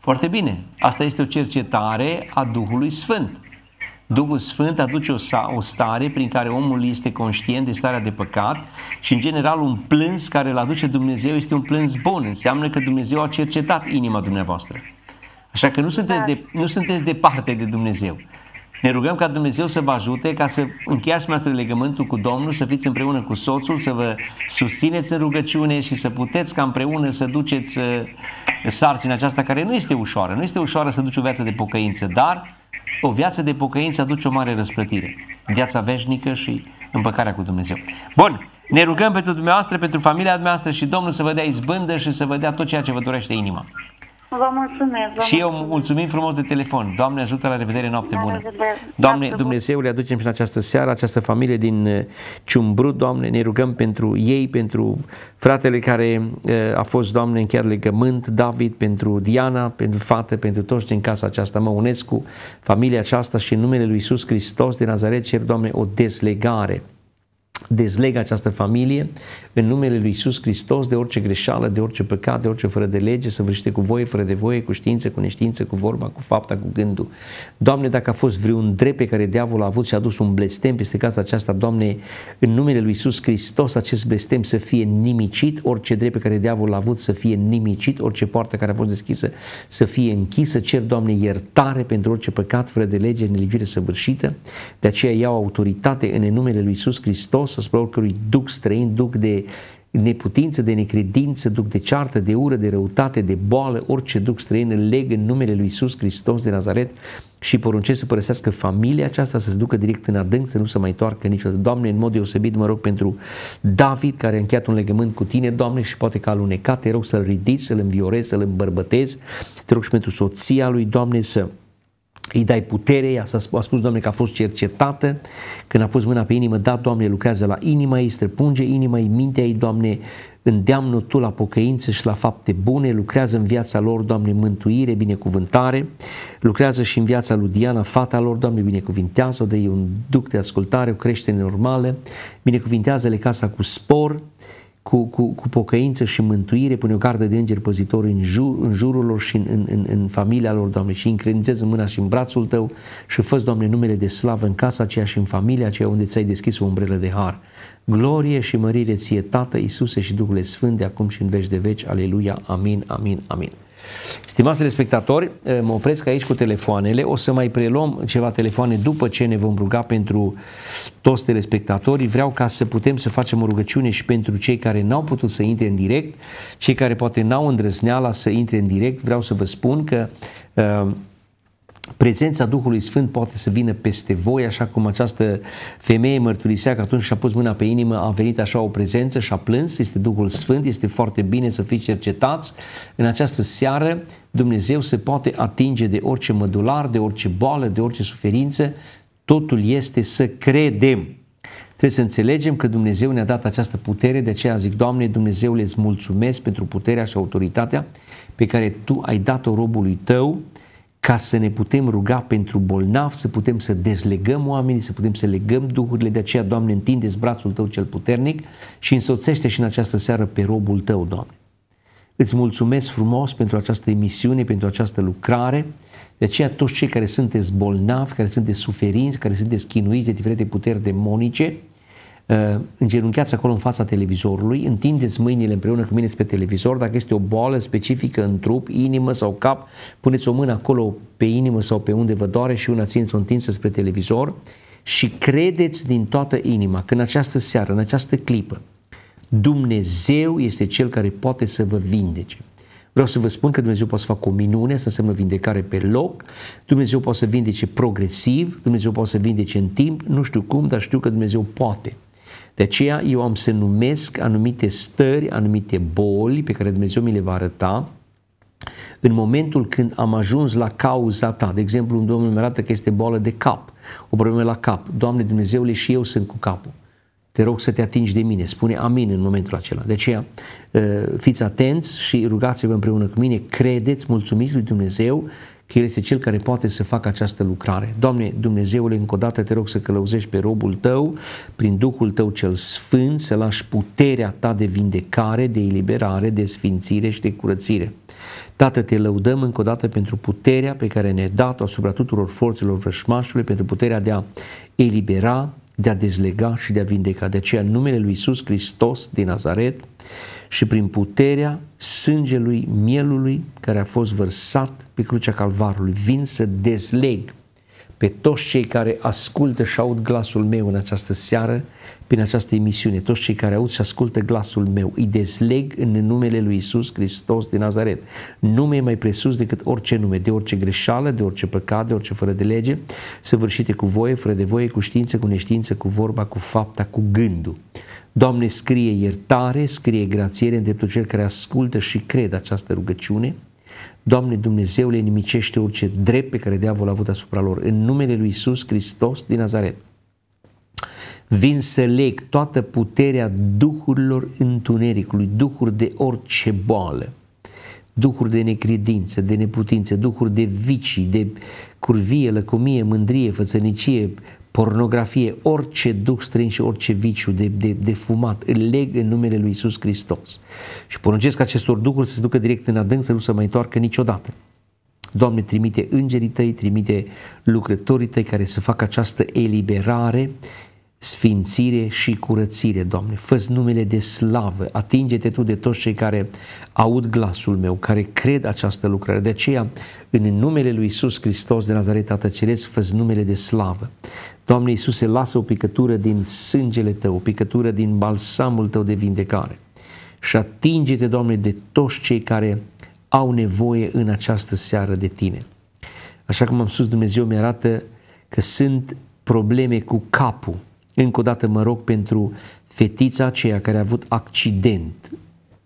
Foarte bine. Asta este o cercetare a Duhului Sfânt. Duhul Sfânt aduce o, o stare prin care omul este conștient de starea de păcat și, în general, un plâns care îl aduce Dumnezeu este un plâns bun. Înseamnă că Dumnezeu a cercetat inima dumneavoastră. Așa că nu sunteți, da. de, nu sunteți departe de Dumnezeu. Ne rugăm ca Dumnezeu să vă ajute ca să încheiați noastră legământul cu Domnul, să fiți împreună cu soțul, să vă susțineți în rugăciune și să puteți ca împreună să duceți uh, sarcina aceasta care nu este ușoară. Nu este ușoară să duci o viață de pocăință, dar o viață de pocăință aduce o mare răsplătire. Viața veșnică și împăcarea cu Dumnezeu. Bun, ne rugăm pentru dumneavoastră, pentru familia dumneavoastră și Domnul să vă dea izbândă și să vă dea tot ceea ce vă dorește inima. Vă mulțumesc. Vă și eu mulțumim frumos de telefon. Doamne ajută, la revedere, noapte bună. Doamne, Dumnezeu le aducem și în această seară, această familie din uh, Ciumbru, Doamne, ne rugăm pentru ei, pentru fratele care uh, a fost, Doamne, chiar legământ, David, pentru Diana, pentru fată, pentru toți din casa aceasta, mă unesc cu familia aceasta și în numele Lui Iisus Hristos din Nazaret cer, Doamne, o deslegare dezleg această familie în numele Lui Iisus Hristos de orice greșeală, de orice păcat, de orice fără de lege, să vârște cu voie, fără de voie, cu știință, cu neștiință, cu vorba, cu fapta, cu gândul. Doamne, dacă a fost vreun drept pe care diavolul a avut și a dus un blestem peste casa aceasta, Doamne, în numele Lui Iisus Hristos acest blestem să fie nimicit, orice drept pe care diavolul a avut să fie nimicit, orice poartă care a fost deschisă să fie închisă, cer, Doamne, iertare pentru orice păcat, fără de lege, neligire săvârșită. De aceea iau autoritate în numele Lui Iisus Hristos dureros asupra oricărui duc străin, duc de neputință, de necredință, duc de ceartă, de ură, de răutate, de boală, orice duc străin îl leg în numele lui Isus Hristos de Nazaret și poruncesc să părăsească familia aceasta, să se ducă direct în adânc, să nu se mai întoarcă niciodată. Doamne, în mod deosebit mă rog pentru David care a încheiat un legământ cu tine, Doamne, și poate că a alunecat, te rog să-l ridici, să-l înviorezi, să-l îmbărbătezi, te rog și pentru soția lui, Doamne, să îi dai putere, s-a spus, Doamne, că a fost cercetată, când a pus mâna pe inimă, da, Doamne, lucrează la inima ei, străpunge inima ei, mintea ei, Doamne, îndeamnă Tu la pocăință și la fapte bune, lucrează în viața lor, Doamne, mântuire, binecuvântare, lucrează și în viața lui Diana, fata lor, Doamne, binecuvintează-o, dă un duc de ascultare, o creștere normală, binecuvintează-le casa cu spor, cu, cu, cu pocăință și mântuire, pune o gardă de îngeri păzitori în, jur, în jurul lor și în, în, în, în familia lor, Doamne, și încredințez în mâna și în brațul Tău și fă Doamne, numele de slavă în casa aceea și în familia aceea unde Ți-ai deschis o umbrelă de har. Glorie și mărire Ție, Tată, Iisuse și Duhul Sfânt, de acum și în veci de veci. Aleluia. Amin, amin, amin. Stimați spectatori, eh, mă opresc aici cu telefoanele, o să mai preluăm ceva telefoane după ce ne vom ruga pentru toți telespectatorii. Vreau ca să putem să facem o rugăciune și pentru cei care n-au putut să intre în direct, cei care poate n-au îndrăzneala să intre în direct. Vreau să vă spun că uh, prezența Duhului Sfânt poate să vină peste voi, așa cum această femeie mărturisea că atunci și-a pus mâna pe inimă, a venit așa o prezență și a plâns, este Duhul Sfânt, este foarte bine să fiți cercetați. În această seară Dumnezeu se poate atinge de orice mădular, de orice boală, de orice suferință, totul este să credem. Trebuie să înțelegem că Dumnezeu ne-a dat această putere, de aceea zic, Doamne, Dumnezeu le mulțumesc pentru puterea și autoritatea pe care Tu ai dat-o robului Tău, ca să ne putem ruga pentru bolnavi, să putem să dezlegăm oamenii, să putem să legăm duhurile. De aceea, Doamne, întinde brațul Tău cel puternic și însoțește și în această seară pe robul Tău, Doamne. Îți mulțumesc frumos pentru această emisiune, pentru această lucrare. De aceea toți cei care sunteți bolnavi, care sunteți suferinți, care sunteți chinuiți de diferite puteri demonice, Eh, îngenunchiați acolo în fața televizorului, întindeți mâinile împreună cu mine pe televizor, dacă este o boală specifică în trup, inimă sau cap, puneți o mână acolo pe inimă sau pe unde vă doare și una țineți-o întinsă spre televizor și credeți din toată inima că în această seară, în această clipă, Dumnezeu este Cel care poate să vă vindece. Vreau să vă spun că Dumnezeu poate să facă o minune, asta înseamnă vindecare pe loc, Dumnezeu poate să vindece progresiv, Dumnezeu poate să vindece în timp, nu știu cum, dar știu că Dumnezeu poate. De aceea eu am să numesc anumite stări, anumite boli pe care Dumnezeu mi le va arăta în momentul când am ajuns la cauza ta. De exemplu, un domnul mi arată că este boală de cap, o problemă la cap. Doamne Dumnezeule, și eu sunt cu capul te rog să te atingi de mine, spune amin în momentul acela. De aceea, uh, fiți atenți și rugați-vă împreună cu mine, credeți, mulțumiți lui Dumnezeu că El este Cel care poate să facă această lucrare. Doamne Dumnezeule, încă o dată te rog să călăuzești pe robul Tău, prin Duhul Tău cel Sfânt, să lași puterea Ta de vindecare, de eliberare, de sfințire și de curățire. Tată, te lăudăm încă o dată pentru puterea pe care ne-ai dat-o asupra tuturor forțelor vrășmașului, pentru puterea de a elibera, de a dezlega și de a vindeca. De aceea, în numele Lui Iisus Hristos din Nazaret, și prin puterea sângelui mielului care a fost vărsat pe crucea Calvarului. Vin să dezleg pe toți cei care ascultă și aud glasul meu în această seară, prin această emisiune, toți cei care aud și ascultă glasul meu, îi dezleg în numele lui Isus Hristos din Nazaret. Nume mai presus decât orice nume, de orice greșeală, de orice păcat, de orice fără de lege, săvârșite cu voie, fără de voie, cu știință, cu neștiință, cu vorba, cu fapta, cu gândul. Doamne, scrie iertare, scrie grațiere în dreptul cel care ascultă și crede această rugăciune. Doamne Dumnezeu le nimicește orice drept pe care diavolul a avut asupra lor. În numele lui Isus Hristos din Nazaret. Vin să leg toată puterea duhurilor întunericului, duhuri de orice boală, duhuri de necredință, de neputință, duhuri de vicii, de curvie, lăcomie, mândrie, fățănicie, pornografie, orice duc străin și orice viciu de, de, de fumat, îl leg în numele lui Isus Hristos. Și poruncesc acestor ducuri să se ducă direct în adânc, să nu se mai întoarcă niciodată. Doamne, trimite îngerii tăi, trimite lucrătorii tăi care să facă această eliberare, sfințire și curățire, Doamne. fă numele de slavă, atinge-te Tu de toți cei care aud glasul meu, care cred această lucrare. De aceea, în numele Lui Isus Hristos de Nazaret, Tată Ceresc, fă numele de slavă. Doamne Iisuse, lasă o picătură din sângele Tău, o picătură din balsamul Tău de vindecare și atinge-te, Doamne, de toți cei care au nevoie în această seară de Tine. Așa cum am spus, Dumnezeu mi arată că sunt probleme cu capul. Încă o dată mă rog pentru fetița aceea care a avut accident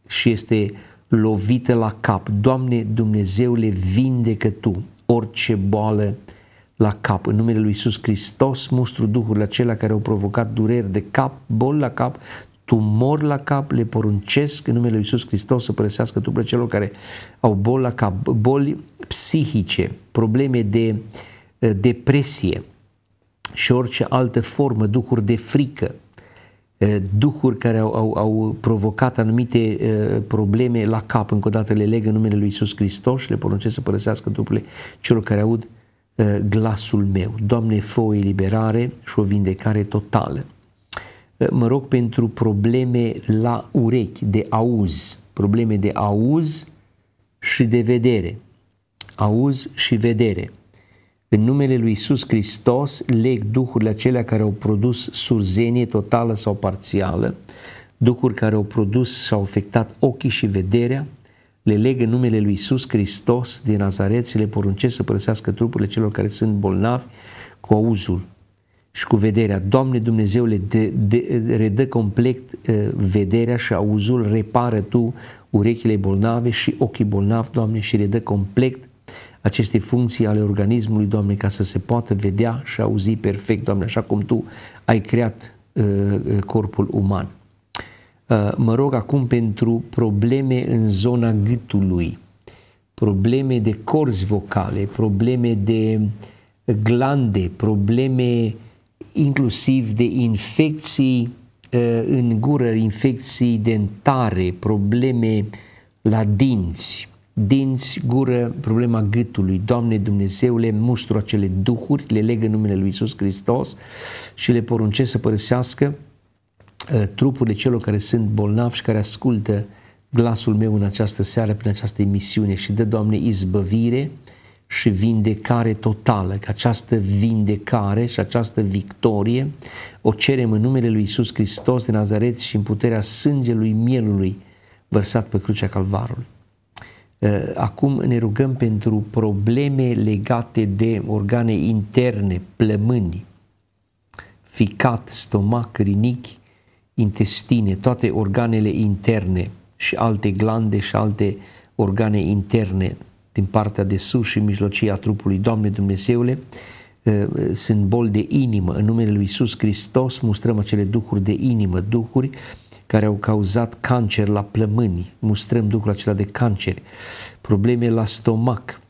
și este lovită la cap. Doamne Dumnezeule, vindecă Tu orice boală uh, la cap. În numele Lui Iisus Hristos mustru duhurile acelea care au provocat dureri de cap, bol la cap, tumor la cap, le poruncesc în numele Lui Iisus Hristos să părăsească tuturor celor care au bol la cap, boli psihice, probleme de eh, depresie și orice altă formă, duhuri de frică, eh, duhuri care au, au, au provocat anumite eh, probleme la cap, încă o dată le leg în numele Lui Iisus Hristos și le poruncesc să părăsească trupurile celor care aud Ă, glasul meu. Doamne, fă o eliberare și o vindecare totală. Ă, mă rog pentru probleme la urechi, de auz, probleme de auz și de vedere, auz și vedere. În numele lui Isus Hristos leg duhurile acelea care au produs surzenie totală sau parțială, duhuri care au produs și au afectat ochii și vederea, le leg în numele lui Iisus Hristos din Nazaret și le poruncesc să părăsească trupurile celor care sunt bolnavi cu auzul și cu vederea. Doamne Dumnezeu le de, de, redă complet uh, vederea și auzul, repară Tu urechile bolnave și ochii bolnavi, Doamne, și redă complet aceste funcții ale organismului, Doamne, ca să se poată vedea și auzi perfect, Doamne, așa cum Tu ai creat uh, corpul uman. Uh, mă rog acum pentru probleme în zona gâtului, probleme de corzi vocale, probleme de glande, probleme inclusiv de infecții uh, în gură, infecții dentare, probleme la dinți, dinți, gură, problema gâtului. Doamne Dumnezeule, mustru acele duhuri, le leg în numele Lui Iisus Hristos și le poruncesc să părăsească Uh, trupurile celor care sunt bolnavi și care ascultă glasul meu în această seară, prin această emisiune și dă, Doamne, izbăvire și vindecare totală, că această vindecare și această victorie o cerem în numele Lui Isus Hristos de Nazaret și în puterea sângelui mielului vărsat pe crucea Calvarului. Uh, acum ne rugăm pentru probleme legate de organe interne, plămâni, ficat, stomac, rinichi, intestine, toate organele interne și alte glande și alte organe interne din partea de sus și mijlocia trupului. Doamne Dumnezeule, ă, sunt boli de inimă. În numele Lui Iisus Hristos mustrăm acele duhuri de inimă, duhuri care au cauzat cancer la plămâni, mustrăm duhul acela de cancer, probleme la stomac,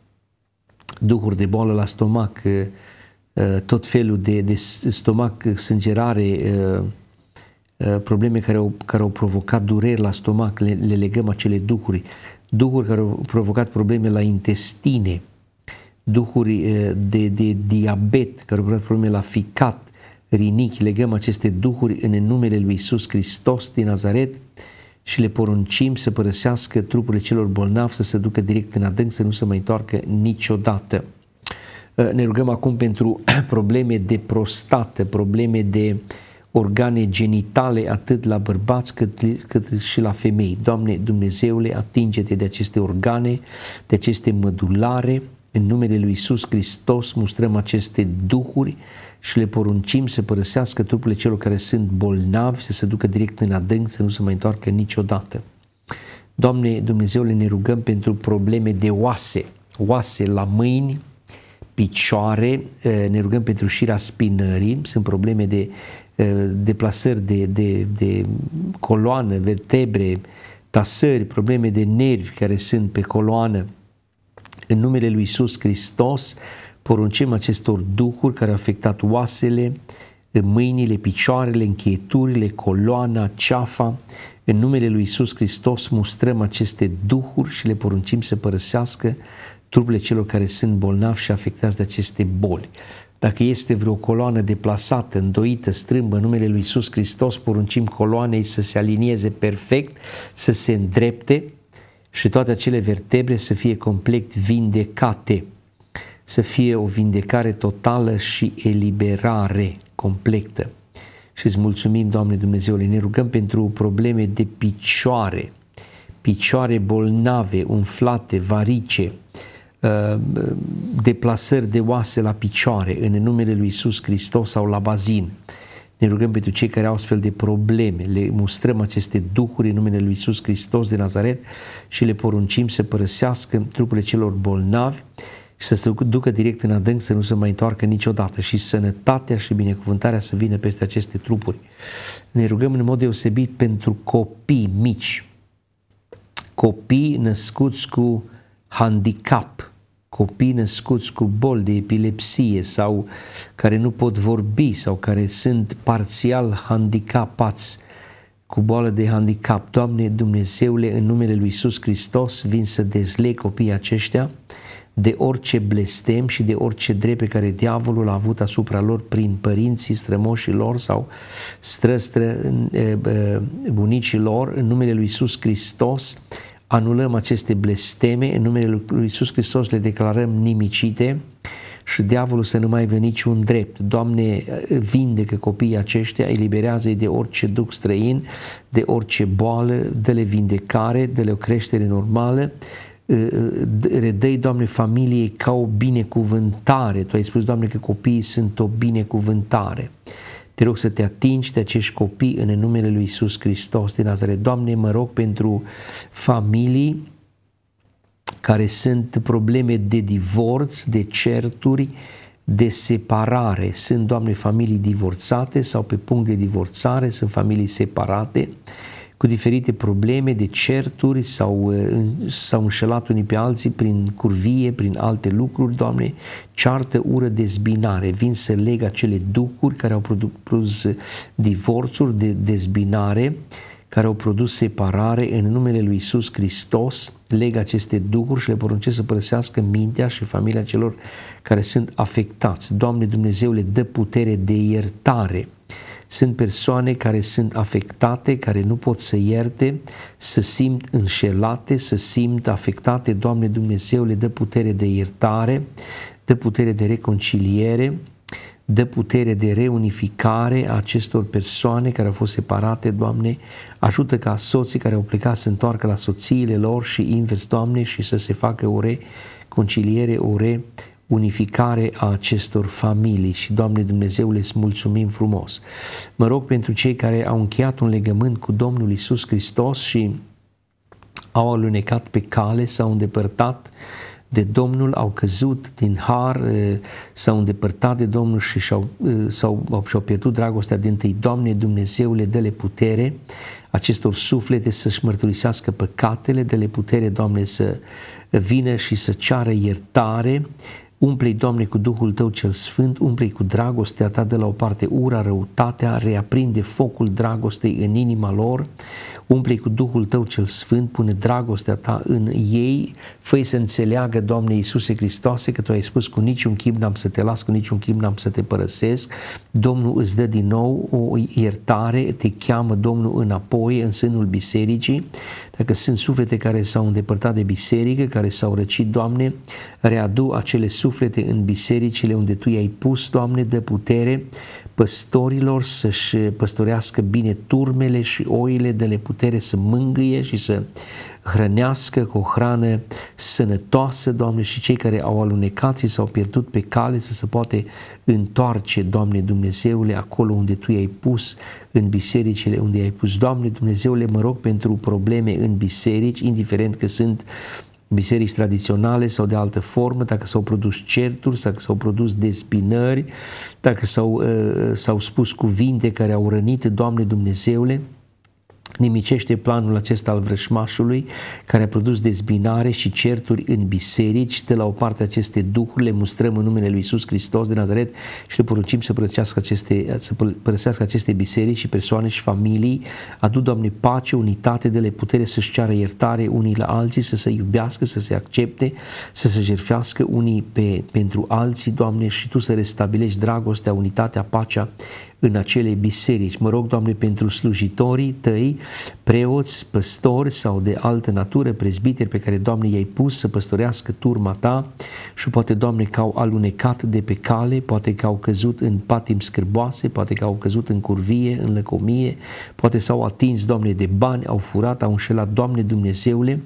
duhuri de boală la stomac, ă, ă, tot felul de, de stomac, sângerare, Eh, probleme care au, care au provocat dureri la stomac, le, le legăm acele duhuri, duhuri care au provocat probleme la intestine, duhuri eh, de, de diabet care au provocat probleme la ficat, rinichi, legăm aceste duhuri în numele lui Isus Hristos din Nazaret și le poruncim să părăsească trupurile celor bolnavi, să se ducă direct în adânc, să nu se mai întoarcă niciodată. Eh, ne rugăm acum pentru *clears throat* probleme de prostată, probleme de uh, organe genitale atât la bărbați cât, cât și la femei. Doamne Dumnezeule, atinge-te de aceste organe, de aceste mădulare, în numele Lui Isus Hristos mustrăm aceste duhuri și le poruncim să părăsească trupurile celor care sunt bolnavi, să se ducă direct în adânc, să nu se mai întoarcă niciodată. Doamne Dumnezeule, ne rugăm pentru probleme de oase, oase la mâini, picioare, eh, ne rugăm pentru șirea spinării, sunt probleme de Eh, deplasări de, de, de coloană, vertebre, tasări, probleme de nervi care sunt pe coloană. În numele lui Iisus Hristos poruncem acestor duhuri care au afectat oasele, mâinile, picioarele, încheieturile, coloana, ceafa. În numele lui Iisus Hristos mustrăm aceste duhuri și le poruncim să părăsească trupurile celor care sunt bolnavi și afectați de aceste boli. Dacă este vreo coloană deplasată, îndoită, strâmbă în numele lui Iisus Hristos, poruncim coloanei să se alinieze perfect, să se îndrepte și toate acele vertebre să fie complet vindecate, să fie o vindecare totală și eliberare completă. Și îți mulțumim, Doamne Dumnezeule, ne rugăm pentru probleme de picioare, picioare bolnave, umflate, varice, Uh, deplasări de oase la picioare în numele lui Isus Hristos sau la bazin. Ne rugăm pentru cei care au astfel de probleme, le mustrăm aceste duhuri în numele lui Isus Hristos de Nazaret și le poruncim să părăsească trupurile celor bolnavi și să se ducă direct în adânc, să nu se mai întoarcă niciodată și sănătatea și binecuvântarea să vină peste aceste trupuri. Ne rugăm în mod deosebit pentru copii mici, copii născuți cu uh, handicap, copii născuți cu boli de epilepsie sau care nu pot vorbi sau care sunt parțial handicapați cu boală de handicap. Doamne Dumnezeule, în numele Lui Iisus Hristos vin să dezleg copiii aceștia de orice blestem și de orice drept pe care diavolul a avut asupra lor prin părinții strămoșii lor sau străstră bunicii lor, în numele Lui Iisus Hristos, anulăm aceste blesteme, în numele Lui Iisus Hristos le declarăm nimicite și diavolul să nu mai vă niciun drept. Doamne, vindecă copiii aceștia, eliberează-i de orice duc străin, de orice boală, dă-le vindecare, dă-le o creștere normală, redăi, Doamne, familiei ca o binecuvântare. Tu ai spus, Doamne, că copiii sunt o binecuvântare. Te rog să te atingi de acești copii în numele Lui Isus Hristos din Nazaret. Doamne, mă rog pentru familii care sunt probleme de divorț, de certuri, de separare. Sunt, Doamne, familii divorțate sau pe punct de divorțare, sunt familii separate cu diferite probleme de certuri sau uh, s-au înșelat unii pe alții prin curvie, prin alte lucruri, Doamne, ceartă, ură, dezbinare. Vin să leg acele ducuri care au produs uh, divorțuri de dezbinare, care au produs separare în numele lui Isus Hristos, leg aceste duhuri și le poruncesc să părăsească mintea și familia celor care sunt afectați. Doamne Dumnezeule, dă putere de iertare sunt persoane care sunt afectate, care nu pot să ierte, să simt înșelate, să simt afectate. Doamne Dumnezeu le dă putere de iertare, dă putere de reconciliere, dă putere de reunificare a acestor persoane care au fost separate, Doamne, ajută ca soții care au plecat să întoarcă la soțiile lor și invers, Doamne, și să se facă o reconciliere, o, re, unificare a acestor familii și, Doamne Dumnezeu, le mulțumim frumos. Mă rog pentru cei care au încheiat un legământ cu Domnul Isus Hristos și au alunecat pe cale, s-au îndepărtat de Domnul, au căzut din har, s-au îndepărtat de Domnul și și-au, s-au, și-au pierdut dragostea din tâi. Doamne Dumnezeu, le dă-le putere acestor suflete să-și mărturisească păcatele, de le putere, Doamne, să vină și să ceară iertare, umple Doamne, cu Duhul Tău cel Sfânt, umple cu dragostea Ta de la o parte ura, răutatea, reaprinde focul dragostei în inima lor, umple cu Duhul Tău cel Sfânt, pune dragostea Ta în ei, fă să înțeleagă, Doamne Iisuse Hristoase, că Tu ai spus cu niciun chip n-am să te las, cu niciun chip n-am să te părăsesc, Domnul îți dă din nou o iertare, te cheamă Domnul înapoi în sânul bisericii, dacă sunt suflete care s-au îndepărtat de biserică, care s-au răcit, Doamne, readu acele suflete în bisericile unde Tu i-ai pus, Doamne, de putere păstorilor să-și păstorească bine turmele și oile de le putere să mângâie și să hrănească cu o hrană sănătoasă, Doamne, și cei care au alunecat și s-au pierdut pe cale să se poate întoarce, Doamne Dumnezeule, acolo unde Tu i-ai pus, în bisericile unde i-ai pus. Doamne Dumnezeule, mă rog pentru probleme în biserici, indiferent că sunt biserici tradiționale sau de altă formă, dacă s-au produs certuri, dacă s-au produs despinări, dacă s-au, uh, s-au spus cuvinte care au rănit, Doamne Dumnezeule, nimicește planul acesta al vrășmașului care a produs dezbinare și certuri în biserici. De la o parte aceste duhuri le mustrăm în numele lui Isus Hristos de Nazaret și le poruncim să părăsească aceste, să părăsească aceste biserici și persoane și familii. Adu, Doamne, pace, unitate, de le putere să-și ceară iertare unii la alții, să se iubească, să se accepte, să se jerfească unii pe, pentru alții, Doamne, și Tu să restabilești dragostea, unitatea, pacea în acele biserici. Mă rog, Doamne, pentru slujitorii Tăi, preoți, păstori sau de altă natură, prezbiteri pe care, Doamne, i-ai pus să păstorească turma Ta și poate, Doamne, că au alunecat de pe cale, poate că au căzut în patim scârboase, poate că au căzut în curvie, în lăcomie, poate s-au atins, Doamne, de bani, au furat, au înșelat, Doamne Dumnezeule,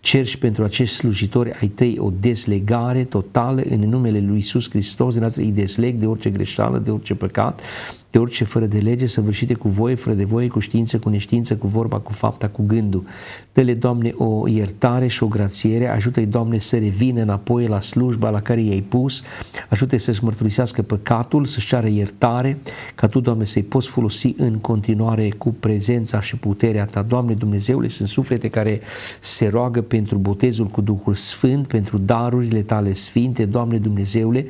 cer și pentru acești slujitori ai tăi o deslegare totală în numele lui Isus Hristos, de îi desleg de orice greșeală, de orice păcat, de orice fără de lege, săvârșite cu voie, fără de voie, cu știință, cu neștiință, cu vorba, cu fapta, cu gândul. Dă-le, Doamne, o iertare și o grațiere, ajută-i, Doamne, să revină înapoi la slujba la care i-ai pus, ajută-i să-și mărturisească păcatul, să-și ceară iertare, ca Tu, Doamne, să-i poți folosi în continuare cu prezența și puterea Ta. Doamne Dumnezeule, sunt suflete care se roagă pentru botezul cu Duhul Sfânt, pentru darurile Tale sfinte, Doamne Dumnezeule,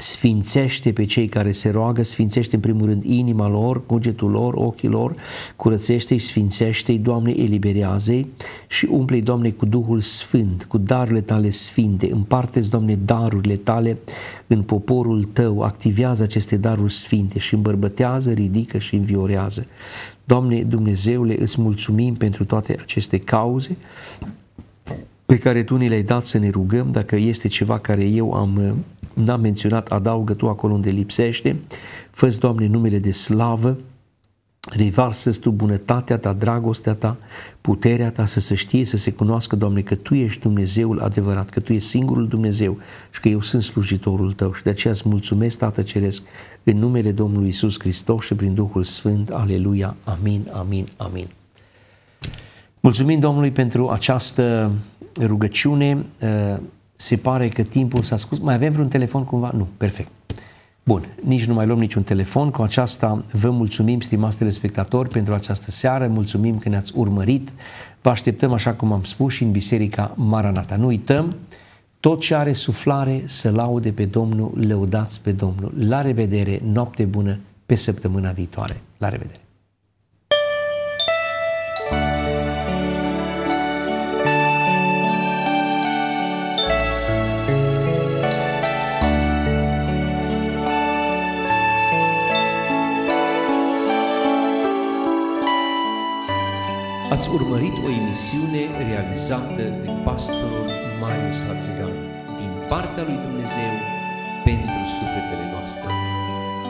sfințește pe cei care se roagă, sfințește în primul rând inima lor, cugetul lor, ochii lor, curățește-i, sfințește-i, Doamne, eliberează-i și umple-i, Doamne, cu Duhul Sfânt, cu darurile tale sfinte, împarte-ți, Doamne, darurile tale în poporul tău, activează aceste daruri sfinte și îmbărbătează, ridică și înviorează. Doamne Dumnezeule, îți mulțumim pentru toate aceste cauze pe care Tu ni le-ai dat să ne rugăm, dacă este ceva care eu am n-am menționat, adaugă tu acolo unde lipsește, fă Doamne, numele de slavă, revarsă tu bunătatea ta, dragostea ta, puterea ta să se știe, să se cunoască, Doamne, că Tu ești Dumnezeul adevărat, că Tu ești singurul Dumnezeu și că eu sunt slujitorul Tău și de aceea îți mulțumesc, Tată Ceresc, în numele Domnului Isus Hristos și prin Duhul Sfânt, aleluia, amin, amin, amin. Mulțumim Domnului pentru această rugăciune se pare că timpul s-a scurs. Mai avem vreun telefon cumva? Nu, perfect. Bun, nici nu mai luăm niciun telefon. Cu aceasta vă mulțumim, stimați telespectatori, pentru această seară. Mulțumim că ne-ați urmărit. Vă așteptăm, așa cum am spus, și în Biserica Maranata. Nu uităm, tot ce are suflare să laude pe Domnul, lăudați pe Domnul. La revedere, noapte bună, pe săptămâna viitoare. La revedere! Ați urmărit o emisiune realizată de pastorul Marius Hațegan din partea lui Dumnezeu pentru sufletele noastre.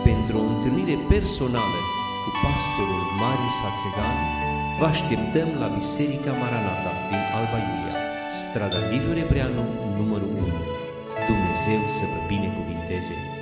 Pentru o întâlnire personală cu pastorul Marius Hațegan, vă așteptăm la Biserica Maranata din Alba Iulia, strada Liviu Rebreanu, numărul 1. Dumnezeu să vă binecuvinteze!